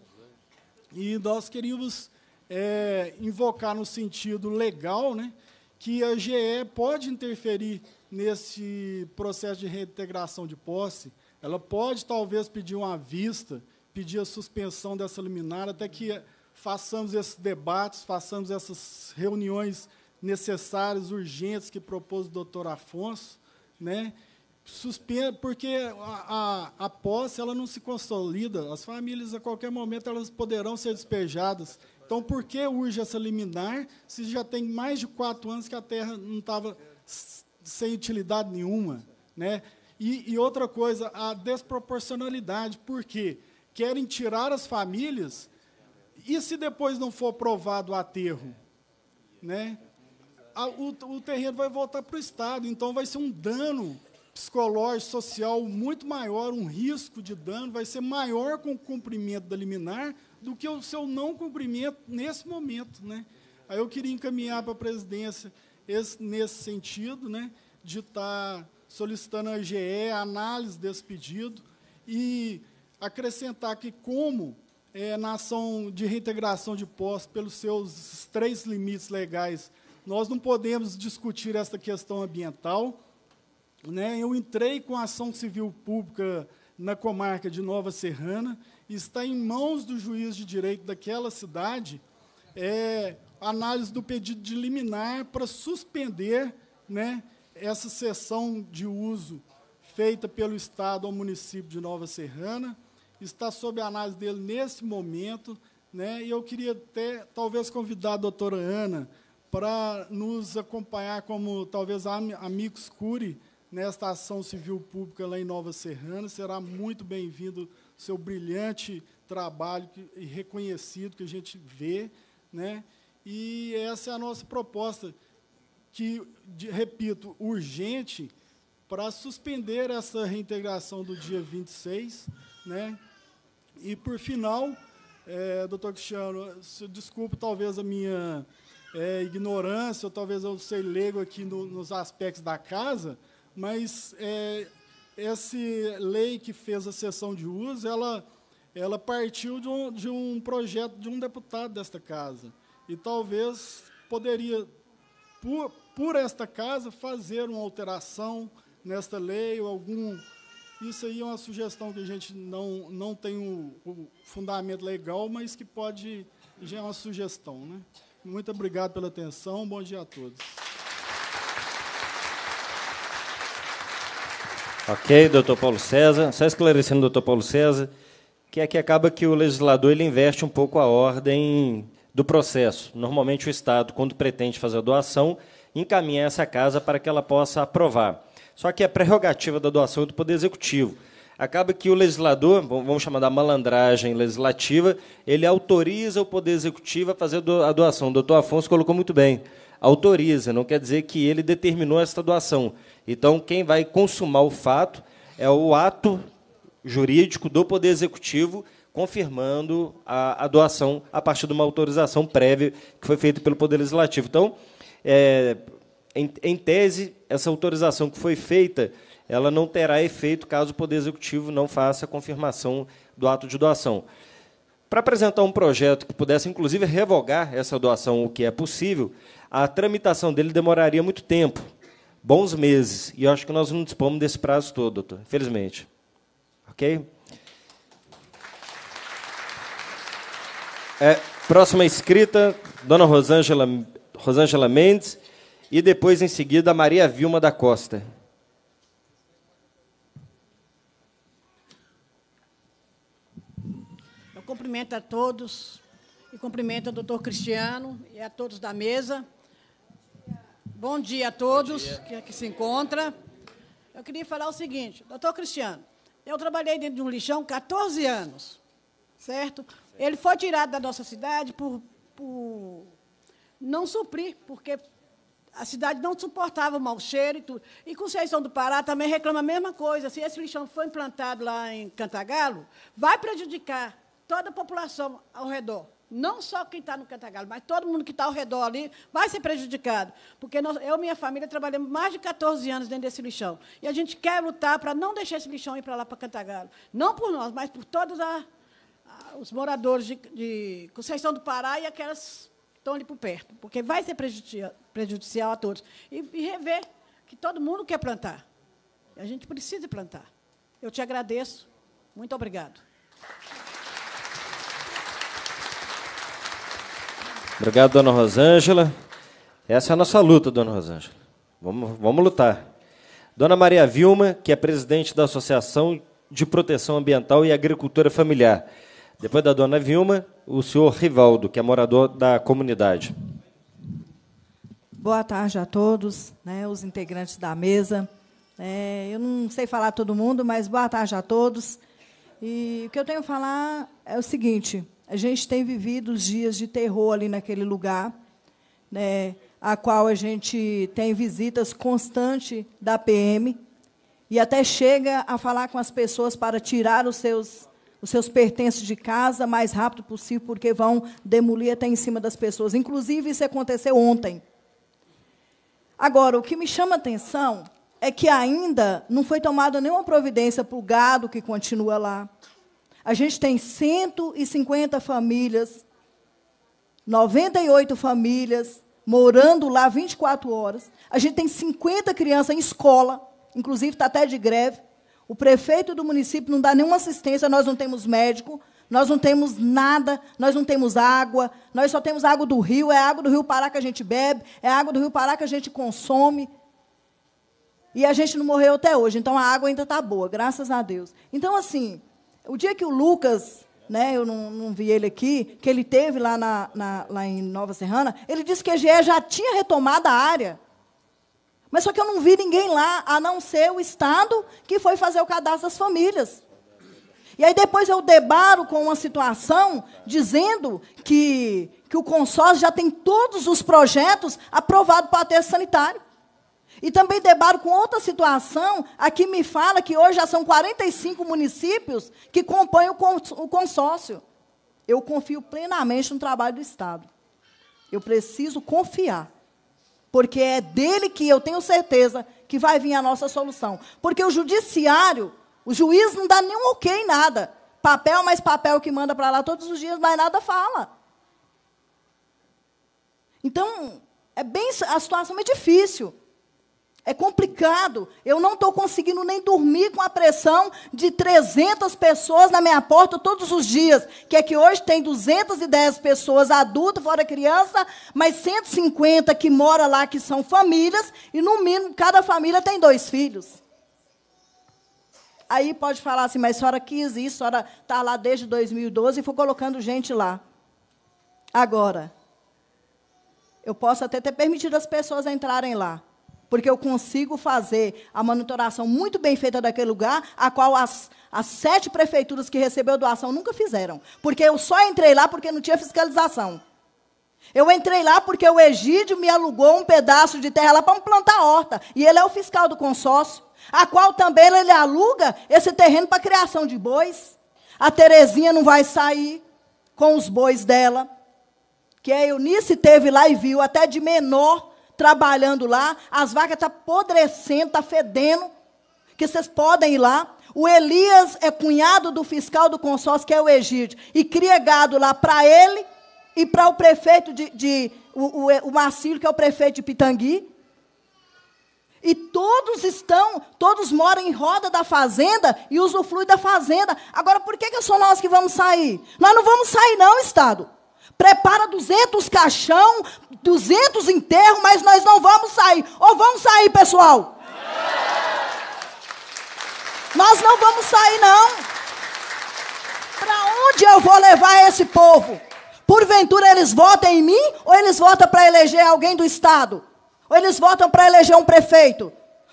E nós queríamos é, invocar no sentido legal né, que a GE pode interferir nesse processo de reintegração de posse, ela pode talvez pedir uma vista pedir a suspensão dessa liminar até que façamos esses debates, façamos essas reuniões necessárias, urgentes, que propôs o doutor Afonso, né? Suspenda, porque a, a, a, posse ela não se consolida. As famílias, a qualquer momento, elas poderão ser despejadas. Então, por que urge essa liminar se já tem mais de quatro anos que a terra não estava sem utilidade nenhuma? Né? E, e outra coisa, a desproporcionalidade. Por quê? Porque querem tirar as famílias. E se depois não for aprovado o aterro? Né? o, o terreno vai voltar para o Estado. Então, vai ser um dano psicológico, social muito maior, um risco de dano vai ser maior com o cumprimento da liminar do que o seu não cumprimento nesse momento. Né? Aí eu queria encaminhar para a presidência esse, nesse sentido, né, de estar tá solicitando a AGE a análise desse pedido e acrescentar que, como é, na ação de reintegração de posse, pelos seus três limites legais, nós não podemos discutir essa questão ambiental. Né? Eu entrei com a ação civil pública na comarca de Nova Serrana, está em mãos do juiz de direito daquela cidade é, análise do pedido de liminar para suspender né, essa sessão de uso feita pelo Estado ao município de Nova Serrana está sob a análise dele nesse momento, né? E eu queria até talvez, convidar a doutora Ana para nos acompanhar como, talvez, amigos curi nesta ação civil pública lá em Nova Serrana. Será muito bem-vindo seu brilhante trabalho e reconhecido que a gente vê, né? E essa é a nossa proposta, que, de, repito, urgente, para suspender essa reintegração do dia 26, né? E, por final, é, doutor Cristiano, desculpe talvez a minha é, ignorância, ou talvez eu sei leigo aqui no, nos aspectos da casa, mas é, essa lei que fez a sessão de uso, ela, ela partiu de um, de um projeto de um deputado desta casa. E talvez poderia, por, por esta casa, fazer uma alteração nesta lei ou algum isso aí é uma sugestão que a gente não, não tem o, o fundamento legal, mas que pode já é uma sugestão. Né? Muito obrigado pela atenção, bom dia a todos. Ok, doutor Paulo César. Só esclarecendo, doutor Paulo César, que é que acaba que o legislador ele investe um pouco a ordem do processo. Normalmente o Estado, quando pretende fazer a doação, encaminha essa casa para que ela possa aprovar. Só que é prerrogativa da doação do Poder Executivo. Acaba que o legislador, vamos chamar da malandragem legislativa, ele autoriza o Poder Executivo a fazer a doação. O doutor Afonso colocou muito bem. Autoriza, não quer dizer que ele determinou esta doação. Então, quem vai consumar o fato é o ato jurídico do Poder Executivo confirmando a, a, doação a partir de uma autorização prévia que foi feita pelo Poder Legislativo. Então, é, em, em tese, essa autorização que foi feita, ela não terá efeito caso o Poder Executivo não faça a confirmação do ato de doação. Para apresentar um projeto que pudesse, inclusive, revogar essa doação, o que é possível, a tramitação dele demoraria muito tempo bons meses. E eu acho que nós não dispomos desse prazo todo, doutor, infelizmente. Ok? É, próxima escrita, dona Rosângela, Rosângela Mendes, e depois, em seguida, Maria Vilma da Costa. Eu cumprimento a todos e cumprimento ao doutor Cristiano e a todos da mesa. Bom dia a todos dia. Que, que se encontra. Eu queria falar o seguinte, doutor Cristiano, eu trabalhei dentro de um lixão 14 anos, certo? Ele foi tirado da nossa cidade por, por não suprir, porque a cidade não suportava o mau cheiro e tudo. E Conceição do Pará também reclama a mesma coisa. Se esse lixão for implantado lá em Cantagalo, vai prejudicar toda a população ao redor. Não só quem está no Cantagalo, mas todo mundo que está ao redor ali vai ser prejudicado. Porque nós, eu e minha família trabalhamos mais de 14 anos dentro desse lixão. E a gente quer lutar para não deixar esse lixão ir para lá, para Cantagalo. Não por nós, mas por todos a, a, os moradores de, de Conceição do Pará e aquelas estão ali por perto, porque vai ser prejudicial a todos. E, e rever que todo mundo quer plantar. A gente precisa plantar. Eu te agradeço. Muito obrigado. Obrigado, dona Rosângela. Essa é a nossa luta, dona Rosângela. Vamos, vamos lutar. Dona Maria Vilma, que é presidente da Associação de Proteção Ambiental e Agricultura Familiar. Depois da dona Vilma, o senhor Rivaldo, que é morador da comunidade. Boa tarde a todos, né, os integrantes da mesa. É, eu não sei falar todo mundo, mas boa tarde a todos. E o que eu tenho a falar é o seguinte: a gente tem vivido os dias de terror ali naquele lugar, né, a qual a gente tem visitas constantes da PM e até chega a falar com as pessoas para tirar os seus os seus pertences de casa mais rápido possível, porque vão demolir até em cima das pessoas. Inclusive, isso aconteceu ontem. Agora, o que me chama a atenção é que ainda não foi tomada nenhuma providência para o gado que continua lá. A gente tem 150 famílias, 98 famílias morando lá 24 horas. A gente tem 50 crianças em escola, inclusive está até de greve. O prefeito do município não dá nenhuma assistência, nós não temos médico, nós não temos nada, nós não temos água, nós só temos água do rio, é água do rio Pará que a gente bebe, é água do rio Pará que a gente consome. E a gente não morreu até hoje, então a água ainda está boa, graças a Deus. Então, assim, o dia que o Lucas, né, eu não, não vi ele aqui, que ele teve lá, na, na, lá em Nova Serrana, ele disse que a EGE já tinha retomado a área. Mas só que eu não vi ninguém lá, a não ser o Estado que foi fazer o cadastro das famílias. E aí depois eu debaro com uma situação dizendo que, que o consórcio já tem todos os projetos aprovados para o ter sanitário. E também debaro com outra situação, aqui me fala que hoje já são 45 municípios que compõem o consórcio. Eu confio plenamente no trabalho do Estado. Eu preciso confiar porque é dele que eu tenho certeza que vai vir a nossa solução. Porque o judiciário, o juiz não dá nenhum ok em nada. Papel mais papel que manda para lá todos os dias, mas nada fala. Então, é bem, a situação é difícil. É complicado. Eu não estou conseguindo nem dormir com a pressão de 300 pessoas na minha porta todos os dias. Que é que hoje tem 210 pessoas, adultas fora criança, mas 150 que mora lá, que são famílias, e no mínimo cada família tem dois filhos. Aí pode falar assim, mas a senhora quis isso, a senhora está lá desde 2012 e foi colocando gente lá. Agora, eu posso até ter permitido as pessoas entrarem lá, porque eu consigo fazer a monitoração muito bem feita daquele lugar, a qual as, as sete prefeituras que recebeu doação nunca fizeram. Porque eu só entrei lá porque não tinha fiscalização. Eu entrei lá porque o Egídio me alugou um pedaço de terra lá para plantar horta. E ele é o fiscal do consórcio, a qual também ele aluga esse terreno para criação de bois. A Terezinha não vai sair com os bois dela. Que a Eunice teve lá e viu, até de menor, trabalhando lá, as vacas estão tá apodrecendo, estão tá fedendo, que vocês podem ir lá. O Elias é cunhado do fiscal do consórcio, que é o Egídio, e cria gado lá para ele e para o prefeito de, de o, o, o Marcílio, que é o prefeito de Pitangui. E todos estão, todos moram em roda da fazenda e usufruem da fazenda. Agora, por que, que são nós que vamos sair? Nós não vamos sair, não, Estado. Prepara 200 caixão, 200 enterros, mas nós não vamos sair. Ou vamos sair, pessoal? Nós não vamos sair, não. Para onde eu vou levar esse povo? Porventura eles votam em mim ou eles votam para eleger alguém do Estado? Ou eles votam para eleger um prefeito?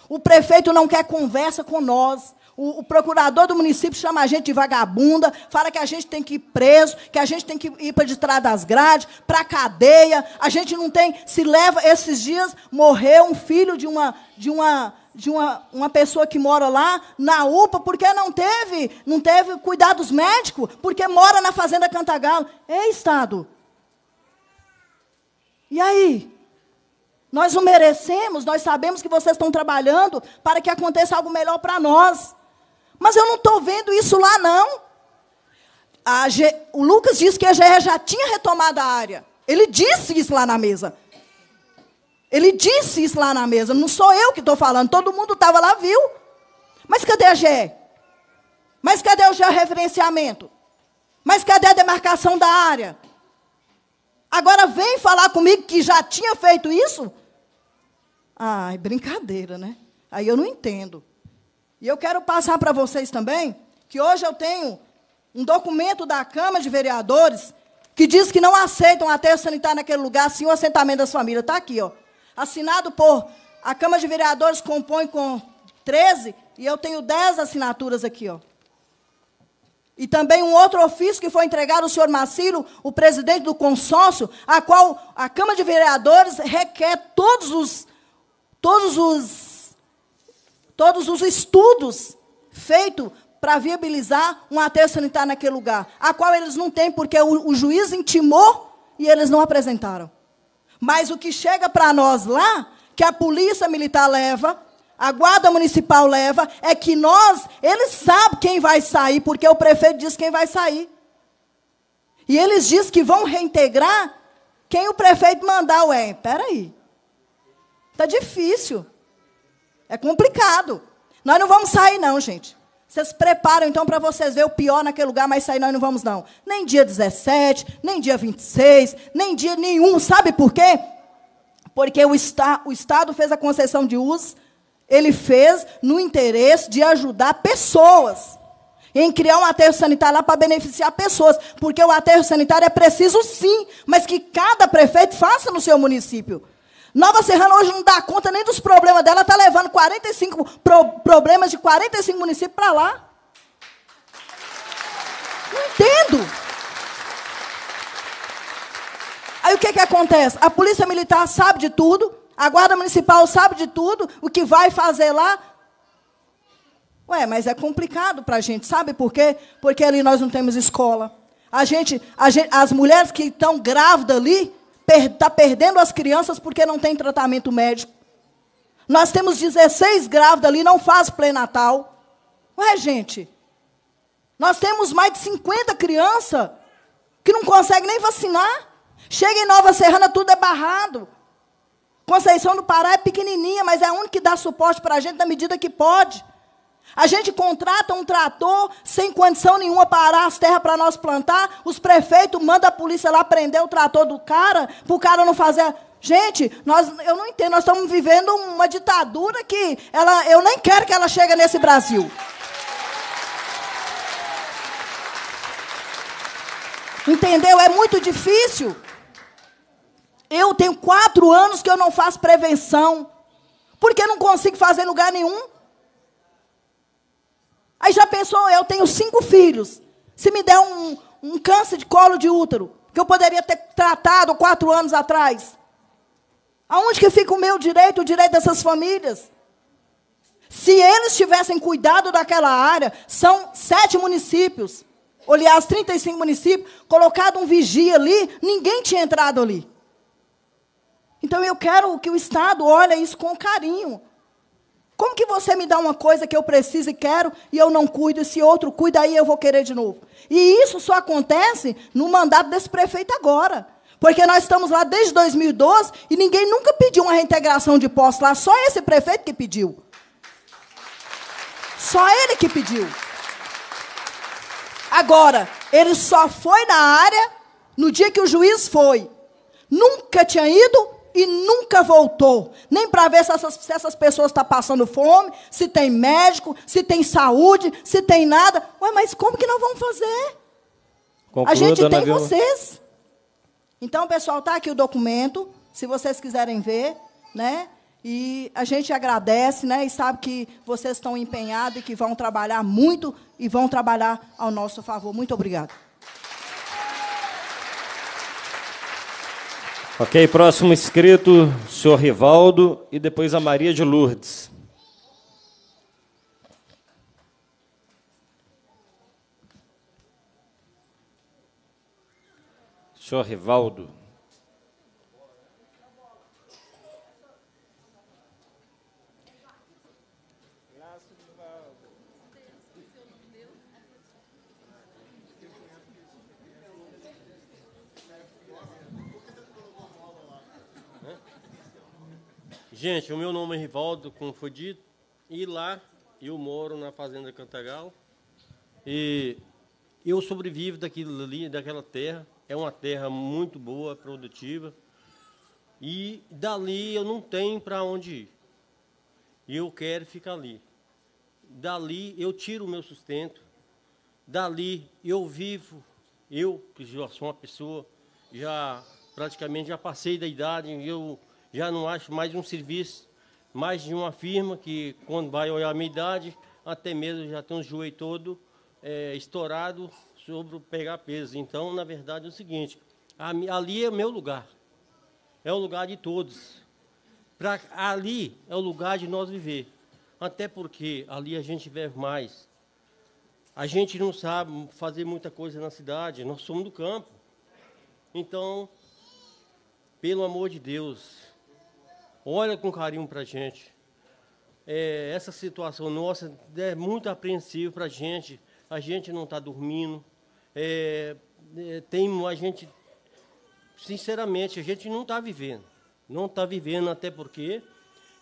O prefeito não quer conversa com nós. O, o, procurador do município chama a gente de vagabunda, fala que a gente tem que ir preso, que a gente tem que ir para detrás das grades, para a cadeia. A gente não tem. Se leva. Esses dias morreu um filho de uma. De uma de uma, uma pessoa que mora lá na UPA porque não teve não teve cuidados médicos porque mora na fazenda Cantagalo é estado e aí nós o merecemos, nós sabemos que vocês estão trabalhando para que aconteça algo melhor para nós. Mas eu não estou vendo isso lá, não. Ge... O Lucas disse que a GE já tinha retomado a área. Ele disse isso lá na mesa. Ele disse isso lá na mesa. Não sou eu que estou falando. Todo mundo estava lá, viu? Mas cadê a GE? Mas cadê o georreferenciamento? Mas cadê a demarcação da área? Agora vem falar comigo que já tinha feito isso? Ai, brincadeira, né? Aí eu não entendo. E eu quero passar para vocês também que hoje eu tenho um documento da Câmara de Vereadores que diz que não aceitam a terra sanitária naquele lugar sem o assentamento das famílias. Está aqui, ó. Assinado por. A Câmara de Vereadores compõe com 13 e eu tenho 10 assinaturas aqui, ó. E também um outro ofício que foi entregado ao senhor Macilo, o presidente do consórcio, a qual a Câmara de Vereadores requer todos os, todos os todos os estudos feitos para viabilizar um aterro sanitário naquele lugar, a qual eles não têm porque o, o juiz intimou e eles não apresentaram. Mas o que chega para nós lá, que a polícia militar leva, a guarda municipal leva, é que nós, eles sabem quem vai sair, porque o prefeito diz quem vai sair. E eles dizem que vão reintegrar quem o prefeito mandar. Ué, peraí. Está difícil. É complicado. Nós não vamos sair, não, gente. Vocês preparam então para vocês ver o pior naquele lugar, mas sair nós não vamos, não. Nem dia 17, nem dia 26, nem dia nenhum. Sabe por quê? Porque o, está, o Estado fez a concessão de uso, ele fez no interesse de ajudar pessoas. Em criar um aterro sanitário lá para beneficiar pessoas. Porque o aterro sanitário é preciso sim, mas que cada prefeito faça no seu município. Nova Serrana hoje não dá conta nem dos problemas dela, está levando 45 pro problemas de 45 municípios para lá. Não entendo. Aí o que, que acontece? A polícia militar sabe de tudo, a guarda municipal sabe de tudo, o que vai fazer lá. Ué, mas é complicado para a gente, sabe por quê? Porque ali nós não temos escola. A gente, a gente as mulheres que estão grávidas ali, está perdendo as crianças porque não tem tratamento médico. Nós temos 16 grávidas ali, não faz pré-natal. Não é, gente? Nós temos mais de 50 crianças que não conseguem nem vacinar. Chega em Nova Serrana, tudo é barrado. Conceição do Pará é pequenininha, mas é a única que dá suporte para a gente na medida que pode. A gente contrata um trator sem condição nenhuma para arar as terras para nós plantar. Os prefeitos mandam a polícia lá prender o trator do cara, para o cara não fazer. Gente, nós, eu não entendo. Nós estamos vivendo uma ditadura que ela, eu nem quero que ela chegue nesse Brasil. Entendeu? É muito difícil. Eu tenho quatro anos que eu não faço prevenção. Porque não consigo fazer em lugar nenhum. Aí já pensou, eu tenho cinco filhos. Se me der um, um câncer de colo de útero, que eu poderia ter tratado quatro anos atrás. Aonde que fica o meu direito, o direito dessas famílias? Se eles tivessem cuidado daquela área, são sete municípios, aliás, 35 municípios, colocado um vigia ali, ninguém tinha entrado ali. Então eu quero que o Estado olhe isso com carinho. Como que você me dá uma coisa que eu preciso e quero e eu não cuido, e se outro cuida, aí eu vou querer de novo? E isso só acontece no mandato desse prefeito agora. Porque nós estamos lá desde 2012 e ninguém nunca pediu uma reintegração de posse lá, só esse prefeito que pediu. Só ele que pediu. Agora, ele só foi na área no dia que o juiz foi. Nunca tinha ido e nunca voltou, nem para ver se essas, se essas pessoas estão tá passando fome, se tem médico, se tem saúde, se tem nada. Ué, mas como que não vão fazer? a gente tem né, vocês. Então, pessoal, está aqui o documento, se vocês quiserem ver, né? E a gente agradece, né? E sabe que vocês estão empenhados e que vão trabalhar muito e vão trabalhar ao nosso favor. Muito obrigada. Ok, próximo inscrito, o senhor Rivaldo e depois a Maria de Lourdes. Senhor Rivaldo. Gente, o meu nome é Rivaldo, como foi dito, e lá eu moro na Fazenda Cantagalo. E eu sobrevivo daquilo ali, daquela terra. É uma terra muito boa, produtiva. E dali eu não tenho para onde ir. E eu quero ficar ali. Dali eu tiro o meu sustento. Dali eu vivo. Eu, que já sou uma pessoa, já praticamente já passei da idade, eu já não acho mais um serviço, mais de uma firma que, quando vai olhar a minha idade, até mesmo já tem o joelho todo é, estourado sobre pegar peso. Então, na verdade, é o seguinte, a, ali é o meu lugar, é o lugar de todos. Pra, ali é o lugar de nós viver, até porque ali a gente vive mais. A gente não sabe fazer muita coisa na cidade, nós somos do campo. Então, pelo amor de Deus, olha com carinho para a gente. É, essa situação nossa é muito apreensiva para a gente. A gente não está dormindo. É, é, tem a gente, sinceramente, a gente não está vivendo. Não está vivendo até porque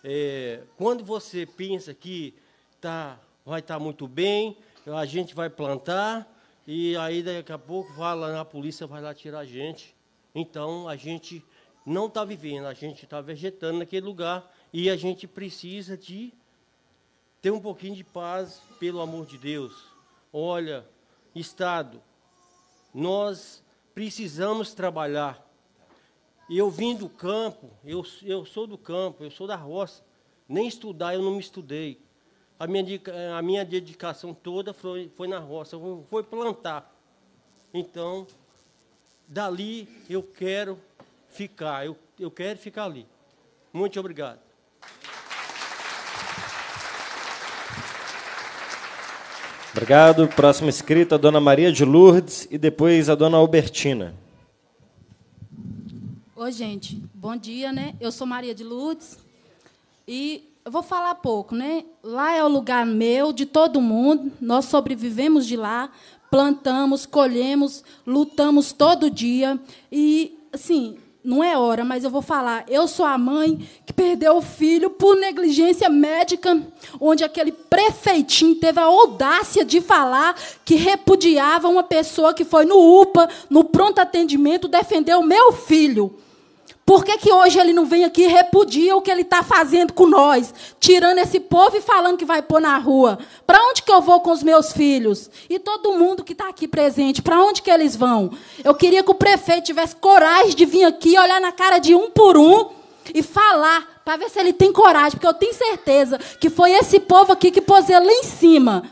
é, quando você pensa que tá, vai estar tá muito bem, a gente vai plantar e aí daqui a pouco vai lá, a polícia vai lá tirar a gente. Então a gente não está vivendo, a gente está vegetando naquele lugar e a gente precisa de ter um pouquinho de paz, pelo amor de Deus. Olha, Estado, nós precisamos trabalhar. Eu vim do campo, eu, eu sou do campo, eu sou da roça. Nem estudar eu não me estudei. A minha, a minha dedicação toda foi, foi na roça, foi plantar. Então, dali eu quero ficar. Eu, eu quero ficar ali. Muito obrigado. Obrigado. Próxima escrita, a dona Maria de Lourdes e depois a dona Albertina. Oi, gente. Bom dia, né? Eu sou Maria de Lourdes e eu vou falar pouco, né? Lá é o lugar meu, de todo mundo. Nós sobrevivemos de lá, plantamos, colhemos, lutamos todo dia e assim, não é hora, mas eu vou falar. Eu sou a mãe que perdeu o filho por negligência médica, onde aquele prefeitinho teve a audácia de falar que repudiava uma pessoa que foi no UPA, no pronto atendimento, defender o meu filho. Por que, que hoje ele não vem aqui e repudia o que ele está fazendo com nós? Tirando esse povo e falando que vai pôr na rua. Para onde que eu vou com os meus filhos? E todo mundo que está aqui presente, para onde que eles vão? Eu queria que o prefeito tivesse coragem de vir aqui, olhar na cara de um por um e falar, para ver se ele tem coragem, porque eu tenho certeza que foi esse povo aqui que pôs ele lá em cima.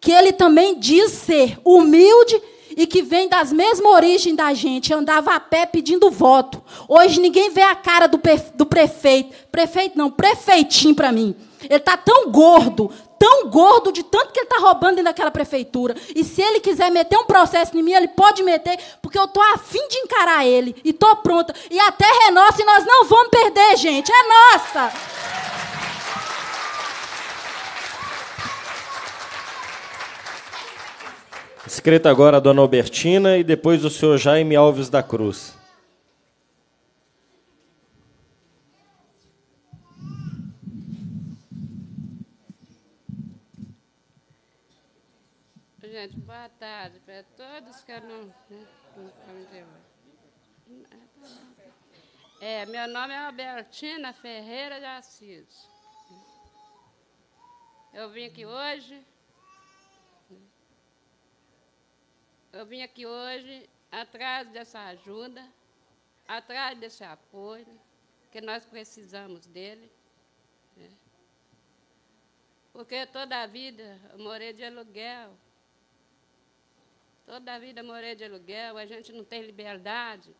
Que ele também diz ser humilde e que vem das mesmas origens da gente, andava a pé pedindo voto. Hoje ninguém vê a cara do, do prefeito. Prefeito não, prefeitinho para mim. Ele está tão gordo, tão gordo de tanto que ele está roubando naquela prefeitura. E se ele quiser meter um processo em mim, ele pode meter, porque eu estou afim de encarar ele. E estou pronta. E a terra é nossa e nós não vamos perder, gente. É nossa! Escrita agora a dona Albertina e depois o senhor Jaime Alves da Cruz. Gente, boa tarde para todos que eu não. Né, é, meu nome é Albertina Ferreira de Assis. Eu vim aqui hoje Eu vim aqui hoje atrás dessa ajuda, atrás desse apoio, que nós precisamos dele. Né? Porque toda a vida eu morei de aluguel. Toda a vida morei de aluguel, a gente não tem liberdade,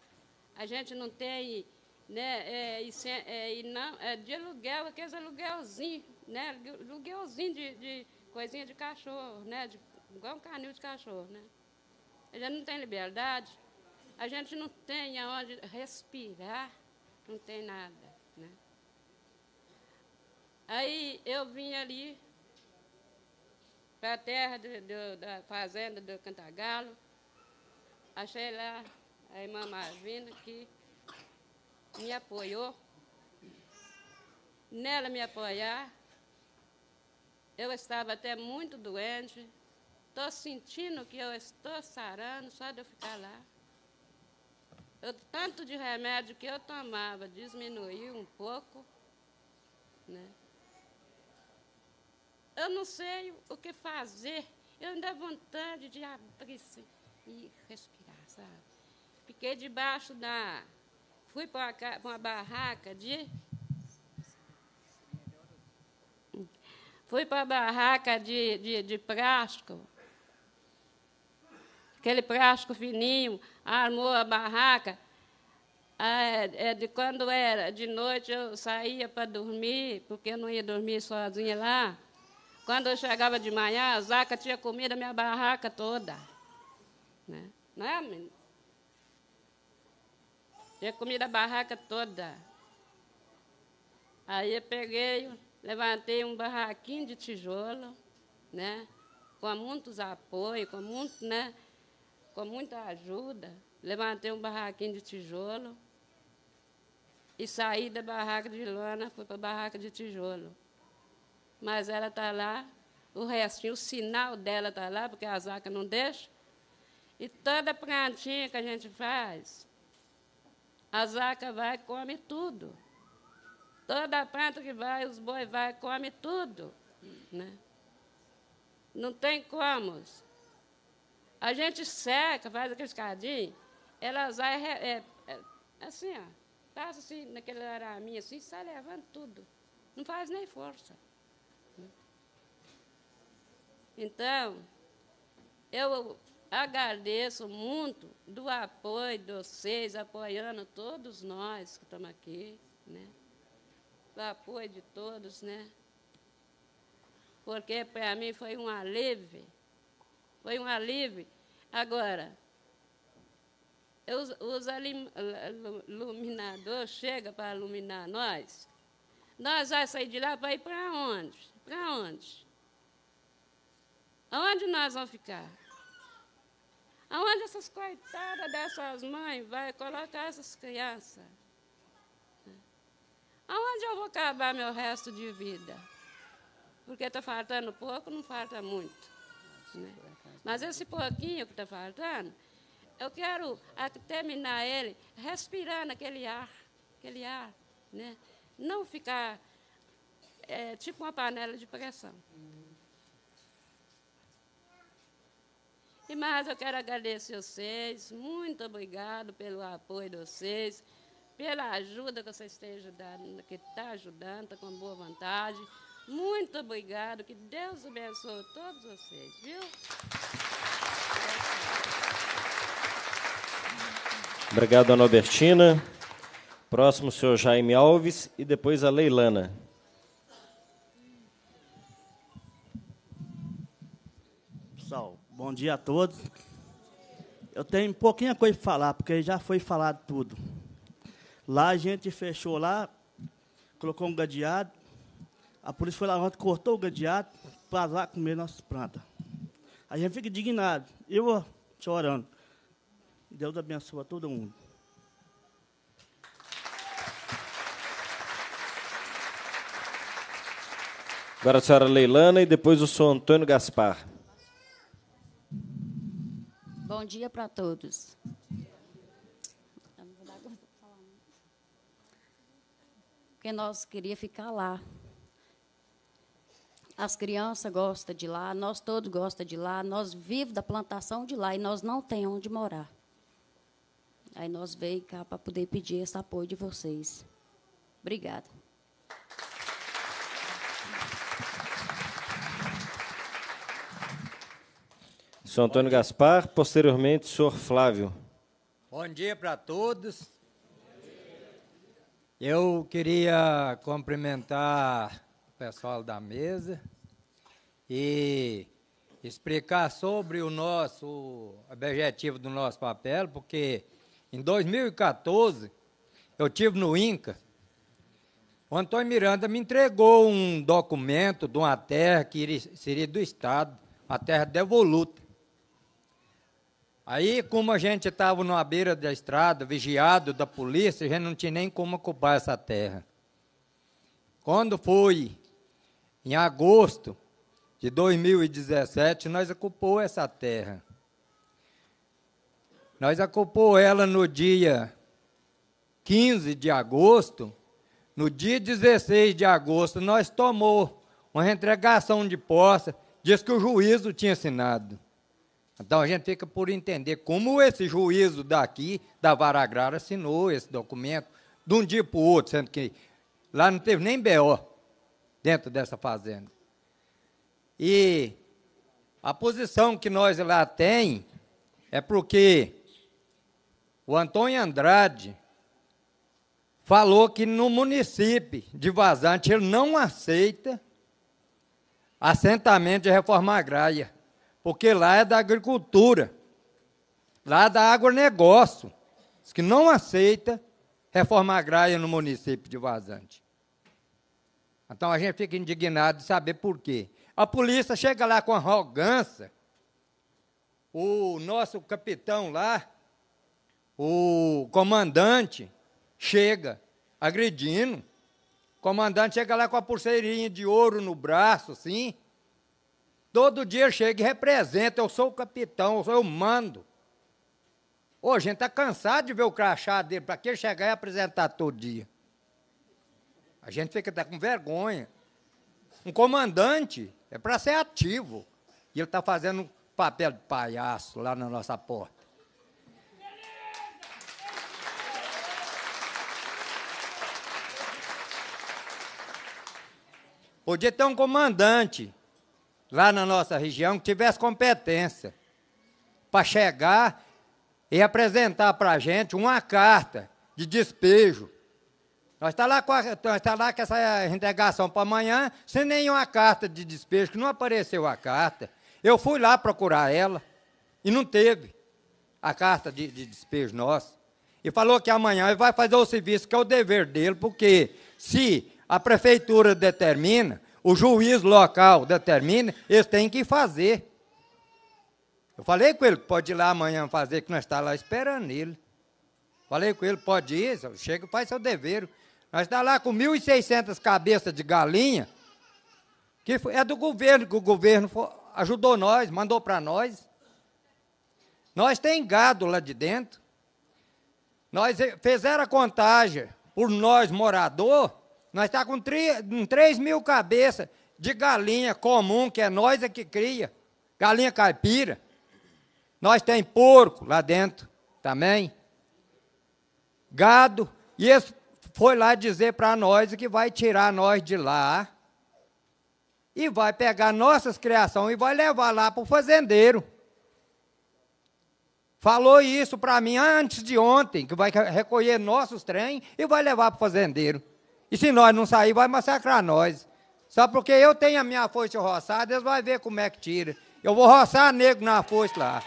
a gente não tem. Né, é, e, sem, é, e não, é de aluguel, aqueles aluguelzinhos, né, aluguelzinho de, de coisinha de cachorro, né, de, igual um canil de cachorro. Né a gente não tem liberdade, a gente não tem aonde respirar, não tem nada. Né? Aí eu vim ali para a terra do, do, da fazenda do Cantagalo, achei lá a irmã Marvina que me apoiou. Nela me apoiar, eu estava até muito doente, Estou sentindo que eu estou sarando só de eu ficar lá. O tanto de remédio que eu tomava diminuiu um pouco. Né? Eu não sei o que fazer. Eu ainda vontade de abrir e respirar, sabe? Fiquei debaixo da. Fui para uma barraca de. Fui para a barraca de, de, de plástico aquele plástico fininho, armou a barraca. Ah, é, é de quando era de noite eu saía para dormir, porque eu não ia dormir sozinha lá. Quando eu chegava de manhã, a Zaca tinha comido a minha barraca toda. Né? Não é, menino? Tinha comido a barraca toda. Aí eu peguei, levantei um barraquinho de tijolo, né? com muitos apoios, com muito, né? com muita ajuda, levantei um barraquinho de tijolo e saí da barraca de lona, fui para a barraca de tijolo. Mas ela está lá, o restinho, o sinal dela está lá, porque a vacas não deixa. E toda plantinha que a gente faz, a vaca vai e come tudo. Toda planta que vai, os bois vai e come tudo. Né? Não tem como. A gente seca, faz aquele escadinho, ela vai é, é, assim, ó, passa assim naquele araminho assim, sai levando tudo. Não faz nem força. Então, eu agradeço muito do apoio de vocês, apoiando todos nós que estamos aqui, né? O apoio de todos, né? Porque para mim foi um alívio foi um alívio. Agora, os, os iluminadores chegam para iluminar nós. Nós vamos sair de lá para ir para onde? Para onde? Aonde nós vamos ficar? Aonde essas coitadas dessas mães vai colocar essas crianças? Aonde eu vou acabar meu resto de vida? Porque está faltando pouco, não falta muito. Né? Mas esse pouquinho que está faltando, eu quero terminar ele respirando aquele ar, aquele ar, né? Não ficar é, tipo uma panela de pressão. E mais eu quero agradecer vocês, muito obrigado pelo apoio de vocês, pela ajuda que vocês têm tá ajudando, que está ajudando, está com boa vontade. Muito obrigado, que Deus abençoe todos vocês, viu? Obrigado, Ana Albertina. Próximo, o senhor Jaime Alves e depois a Leilana. Pessoal, bom dia a todos. Eu tenho pouquinha coisa para falar, porque já foi falado tudo. Lá a gente fechou lá, colocou um gadeado, a polícia foi lá, ontem cortou o gadeado para lá comer nossas plantas. A gente fica indignado. Eu, ó, chorando. Deus abençoa todo mundo. Agora a senhora Leilana e depois o senhor Antônio Gaspar. Bom dia para todos. Porque nós queria ficar lá, as crianças gostam de lá, nós todos gostamos de lá, nós vivemos da plantação de lá e nós não temos onde morar. Aí nós veio cá para poder pedir esse apoio de vocês. Obrigada. Sou Antônio Gaspar, posteriormente, senhor Flávio. Bom dia para todos. Eu queria cumprimentar pessoal da mesa e explicar sobre o nosso objetivo do nosso papel, porque em 2014 eu tive no INCA. O Antônio Miranda me entregou um documento de uma terra que seria do Estado, uma terra devoluta. Aí, como a gente estava na beira da estrada, vigiado da polícia, a gente não tinha nem como ocupar essa terra. Quando fui em agosto de 2017, nós ocupou essa terra. Nós ocupou ela no dia 15 de agosto. No dia 16 de agosto, nós tomou uma entregação de posse, diz que o juízo tinha assinado. Então a gente fica por entender como esse juízo daqui, da Vara Agrária, assinou esse documento de um dia para o outro, sendo que lá não teve nem BO dentro dessa fazenda. E a posição que nós lá tem é porque o Antônio Andrade falou que no município de Vazante ele não aceita assentamento de reforma agrária, porque lá é da agricultura, lá é da agronegócio, que não aceita reforma agrária no município de Vazante. Então a gente fica indignado de saber por quê. A polícia chega lá com arrogância. O nosso capitão lá, o comandante, chega agredindo. O comandante chega lá com a pulseirinha de ouro no braço, assim. Todo dia chega e representa, eu sou o capitão, eu, sou, eu mando. Ô, a gente tá cansado de ver o crachá dele, para que ele chegar e apresentar todo dia? A gente fica até com vergonha. Um comandante é para ser ativo. E ele está fazendo papel de palhaço lá na nossa porta. Podia ter um comandante lá na nossa região que tivesse competência para chegar e apresentar para a gente uma carta de despejo nós está lá, com tá lá com essa entregação para amanhã, sem nenhuma carta de despejo, que não apareceu a carta. Eu fui lá procurar ela e não teve a carta de, de despejo nossa. E falou que amanhã ele vai fazer o serviço, que é o dever dele, porque se a prefeitura determina, o juiz local determina, eles têm que fazer. Eu falei com ele, pode ir lá amanhã fazer, que nós estamos tá lá esperando ele. Falei com ele, pode ir, chega e faz seu dever. Nós está lá com 1.600 cabeças de galinha, que é do governo, que o governo ajudou nós, mandou para nós. Nós tem gado lá de dentro. Nós fizeram a contagem por nós, morador, nós está com 3, mil cabeças de galinha comum, que é nós é que cria, galinha caipira. Nós tem porco lá dentro também, gado, e esse foi lá dizer para nós que vai tirar nós de lá e vai pegar nossas criações e vai levar lá para o fazendeiro. Falou isso para mim antes de ontem, que vai recolher nossos trem e vai levar para o fazendeiro. E se nós não sair, vai massacrar nós. Só porque eu tenho a minha foice roçada, eles vão ver como é que tira. Eu vou roçar negro na foice lá.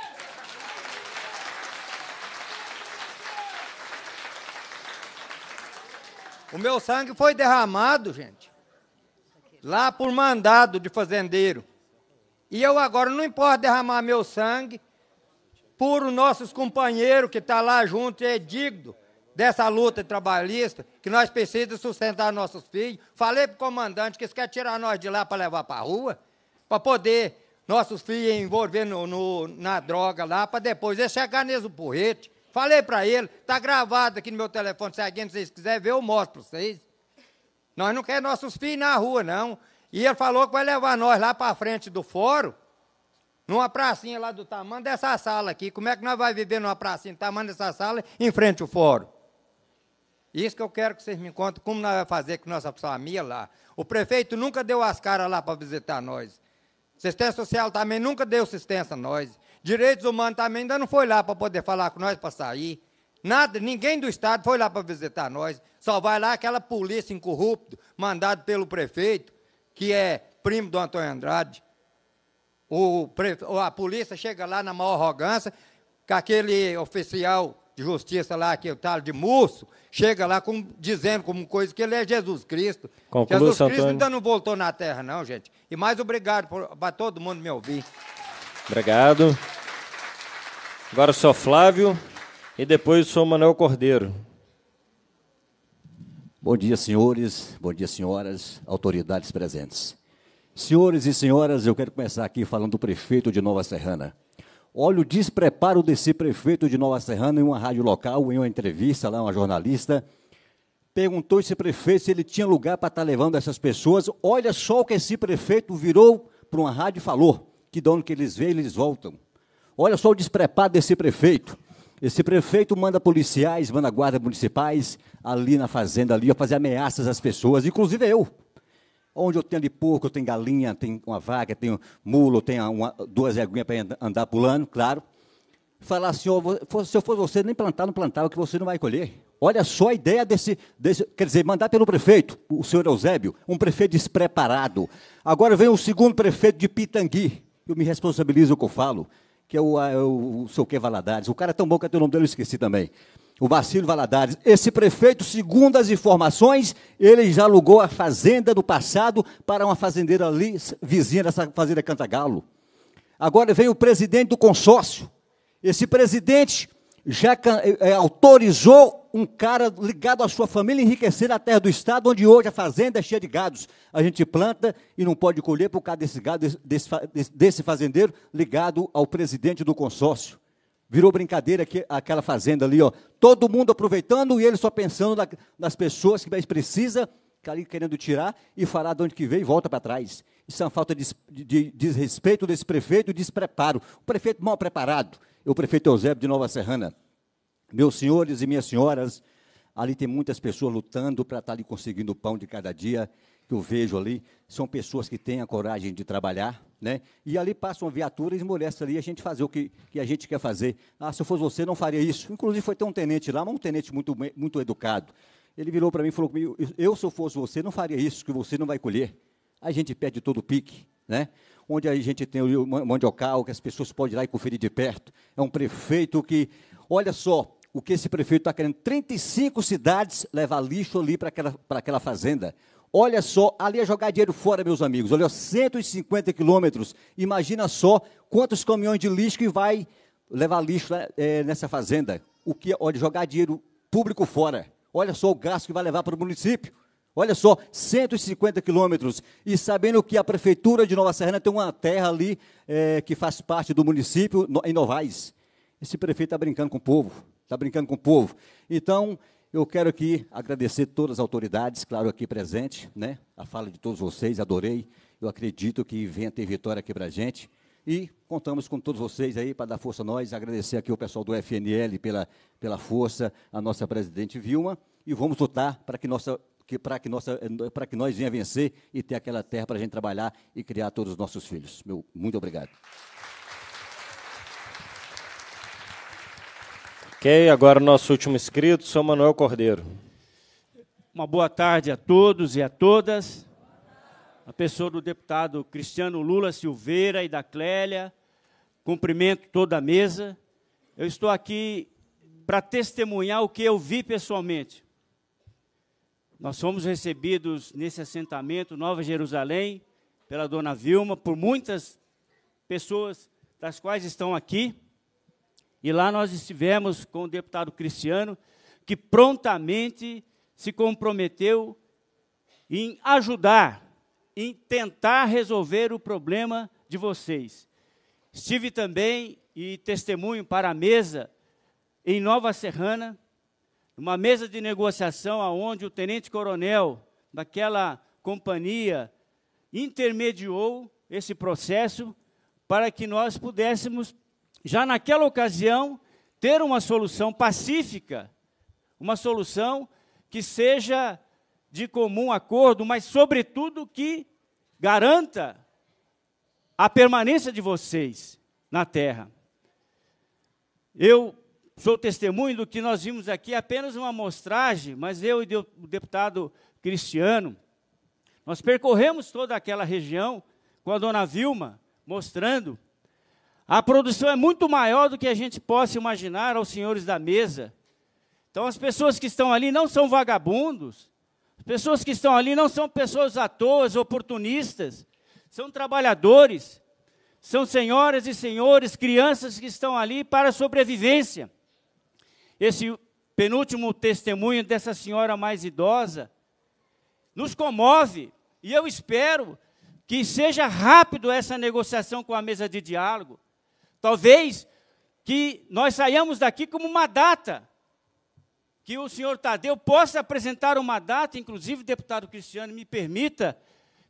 O meu sangue foi derramado, gente, lá por mandado de fazendeiro. E eu agora não importa derramar meu sangue por nossos companheiros que estão tá lá junto e é digno dessa luta trabalhista, que nós precisamos sustentar nossos filhos. Falei para o comandante que eles querem tirar nós de lá para levar para a rua, para poder nossos filhos envolver no, no, na droga lá, para depois eles chegarem nesse porrete. Falei para ele, está gravado aqui no meu telefone, se alguém vocês quiser ver, eu mostro para vocês. Nós não queremos nossos filhos na rua, não. E ele falou que vai levar nós lá para frente do fórum, numa pracinha lá do tamanho dessa sala aqui. Como é que nós vamos viver numa pracinha do tamanho dessa sala, em frente ao fórum? Isso que eu quero que vocês me contem, como nós vamos fazer com nossa família lá. O prefeito nunca deu as caras lá para visitar nós. Assistência social também nunca deu assistência a nós. Direitos humanos também ainda não foi lá para poder falar com nós para sair. Nada, ninguém do Estado foi lá para visitar nós. Só vai lá aquela polícia incorrupta, mandado pelo prefeito, que é primo do Antônio Andrade. O, a polícia chega lá na maior arrogância, com aquele oficial de justiça lá, que é o tal de Murso, chega lá com, dizendo como coisa que ele é Jesus Cristo. Conclua, Jesus Cristo ainda não voltou na terra, não, gente. E mais obrigado para todo mundo me ouvir. Obrigado. Agora o senhor Flávio e depois o senhor Manuel Cordeiro. Bom dia, senhores, bom dia, senhoras, autoridades presentes. Senhores e senhoras, eu quero começar aqui falando do prefeito de Nova Serrana. Olha o despreparo desse prefeito de Nova Serrana em uma rádio local, em uma entrevista lá, uma jornalista, perguntou esse prefeito se ele tinha lugar para estar tá levando essas pessoas. Olha só o que esse prefeito virou para uma rádio e falou que de onde que eles vêm, eles voltam. Olha só o despreparo desse prefeito. Esse prefeito manda policiais, manda guardas municipais ali na fazenda, ali, a fazer ameaças às pessoas, inclusive eu. Onde eu tenho de porco, eu tenho galinha, tenho uma vaca, tenho mulo, tenho uma, duas reguinhas para andar pulando, claro. Falar assim, oh, se eu fosse você, nem plantar, não plantava, que você não vai colher. Olha só a ideia desse, desse, quer dizer, mandar pelo prefeito, o senhor Eusébio, um prefeito despreparado. Agora vem o segundo prefeito de Pitangui, eu me responsabilizo com o que eu falo, que é o, é o, o seu que Valadares. O cara é tão bom que até o nome dele eu esqueci também. O Marcílio Valadares. Esse prefeito, segundo as informações, ele já alugou a fazenda do passado para uma fazendeira ali, vizinha dessa fazenda Cantagalo. Agora vem o presidente do consórcio. Esse presidente já é, autorizou um cara ligado à sua família enriquecer a terra do Estado, onde hoje a fazenda é cheia de gados. A gente planta e não pode colher por causa desse gado, desse, desse fazendeiro ligado ao presidente do consórcio. Virou brincadeira que, aquela fazenda ali, ó. Todo mundo aproveitando e ele só pensando na, nas pessoas que mais precisa, que ali querendo tirar e falar de onde que veio e volta para trás. Isso é uma falta de, de, de desrespeito desse prefeito e despreparo. O prefeito mal preparado. É o prefeito Eusébio de Nova Serrana. Meus senhores e minhas senhoras, ali tem muitas pessoas lutando para estar tá ali conseguindo o pão de cada dia, que eu vejo ali, são pessoas que têm a coragem de trabalhar, né? E ali passa uma viatura e esmorece ali a gente fazer o que, que a gente quer fazer. Ah, se eu fosse você, não faria isso. Inclusive, foi ter um tenente lá, mas um tenente muito, muito educado. Ele virou para mim e falou comigo, eu, se eu fosse você, não faria isso, que você não vai colher. A gente perde todo o pique, né? Onde a gente tem o mandiocal, que as pessoas podem ir lá e conferir de perto. É um prefeito que, olha só, o que esse prefeito está querendo. 35 cidades levar lixo ali para aquela, aquela fazenda. Olha só, ali é jogar dinheiro fora, meus amigos. Olha, 150 quilômetros. Imagina só quantos caminhões de lixo que vai levar lixo é, nessa fazenda. O que é, olha, jogar dinheiro público fora. Olha só o gasto que vai levar para o município. Olha só, 150 quilômetros. E sabendo que a prefeitura de Nova Serrana tem uma terra ali é, que faz parte do município, em Novaes. Esse prefeito está brincando com o povo está brincando com o povo. Então, eu quero aqui agradecer todas as autoridades, claro, aqui presente, né? A fala de todos vocês, adorei. Eu acredito que venha ter vitória aqui para a gente. E contamos com todos vocês aí para dar força a nós. Agradecer aqui o pessoal do FNL pela, pela força, a nossa presidente Vilma. E vamos lutar para que nossa para que, nossa, para que nós venha vencer e ter aquela terra para a gente trabalhar e criar todos os nossos filhos. Meu, muito obrigado. Ok, agora o nosso último inscrito, São Manuel Cordeiro. Uma boa tarde a todos e a todas. A pessoa do deputado Cristiano Lula Silveira e da Clélia, cumprimento toda a mesa. Eu estou aqui para testemunhar o que eu vi pessoalmente. Nós fomos recebidos nesse assentamento Nova Jerusalém pela dona Vilma, por muitas pessoas das quais estão aqui e lá nós estivemos com o deputado Cristiano, que prontamente se comprometeu em ajudar, em tentar resolver o problema de vocês. Estive também e testemunho para a mesa em Nova Serrana, uma mesa de negociação aonde o tenente coronel daquela companhia intermediou esse processo para que nós pudéssemos já naquela ocasião, ter uma solução pacífica, uma solução que seja de comum acordo, mas, sobretudo, que garanta a permanência de vocês na terra. Eu sou testemunho do que nós vimos aqui, apenas uma amostragem, mas eu e o deputado Cristiano, nós percorremos toda aquela região com a dona Vilma, mostrando a produção é muito maior do que a gente possa imaginar aos senhores da mesa. Então, as pessoas que estão ali não são vagabundos, as pessoas que estão ali não são pessoas à toa, oportunistas, são trabalhadores, são senhoras e senhores, crianças que estão ali para a sobrevivência. Esse penúltimo testemunho dessa senhora mais idosa nos comove e eu espero que seja rápido essa negociação com a mesa de diálogo Talvez que nós saiamos daqui como uma data, que o senhor Tadeu possa apresentar uma data, inclusive, deputado Cristiano, me permita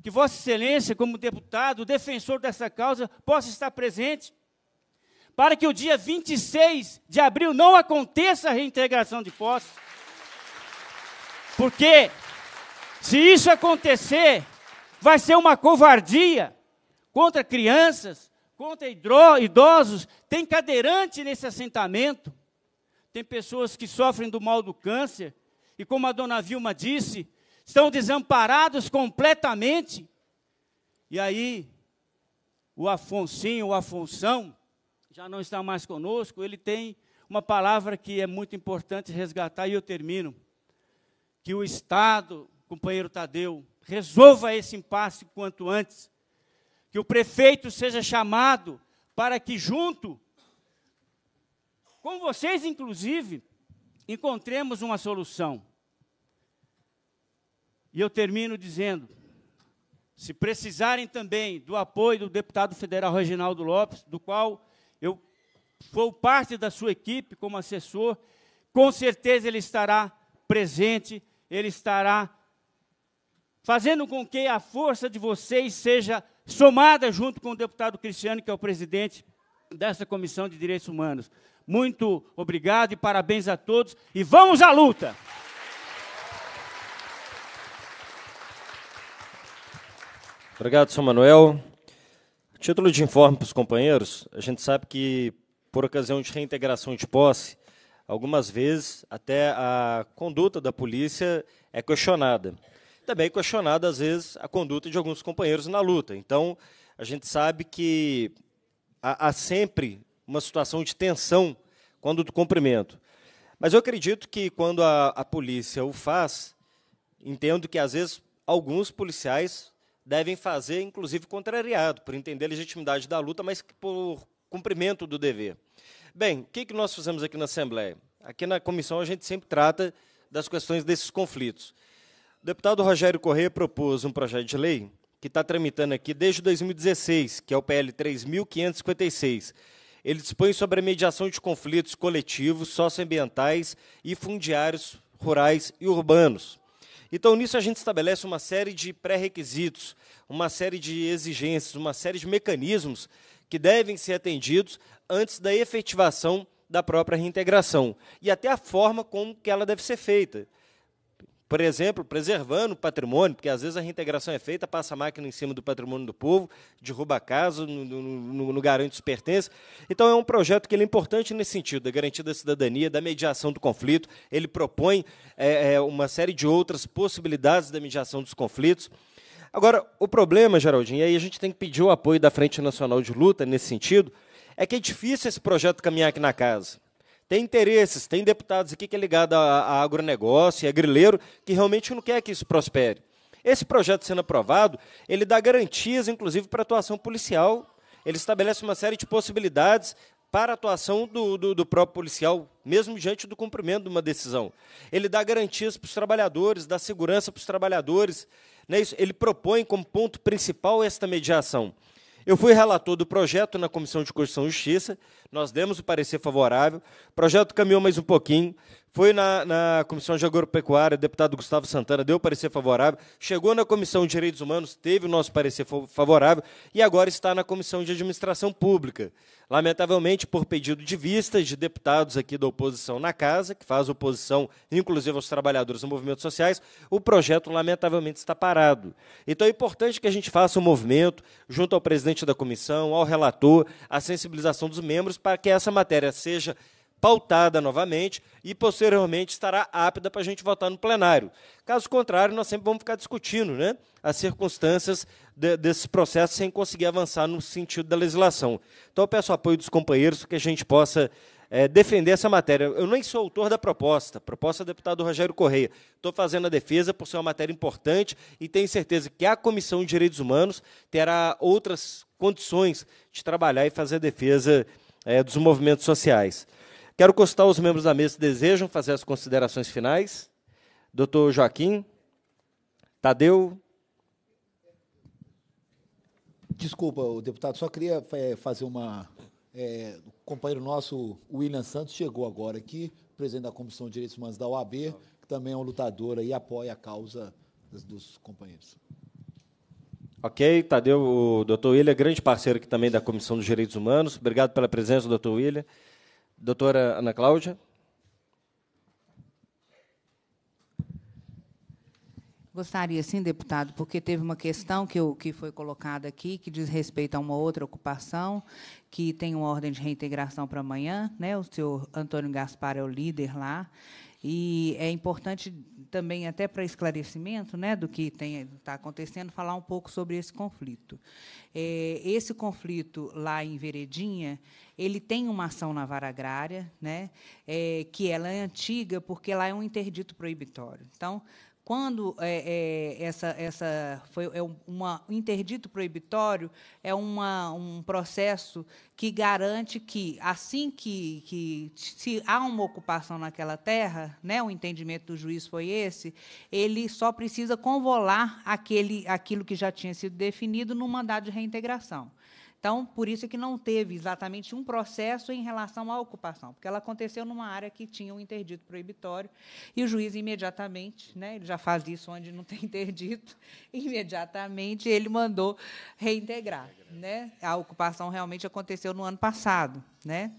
que Vossa Excelência, como deputado, defensor dessa causa, possa estar presente, para que o dia 26 de abril não aconteça a reintegração de posses. Porque, se isso acontecer, vai ser uma covardia contra crianças, contra idosos, tem cadeirante nesse assentamento, tem pessoas que sofrem do mal do câncer, e como a dona Vilma disse, estão desamparados completamente. E aí, o Afonsinho, o Afonso já não está mais conosco, ele tem uma palavra que é muito importante resgatar, e eu termino. Que o Estado, companheiro Tadeu, resolva esse impasse quanto antes que o prefeito seja chamado para que, junto com vocês, inclusive, encontremos uma solução. E eu termino dizendo: se precisarem também do apoio do deputado federal Reginaldo Lopes, do qual eu sou parte da sua equipe como assessor, com certeza ele estará presente, ele estará fazendo com que a força de vocês seja somada junto com o deputado Cristiano, que é o presidente dessa Comissão de Direitos Humanos. Muito obrigado e parabéns a todos e vamos à luta! Obrigado, senhor Manuel. Título de informe para os companheiros, a gente sabe que, por ocasião de reintegração de posse, algumas vezes até a conduta da polícia é questionada também é questionada, às vezes, a conduta de alguns companheiros na luta. Então, a gente sabe que há, sempre uma situação de tensão quando do cumprimento. Mas eu acredito que quando a, a polícia o faz, entendo que às vezes alguns policiais devem fazer, inclusive contrariado, por entender a legitimidade da luta, mas por cumprimento do dever. Bem, o que, que nós fazemos aqui na Assembleia? Aqui na comissão a gente sempre trata das questões desses conflitos. O deputado Rogério Corrêa propôs um projeto de lei que está tramitando aqui desde 2016, que é o PL 3556. Ele dispõe sobre a mediação de conflitos coletivos, socioambientais e fundiários rurais e urbanos. Então, nisso, a gente estabelece uma série de pré-requisitos, uma série de exigências, uma série de mecanismos que devem ser atendidos antes da efetivação da própria reintegração e até a forma como que ela deve ser feita por exemplo, preservando o patrimônio, porque às vezes a reintegração é feita, passa a máquina em cima do patrimônio do povo, derruba a casa, não, garante os pertences. Então é um projeto que é importante nesse sentido, da garantia da cidadania, da mediação do conflito. Ele propõe é, é, uma série de outras possibilidades da mediação dos conflitos. Agora, o problema, Geraldinho, e aí a gente tem que pedir o apoio da Frente Nacional de Luta nesse sentido, é que é difícil esse projeto caminhar aqui na casa tem interesses, tem deputados aqui que é ligado a, a agronegócio, a é grileiro, que realmente não quer que isso prospere. Esse projeto sendo aprovado, ele dá garantias, inclusive, para atuação policial. Ele estabelece uma série de possibilidades para a atuação do, do, do, próprio policial, mesmo diante do cumprimento de uma decisão. Ele dá garantias para os trabalhadores, dá segurança para os trabalhadores. Né? Ele propõe como ponto principal esta mediação. Eu fui relator do projeto na Comissão de Constituição e Justiça, nós demos o parecer favorável, o projeto caminhou mais um pouquinho, foi na, na Comissão de Agropecuária, o deputado Gustavo Santana deu parecer favorável, chegou na Comissão de Direitos Humanos, teve o nosso parecer favorável e agora está na Comissão de Administração Pública. Lamentavelmente, por pedido de vistas de deputados aqui da oposição na casa, que faz oposição inclusive aos trabalhadores dos movimentos sociais, o projeto lamentavelmente está parado. Então é importante que a gente faça um movimento junto ao presidente da comissão, ao relator, a sensibilização dos membros para que essa matéria seja pautada novamente e posteriormente estará apta para a gente votar no plenário. Caso contrário, nós sempre vamos ficar discutindo né, as circunstâncias de, desse processo sem conseguir avançar no sentido da legislação. Então, eu peço apoio dos companheiros que a gente possa é, defender essa matéria. Eu nem sou autor da proposta, proposta é do deputado Rogério Correia. Estou fazendo a defesa por ser uma matéria importante e tenho certeza que a Comissão de Direitos Humanos terá outras condições de trabalhar e fazer a defesa é, dos movimentos sociais. Quero constar os membros da mesa que desejam fazer as considerações finais. Doutor Joaquim, Tadeu. Desculpa, o deputado, só queria é, fazer uma. É, o companheiro nosso, William Santos, chegou agora aqui, presidente da Comissão de Direitos Humanos da OAB, que também é um lutador e apoia a causa dos, dos companheiros. Ok, Tadeu, o doutor William é grande parceiro aqui também da Comissão dos Direitos Humanos. Obrigado pela presença, doutor William. Doutora Ana Cláudia. Gostaria, sim, deputado, porque teve uma questão que, eu, que foi colocada aqui, que diz respeito a uma outra ocupação, que tem uma ordem de reintegração para amanhã. Né? O senhor Antônio Gaspar é o líder lá. E é importante também, até para esclarecimento né, do que está acontecendo, falar um pouco sobre esse conflito. É, esse conflito lá em Veredinha, ele tem uma ação na vara agrária, né, é, que ela é antiga, porque lá é um interdito proibitório. Então, quando é, é, essa, essa foi é um interdito proibitório, é uma, um processo que garante que, assim que, que se há uma ocupação naquela terra, né, o entendimento do juiz foi esse, ele só precisa convolar aquele, aquilo que já tinha sido definido no mandado de reintegração. Então, por isso é que não teve exatamente um processo em relação à ocupação, porque ela aconteceu numa área que tinha um interdito proibitório, e o juiz imediatamente, né, ele já faz isso onde não tem interdito, imediatamente ele mandou reintegrar. Né? A ocupação realmente aconteceu no ano passado. Né?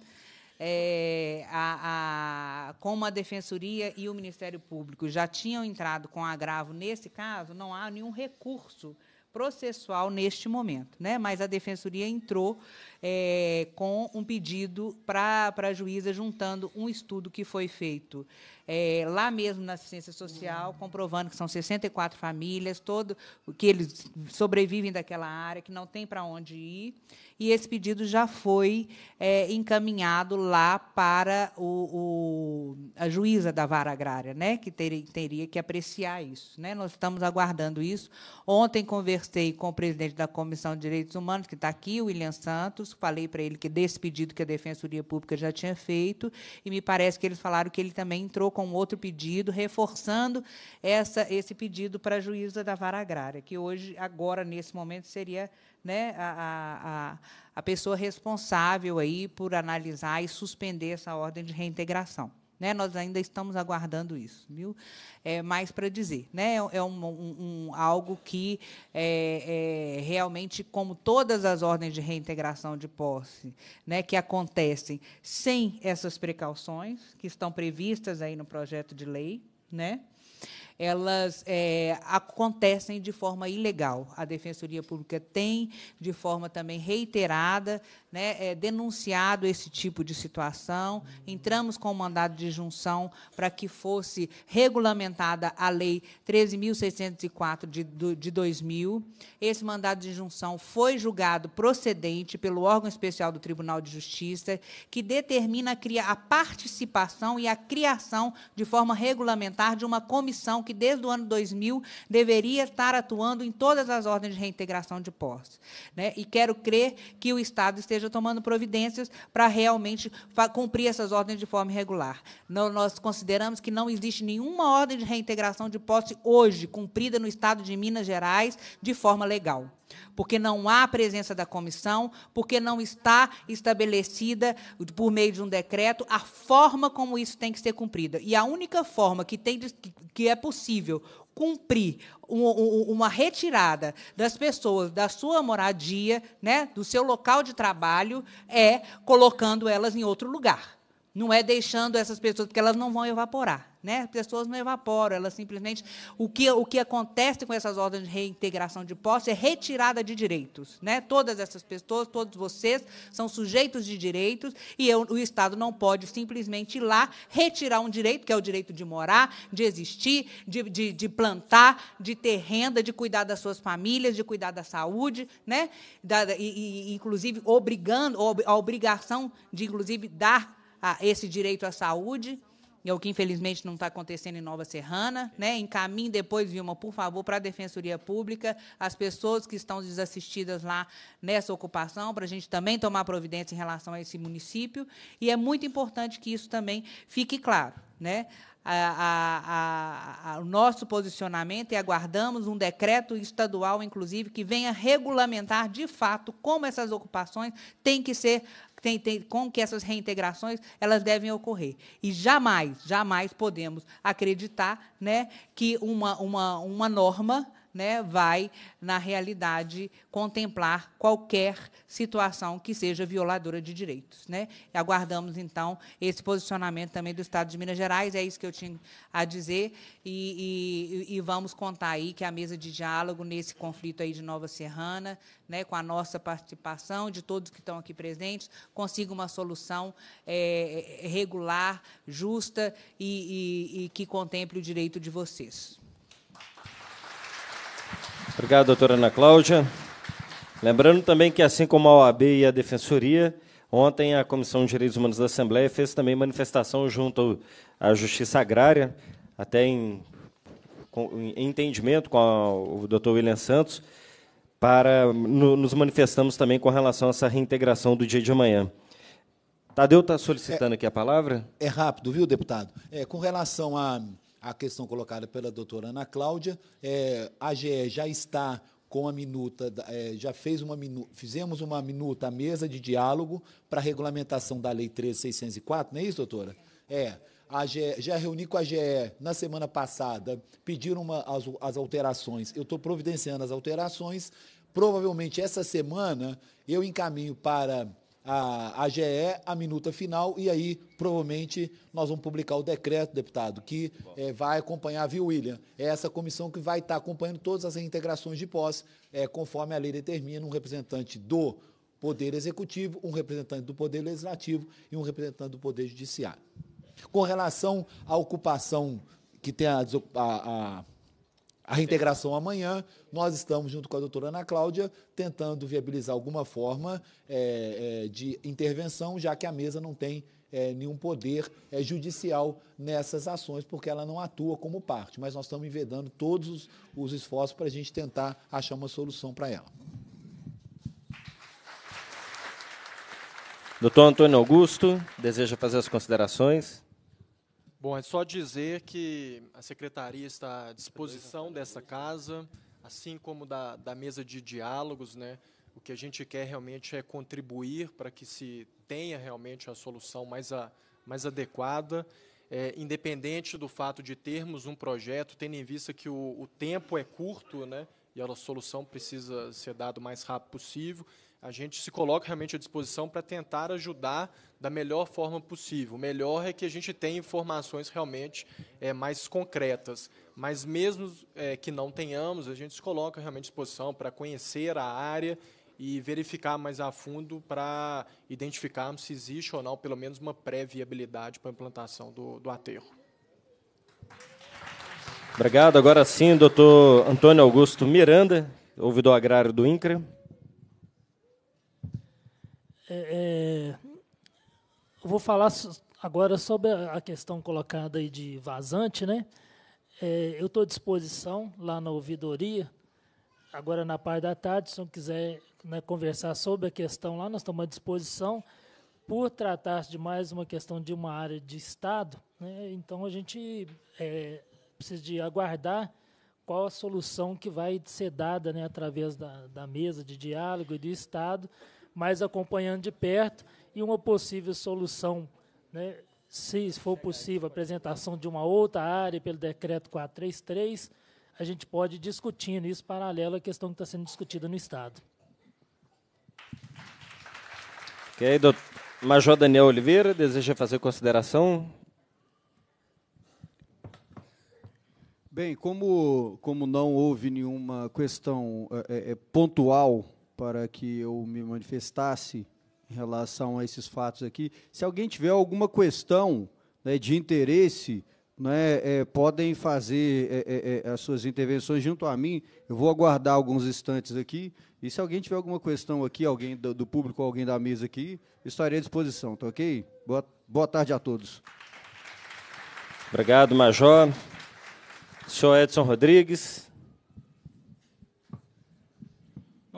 É, a, a, como a Defensoria e o Ministério Público já tinham entrado com agravo nesse caso, não há nenhum recurso processual neste momento, né? Mas a defensoria entrou é, com um pedido para a juíza juntando um estudo que foi feito é, lá mesmo na assistência social, comprovando que são 64 famílias, todo que eles sobrevivem daquela área, que não tem para onde ir. E esse pedido já foi é, encaminhado lá para o, o, a juíza da vara agrária, né, que ter, teria que apreciar isso. Né? Nós estamos aguardando isso. Ontem conversei com o presidente da Comissão de Direitos Humanos, que está aqui, o William Santos, falei para ele que desse pedido que a Defensoria Pública já tinha feito, e me parece que eles falaram que ele também entrou com com outro pedido, reforçando essa, esse pedido para a juíza da vara agrária, que hoje, agora, nesse momento, seria né, a, a, a pessoa responsável aí por analisar e suspender essa ordem de reintegração. Né? Nós ainda estamos aguardando isso, viu? É, mais para dizer, né? É, é um, um, um algo que é, é, realmente, como todas as ordens de reintegração de posse, né, que acontecem sem essas precauções que estão previstas aí no projeto de lei, né? elas é, acontecem de forma ilegal. A Defensoria Pública tem, de forma também reiterada, né, é, denunciado esse tipo de situação, entramos com o mandado de junção para que fosse regulamentada a Lei 13.604 de, de 2000. Esse mandado de junção foi julgado procedente pelo órgão especial do Tribunal de Justiça, que determina a participação e a criação de forma regulamentar de uma comissão que, desde o ano 2000, deveria estar atuando em todas as ordens de reintegração de posse. Né? E quero crer que o Estado esteja esteja tomando providências para realmente cumprir essas ordens de forma regular. Nós consideramos que não existe nenhuma ordem de reintegração de posse hoje cumprida no Estado de Minas Gerais de forma legal porque não há presença da comissão, porque não está estabelecida, por meio de um decreto, a forma como isso tem que ser cumprida. E a única forma que, tem que é possível cumprir uma retirada das pessoas da sua moradia, né, do seu local de trabalho, é colocando elas em outro lugar. Não é deixando essas pessoas, porque elas não vão evaporar. Né? As pessoas não evaporam, elas simplesmente. O que, o que acontece com essas ordens de reintegração de posse é retirada de direitos. Né? Todas essas pessoas, todos vocês, são sujeitos de direitos e eu, o Estado não pode simplesmente ir lá retirar um direito, que é o direito de morar, de existir, de, de, de plantar, de ter renda, de cuidar das suas famílias, de cuidar da saúde, né? Da, e, e, inclusive obrigando, a obrigação de, inclusive, dar a esse direito à saúde, é o que infelizmente não está acontecendo em Nova Serrana. Né? Encaminhe depois, Vilma, por favor, para a Defensoria Pública, as pessoas que estão desassistidas lá nessa ocupação, para a gente também tomar providência em relação a esse município. E é muito importante que isso também fique claro. Né? A, a, a, o nosso posicionamento e aguardamos um decreto estadual, inclusive, que venha regulamentar de fato como essas ocupações têm que ser tem, tem, que essas reintegrações elas devem ocorrer. E jamais, jamais podemos acreditar né, que uma, uma, uma norma né, vai, na realidade, contemplar qualquer situação que seja violadora de direitos. Né? E aguardamos, então, esse posicionamento também do Estado de Minas Gerais, é isso que eu tinha a dizer, e, e, e vamos contar aí que a mesa de diálogo nesse conflito aí de Nova Serrana, né, com a nossa participação, de todos que estão aqui presentes, consiga uma solução é, é regular, justa e, e, e que contemple o direito de vocês. Obrigado, doutora Ana Cláudia. Lembrando também que, assim como a OAB e a Defensoria, ontem a Comissão de Direitos Humanos da Assembleia fez também manifestação junto à Justiça Agrária, até em, em entendimento com a, o doutor William Santos, para no, nos manifestamos também com relação a essa reintegração do dia de amanhã. Tadeu está solicitando é, aqui a palavra? É rápido, viu, deputado? É, com relação a a questão colocada pela doutora Ana Cláudia. É, a GE já está com a minuta, é, já fez uma minu, fizemos uma minuta à mesa de diálogo para a regulamentação da Lei 13.604, não é isso, doutora? É. A GE, já reuni com a GE na semana passada, pediram uma, as, as alterações. Eu estou providenciando as alterações. Provavelmente essa semana eu encaminho para a AGE, a minuta final, e aí provavelmente nós vamos publicar o decreto, deputado, que é, vai acompanhar, viu, William? É essa comissão que vai estar acompanhando todas as reintegrações de posse, é, conforme a lei determina, um representante do Poder Executivo, um representante do Poder Legislativo e um representante do Poder Judiciário. Com relação à ocupação que tem a, a, a a reintegração amanhã. Nós estamos, junto com a doutora Ana Cláudia, tentando viabilizar alguma forma é, é, de intervenção, já que a mesa não tem é, nenhum poder é, judicial nessas ações, porque ela não atua como parte. Mas nós estamos envedando todos os, os esforços para a gente tentar achar uma solução para ela. Doutor Antônio Augusto, deseja fazer as considerações. Bom, é só dizer que a secretaria está à disposição dessa casa, assim como da, da mesa de diálogos. Né? O que a gente quer realmente é contribuir para que se tenha realmente a solução mais, a, mais adequada, é, independente do fato de termos um projeto, tendo em vista que o, o tempo é curto né? e a solução precisa ser dada o mais rápido possível. A gente se coloca realmente à disposição para tentar ajudar da melhor forma possível. O melhor é que a gente tenha informações realmente é, mais concretas. Mas mesmo é, que não tenhamos, a gente se coloca realmente à disposição para conhecer a área e verificar mais a fundo para identificarmos se existe ou não, pelo menos, uma pré-viabilidade para a implantação do, do aterro. Obrigado. Agora sim, doutor Antônio Augusto Miranda, ouvidor agrário do INCRA. É, é vou falar agora sobre a questão colocada aí de vazante, né? É, eu estou à disposição lá na ouvidoria, agora na parte da tarde, se não quiser né, conversar sobre a questão lá, nós estamos à disposição. Por tratar-se de mais uma questão de uma área de Estado, né, então a gente é, precisa de aguardar qual a solução que vai ser dada né, através da, da mesa de diálogo e do Estado, mas acompanhando de perto e uma possível solução, né, se for possível, apresentação de uma outra área pelo decreto 433, a gente pode ir discutindo isso paralelo à questão que está sendo discutida no Estado. Ok, doutor. Major Daniel Oliveira, deseja fazer consideração? Bem, como, como não houve nenhuma questão é, é, pontual para que eu me manifestasse em relação a esses fatos aqui. Se alguém tiver alguma questão né, de interesse, né, é, podem fazer é, é, é, as suas intervenções junto a mim. Eu vou aguardar alguns instantes aqui. E se alguém tiver alguma questão aqui, alguém do, do público, alguém da mesa aqui, estarei à disposição, tá ok? Boa, boa tarde a todos. Obrigado, Major. Senhor Edson Rodrigues.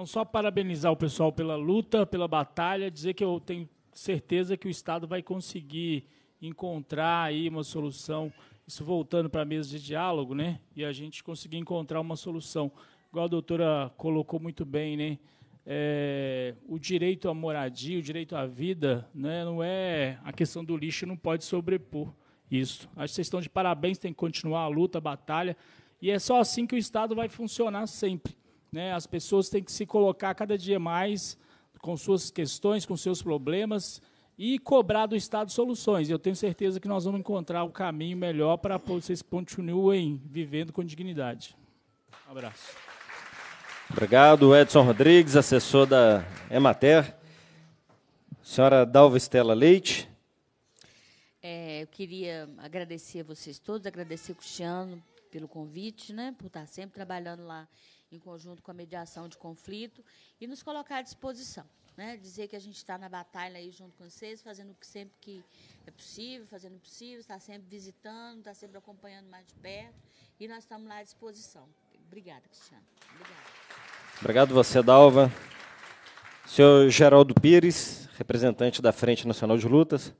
Então, só parabenizar o pessoal pela luta, pela batalha, dizer que eu tenho certeza que o Estado vai conseguir encontrar aí uma solução, isso voltando para a mesa de diálogo, né? E a gente conseguir encontrar uma solução. Igual a doutora colocou muito bem, né? É, o direito à moradia, o direito à vida, né, não é a questão do lixo não pode sobrepor isso. Acho que vocês estão de parabéns, tem que continuar a luta, a batalha, e é só assim que o Estado vai funcionar sempre. Né? As pessoas têm que se colocar cada dia mais com suas questões, com seus problemas e cobrar do Estado soluções. Eu tenho certeza que nós vamos encontrar o caminho melhor para vocês continuem vivendo com dignidade. Um abraço. Obrigado, Edson Rodrigues, assessor da Emater. Senhora Dalva Estela Leite. É, eu queria agradecer a vocês todos, agradecer o Cristiano pelo convite, né, por estar sempre trabalhando lá em conjunto com a mediação de conflito, e nos colocar à disposição. Né? Dizer que a gente está na batalha aí junto com vocês, fazendo o que sempre que é possível, fazendo o possível, está sempre visitando, está sempre acompanhando mais de perto, e nós estamos lá à disposição. Obrigada, Cristiano. Obrigada. Obrigado você, Dalva. Senhor Geraldo Pires, representante da Frente Nacional de Lutas.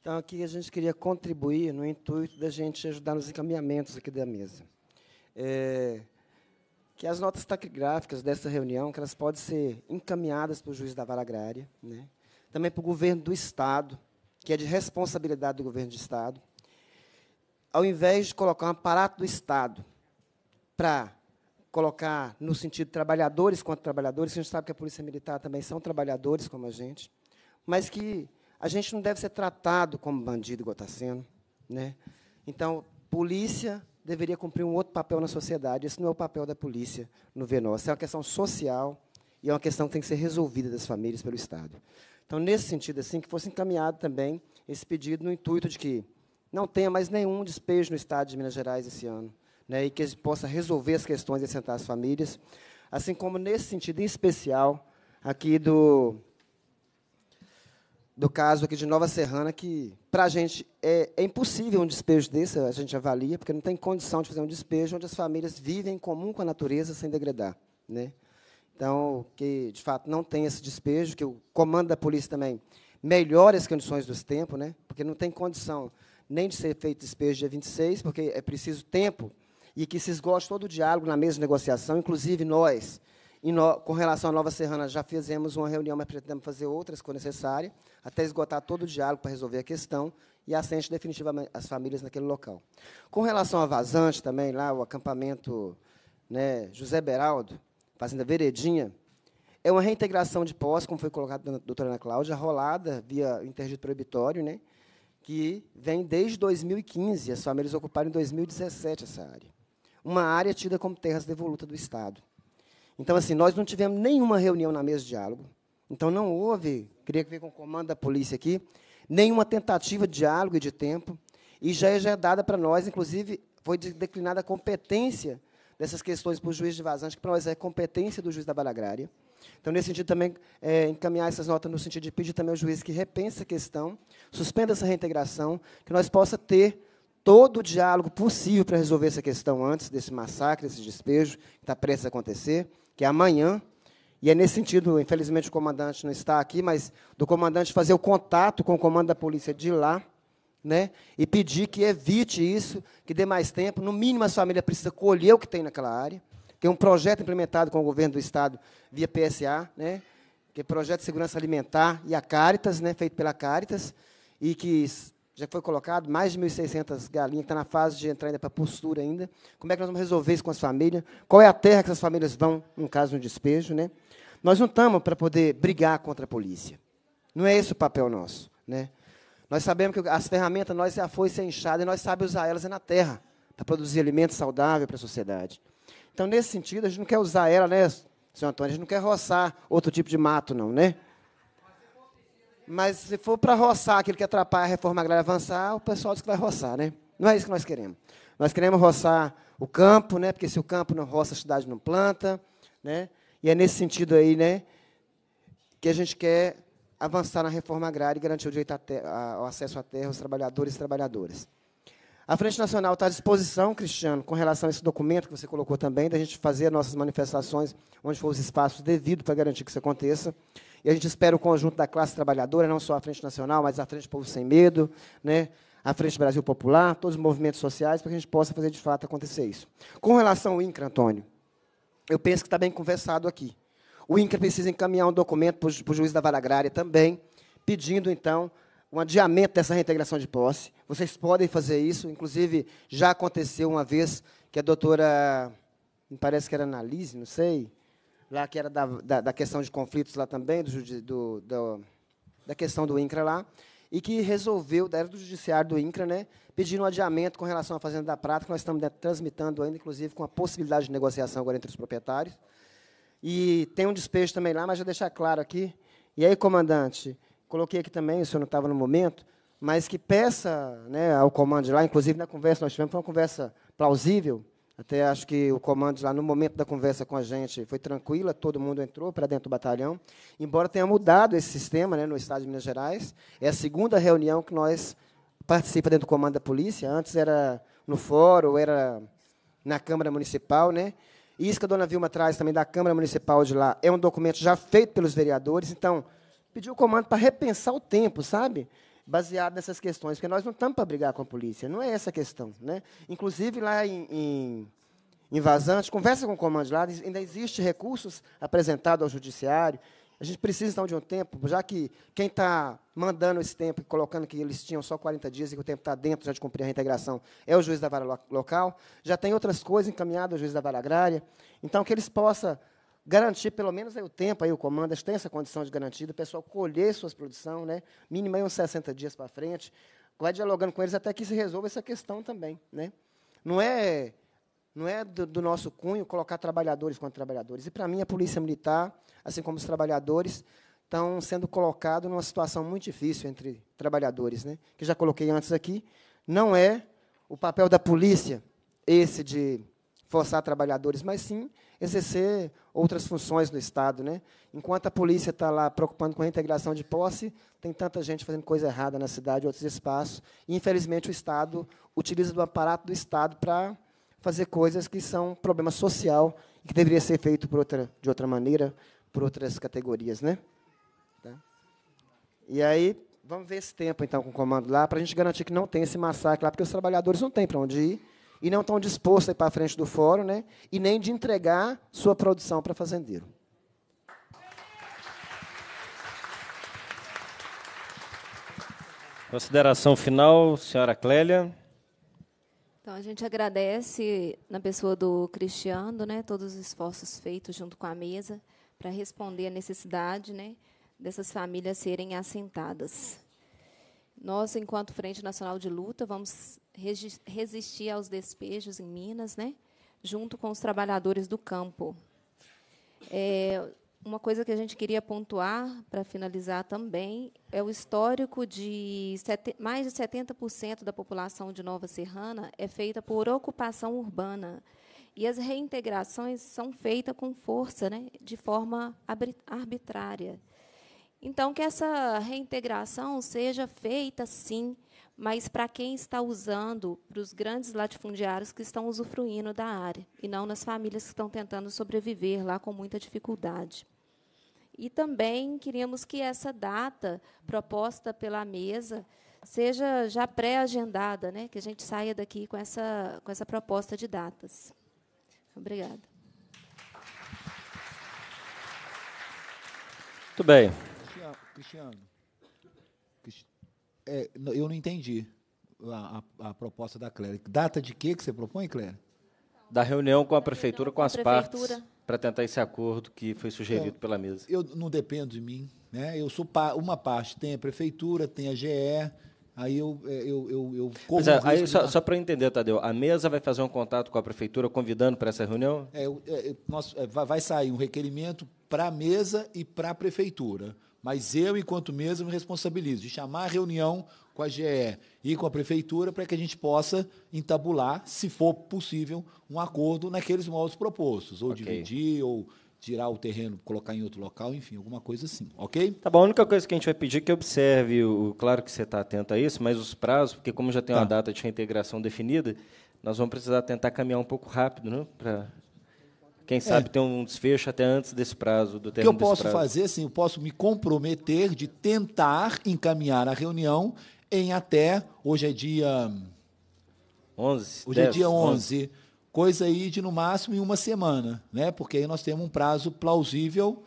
Então, aqui a gente queria contribuir no intuito da gente ajudar nos encaminhamentos aqui da mesa. É, que as notas taquigráficas dessa reunião, que elas podem ser encaminhadas para o juiz da vara agrária, né? também para o governo do Estado, que é de responsabilidade do governo do Estado, ao invés de colocar um aparato do Estado para colocar no sentido trabalhadores contra trabalhadores, que a gente sabe que a Polícia Militar também são trabalhadores como a gente, mas que a gente não deve ser tratado como bandido e Né? Então, polícia, deveria cumprir um outro papel na sociedade. Esse não é o papel da polícia no Venor. é uma questão social e é uma questão que tem que ser resolvida das famílias pelo Estado. Então, nesse sentido, assim, que fosse encaminhado também esse pedido no intuito de que não tenha mais nenhum despejo no Estado de Minas Gerais esse ano, né, e que gente possa resolver as questões e assentar as famílias, assim como nesse sentido em especial aqui do do caso aqui de Nova Serrana, que para a gente é, é, impossível um despejo desse, a gente avalia, porque não tem condição de fazer um despejo onde as famílias vivem em comum com a natureza sem degradar. Né? Então, que de fato não tem esse despejo, que o comando da polícia também melhore as condições dos tempos, né? porque não tem condição nem de ser feito despejo dia 26, porque é preciso tempo e que se esgote todo o diálogo na mesa de negociação, inclusive nós, e no, com relação à Nova Serrana, já fizemos uma reunião, mas pretendemos fazer outras, se for necessária, até esgotar todo o diálogo para resolver a questão e assente definitivamente as famílias naquele local. Com relação a Vazante também, lá o acampamento né, José Beraldo, Fazenda Veredinha, é uma reintegração de posse, como foi colocado pela doutora Ana Cláudia, rolada via interdito proibitório, né, que vem desde 2015, as famílias ocuparam em 2017 essa área. Uma área tida como terras devoluta do Estado. Então, assim, nós não tivemos nenhuma reunião na mesa de diálogo. Então, não houve, queria ver com o comando da polícia aqui, nenhuma tentativa de diálogo e de tempo. E já é, já é dada para nós, inclusive, foi declinada a competência dessas questões para o juiz de vazante, que para nós é competência do juiz da bala agrária. Então, nesse sentido, também é, encaminhar essas notas no sentido de pedir também ao juiz que repense a questão, suspenda essa reintegração, que nós possa ter todo o diálogo possível para resolver essa questão antes desse massacre, desse despejo que está prestes a acontecer que é amanhã. E é nesse sentido, infelizmente o comandante não está aqui, mas do comandante fazer o contato com o comando da polícia de lá, né? E pedir que evite isso, que dê mais tempo. No mínimo, a família precisa colher o que tem naquela área. Tem um projeto implementado com o governo do estado via PSA, né? Que é projeto de segurança alimentar e a Caritas, né? Feito pela Caritas e que já foi colocado, mais de 1.600 galinhas que está na fase de entrar ainda para postura ainda. Como é que nós vamos resolver isso com as famílias? Qual é a terra que essas famílias vão, no caso de um despejo, né? Nós não estamos para poder brigar contra a polícia. Não é esse o papel nosso, né? Nós sabemos que as ferramentas nós já é a foice, é enxada, e nós sabemos usar elas é na terra, para produzir alimento saudável para a sociedade. Então, nesse sentido, a gente não quer usar ela, né, senhor Antônio? A gente não quer roçar outro tipo de mato, não, né? Mas se for para roçar aquilo que atrapalha a reforma agrária avançar, o pessoal diz que vai roçar, né? Não é isso que nós queremos. Nós queremos roçar o campo, né? Porque se o campo não roça, a cidade não planta, né? E é nesse sentido aí, né, que a gente quer avançar na reforma agrária e garantir o direito ao acesso à terra aos trabalhadores e trabalhadoras. A Frente Nacional está à disposição, Cristiano, com relação a esse documento que você colocou também, da gente fazer nossas manifestações onde for os espaços devidos para garantir que isso aconteça e a gente espera o conjunto da classe trabalhadora, não só a Frente Nacional, mas a Frente Povo Sem Medo, né? a Frente Brasil Popular, todos os movimentos sociais, para que a gente possa fazer de fato acontecer isso. Com relação ao INCRA, Antônio, eu penso que está bem conversado aqui. O INCRA precisa encaminhar um documento para o, juiz da vara agrária também, pedindo, então, um adiamento dessa reintegração de posse. Vocês podem fazer isso, inclusive já aconteceu uma vez que a doutora, me parece que era Analise, não sei, lá que era da, da, da questão de conflitos lá também, do, do, do, da questão do INCRA lá, e que resolveu, da era do judiciário do INCRA, né, pedindo um adiamento com relação à Fazenda da Prata, que nós estamos né, transmitando ainda, inclusive, com a possibilidade de negociação agora entre os proprietários. E tem um despejo também lá, mas já deixar claro aqui. E aí, comandante, coloquei aqui também, o senhor não estava no momento, mas que peça né, ao comando de lá, inclusive na conversa nós tivemos, foi uma conversa plausível, até acho que o comando lá, no momento da conversa com a gente, foi tranquila, todo mundo entrou para dentro do batalhão. Embora tenha mudado esse sistema né, no estado de Minas Gerais, é a segunda reunião que nós participamos dentro do comando da polícia. Antes era no fórum, era na Câmara Municipal. Né? isso que a dona Vilma traz também da Câmara Municipal de lá é um documento já feito pelos vereadores. Então, pediu o comando para repensar o tempo, sabe? baseado nessas questões, porque nós não estamos para brigar com a polícia, não é essa a questão. Né? Inclusive, lá em, em, em Vazante, conversa com o comando lá, ainda existe recursos apresentados ao judiciário, a gente precisa então de um tempo, já que quem está mandando esse tempo e colocando que eles tinham só 40 dias e que o tempo está dentro já de cumprir a reintegração é o juiz da vara lo local, já tem outras coisas encaminhadas ao juiz da vara agrária, então que eles possam garantir pelo menos aí o tempo, aí o Comandas tem essa condição de garantir, o pessoal colher suas produções, né? mínimo aí uns 60 dias para frente, vai dialogando com eles até que se resolva essa questão também. Né? Não é não é do, do nosso cunho colocar trabalhadores contra trabalhadores. E, para mim, a Polícia Militar, assim como os trabalhadores, estão sendo colocados numa situação muito difícil entre trabalhadores, né? que já coloquei antes aqui. Não é o papel da polícia esse de forçar trabalhadores, mas sim exercer outras funções no Estado. Né? Enquanto a polícia está lá preocupando com a integração de posse, tem tanta gente fazendo coisa errada na cidade, outros espaços, e, infelizmente, o Estado utiliza do aparato do Estado para fazer coisas que são problema social e que deveria ser feito por outra, de outra maneira, por outras categorias. Né? Tá? E aí, vamos ver esse tempo, então, com o comando lá, para a gente garantir que não tem esse massacre lá, porque os trabalhadores não têm para onde ir, e não estão dispostos a ir para a frente do fórum, né? e nem de entregar sua produção para fazendeiro. Consideração final, senhora Clélia. Então, a gente agradece, na pessoa do Cristiano, né, todos os esforços feitos junto com a mesa para responder à necessidade né, dessas famílias serem assentadas. Nós, enquanto Frente Nacional de Luta, vamos resistir aos despejos em Minas, né? junto com os trabalhadores do campo. É, uma coisa que a gente queria pontuar, para finalizar também, é o histórico de mais de 70% da população de Nova Serrana é feita por ocupação urbana. E as reintegrações são feitas com força, né, de forma arbitrária. Então, que essa reintegração seja feita, sim, mas para quem está usando, para os grandes latifundiários que estão usufruindo da área, e não nas famílias que estão tentando sobreviver lá com muita dificuldade. E também queríamos que essa data proposta pela mesa seja já pré-agendada, né? que a gente saia daqui com essa, com essa proposta de datas. Obrigada. Muito bem. Cristiano. É, eu não entendi a, a, a proposta da Cléria. Data de que, que você propõe, Cléria? Da reunião com a prefeitura, com as partes, para tentar esse acordo que foi sugerido é, pela mesa. Eu não dependo de mim. Né? Eu sou pa uma parte, tem a prefeitura, tem a GE, aí é, eu, eu, eu, é, eu Mas, é, aí só, só para entender, Tadeu, a mesa vai fazer um contato com a prefeitura convidando para essa reunião? É, é, nós, vai sair um requerimento para a mesa e para a prefeitura mas eu, enquanto mesmo, me responsabilizo de chamar a reunião com a GE e com a prefeitura para que a gente possa entabular, se for possível, um acordo naqueles moldes propostos, ou okay. dividir, ou tirar o terreno, colocar em outro local, enfim, alguma coisa assim, ok? Tá bom, a única coisa que a gente vai pedir é que observe, o, claro que você está atento a isso, mas os prazos, porque como já tem tá. uma data de reintegração definida, nós vamos precisar tentar caminhar um pouco rápido, né? Pra... Quem é. sabe é. ter um desfecho até antes desse prazo, do termo O que eu posso prazo. fazer, sim, eu posso me comprometer de tentar encaminhar a reunião em até, hoje é dia... 11. Hoje 10, é dia 11, 11, coisa aí de no máximo em uma semana, né? porque aí nós temos um prazo plausível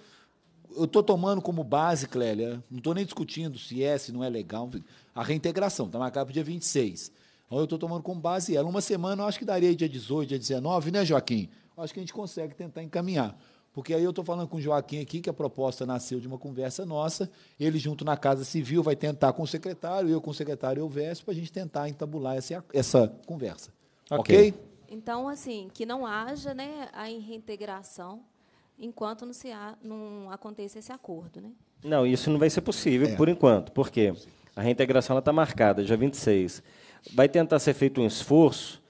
eu estou tomando como base, Clélia, não estou nem discutindo se é, se não é legal, a reintegração, está marcada para o dia 26. Então, eu estou tomando como base ela. Uma semana, eu acho que daria dia 18, dia 19, né, Joaquim? acho que a gente consegue tentar encaminhar. Porque aí eu estou falando com o Joaquim aqui, que a proposta nasceu de uma conversa nossa. Ele, junto na Casa Civil, vai tentar com o secretário, eu com o secretário Elvésio, para a gente tentar entabular essa, essa conversa. Okay. ok? Então, assim, que não haja né, a reintegração enquanto não, se há, não aconteça esse acordo. Né? Não, isso não vai ser possível é. por enquanto. Por quê? A reintegração está marcada, dia 26. Vai tentar ser feito um esforço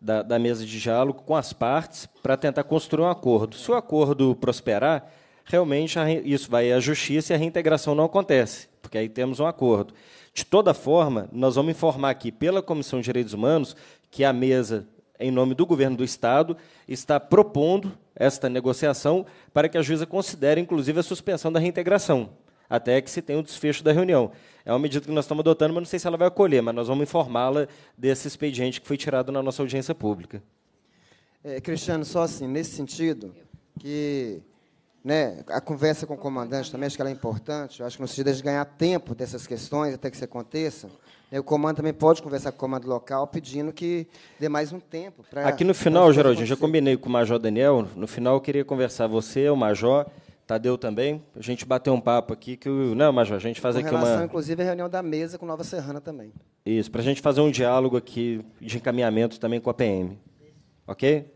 da, da mesa de diálogo com as partes para tentar construir um acordo. Se o acordo prosperar, realmente isso vai à justiça e a reintegração não acontece, porque aí temos um acordo. De toda forma, nós vamos informar aqui pela Comissão de Direitos Humanos que a mesa, em nome do governo do Estado, está propondo esta negociação para que a juíza considere, inclusive, a suspensão da reintegração até que se tenha o desfecho da reunião. É uma medida que nós estamos adotando, mas não sei se ela vai acolher, mas nós vamos informá-la desse expediente que foi tirado na nossa audiência pública. É, Cristiano, só assim, nesse sentido, que né, a conversa com o comandante também, acho que ela é importante, acho que no sentido de ganhar tempo dessas questões até que isso aconteça, né, o comando também pode conversar com o comando local pedindo que dê mais um tempo. para Aqui no final, Geraldinho, já combinei com o Major Daniel, no final eu queria conversar você, o Major, Tadeu também. A gente bateu um papo aqui que o. Não, né, mas a gente faz com aqui relação, uma. inclusive, a reunião da mesa com Nova Serrana também. Isso, para a gente fazer um diálogo aqui de encaminhamento também com a PM. Ok?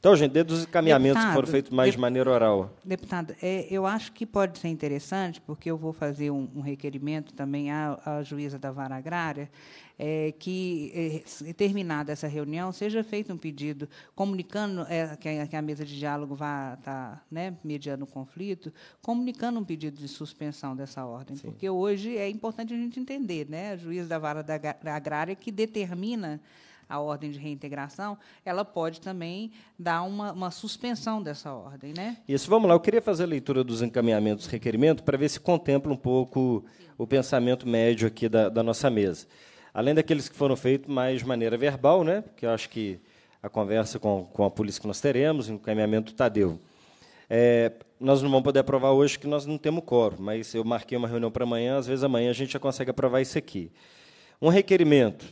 Então, gente, dentro dos encaminhamentos deputado, que foram feitos mais de maneira oral. Deputado, é, eu acho que pode ser interessante, porque eu vou fazer um, um requerimento também à, à, juíza da vara agrária, é, que, é, terminada essa reunião, seja feito um pedido comunicando é, que, a, que, a, mesa de diálogo vá estar tá, né, mediando o conflito, comunicando um pedido de suspensão dessa ordem. Sim. Porque hoje é importante a gente entender, né, a juíza da vara da, agrária que determina a ordem de reintegração, ela pode também dar uma, uma suspensão dessa ordem. Né? Isso, vamos lá. Eu queria fazer a leitura dos encaminhamentos do requerimento para ver se contempla um pouco Sim. o pensamento médio aqui da, da nossa mesa. Além daqueles que foram feitos mais de maneira verbal, né? porque eu acho que a conversa com, com a polícia que nós teremos, o encaminhamento do Tadeu. É, nós não vamos poder aprovar hoje que nós não temos coro, mas eu marquei uma reunião para amanhã, às vezes amanhã a gente já consegue aprovar isso aqui. Um requerimento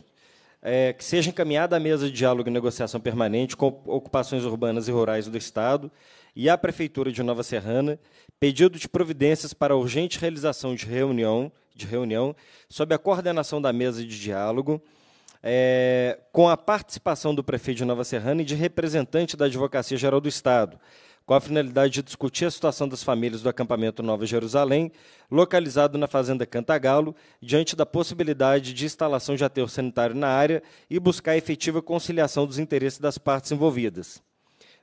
é, que seja encaminhada à mesa de diálogo e negociação permanente com ocupações urbanas e rurais do Estado e à Prefeitura de Nova Serrana, pedido de providências para a urgente realização de reunião, de reunião sob a coordenação da mesa de diálogo, é, com a participação do prefeito de Nova Serrana e de representante da Advocacia Geral do Estado, com a finalidade de discutir a situação das famílias do acampamento Nova Jerusalém, localizado na Fazenda Cantagalo, diante da possibilidade de instalação de aterro sanitário na área e buscar a efetiva conciliação dos interesses das partes envolvidas.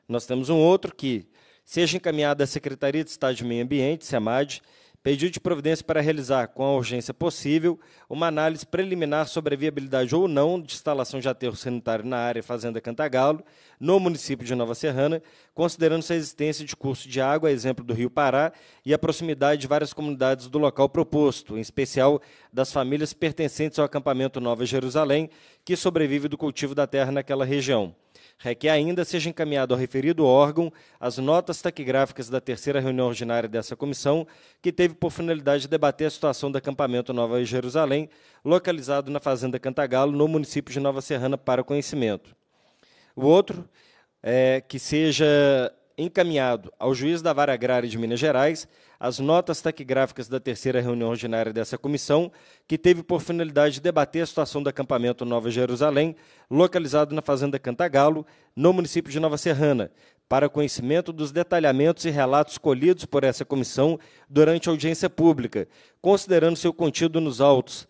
Nós temos um outro que seja encaminhado à Secretaria de Estado de Meio Ambiente, SEMAD, pediu de providência para realizar, com a urgência possível, uma análise preliminar sobre a viabilidade ou não de instalação de aterro sanitário na área Fazenda Cantagalo, no município de Nova Serrana, considerando-se a existência de curso de água, exemplo do Rio Pará, e a proximidade de várias comunidades do local proposto, em especial das famílias pertencentes ao acampamento Nova Jerusalém, que sobrevive do cultivo da terra naquela região requer ainda seja encaminhado ao referido órgão as notas taquigráficas da terceira reunião ordinária dessa comissão, que teve por finalidade debater a situação do acampamento Nova Jerusalém, localizado na Fazenda Cantagalo, no município de Nova Serrana, para conhecimento. O outro é que seja encaminhado ao juiz da Vara Agrária de Minas Gerais as notas taquigráficas da terceira reunião ordinária dessa comissão, que teve por finalidade debater a situação do acampamento Nova Jerusalém, localizado na Fazenda Cantagalo, no município de Nova Serrana, para conhecimento dos detalhamentos e relatos colhidos por essa comissão durante a audiência pública, considerando seu contido nos autos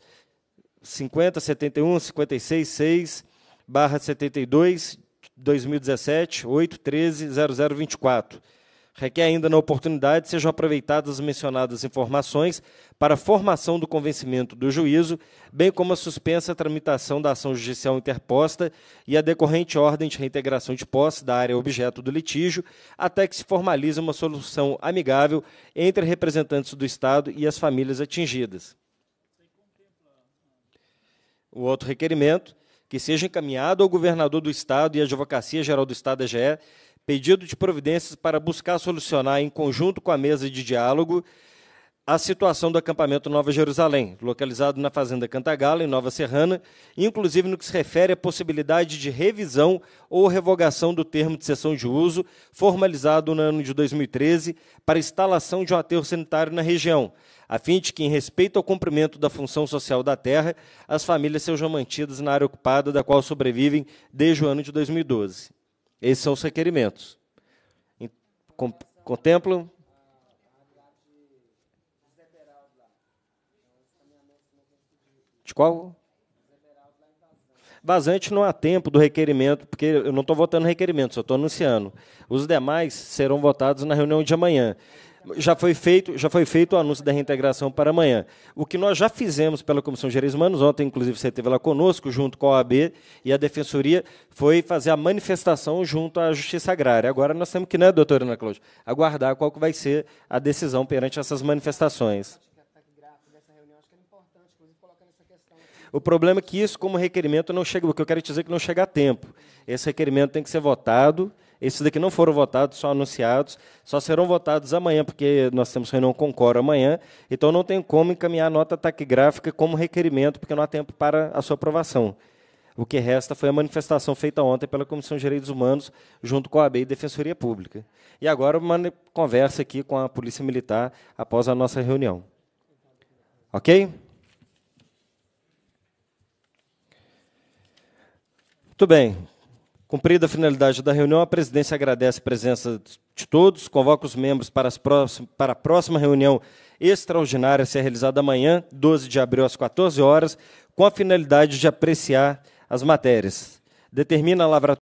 50, 71, 56, 6, barra 72, 2017, 8, 13, 0024 Requer ainda, na oportunidade, sejam aproveitadas as mencionadas informações para a formação do convencimento do juízo, bem como a suspensa tramitação da ação judicial interposta e a decorrente ordem de reintegração de posse da área objeto do litígio, até que se formalize uma solução amigável entre representantes do Estado e as famílias atingidas. O outro requerimento, que seja encaminhado ao governador do Estado e à Advocacia Geral do Estado, AGE, pedido de providências para buscar solucionar, em conjunto com a mesa de diálogo, a situação do acampamento Nova Jerusalém, localizado na Fazenda Cantagalo, em Nova Serrana, inclusive no que se refere à possibilidade de revisão ou revogação do termo de cessão de uso, formalizado no ano de 2013, para instalação de um aterro sanitário na região, a fim de que, em respeito ao cumprimento da função social da terra, as famílias sejam mantidas na área ocupada da qual sobrevivem desde o ano de 2012. Esses são os requerimentos. Contemplam? De qual? Vazante não há tempo do requerimento, porque eu não estou votando requerimento, só estou anunciando. Os demais serão votados na reunião de amanhã já foi feito, já foi feito o anúncio da reintegração para amanhã. O que nós já fizemos pela Comissão de Direitos Humanos, ontem inclusive você esteve lá conosco, junto com a OAB e a Defensoria, foi fazer a manifestação junto à Justiça Agrária. Agora nós temos que, né, doutora Ana Cláudia, aguardar qual que vai ser a decisão perante essas manifestações. O problema é que isso, como requerimento, não chega. O que eu quero te dizer é que não chega a tempo. Esse requerimento tem que ser votado esses daqui não foram votados, só anunciados, só serão votados amanhã, porque nós temos reunião com o Coro amanhã, então não tem como encaminhar a nota taquigráfica como requerimento, porque não há tempo para a sua aprovação. O que resta foi a manifestação feita ontem pela Comissão de Direitos Humanos, junto com a AB e Defensoria Pública. E agora uma conversa aqui com a Polícia Militar após a nossa reunião. Ok? Muito bem. Cumprida a finalidade da reunião, a presidência agradece a presença de todos, convoca os membros para, para a próxima reunião extraordinária a ser realizada amanhã, 12 de abril, às 14 horas, com a finalidade de apreciar as matérias. Determina a lavratura.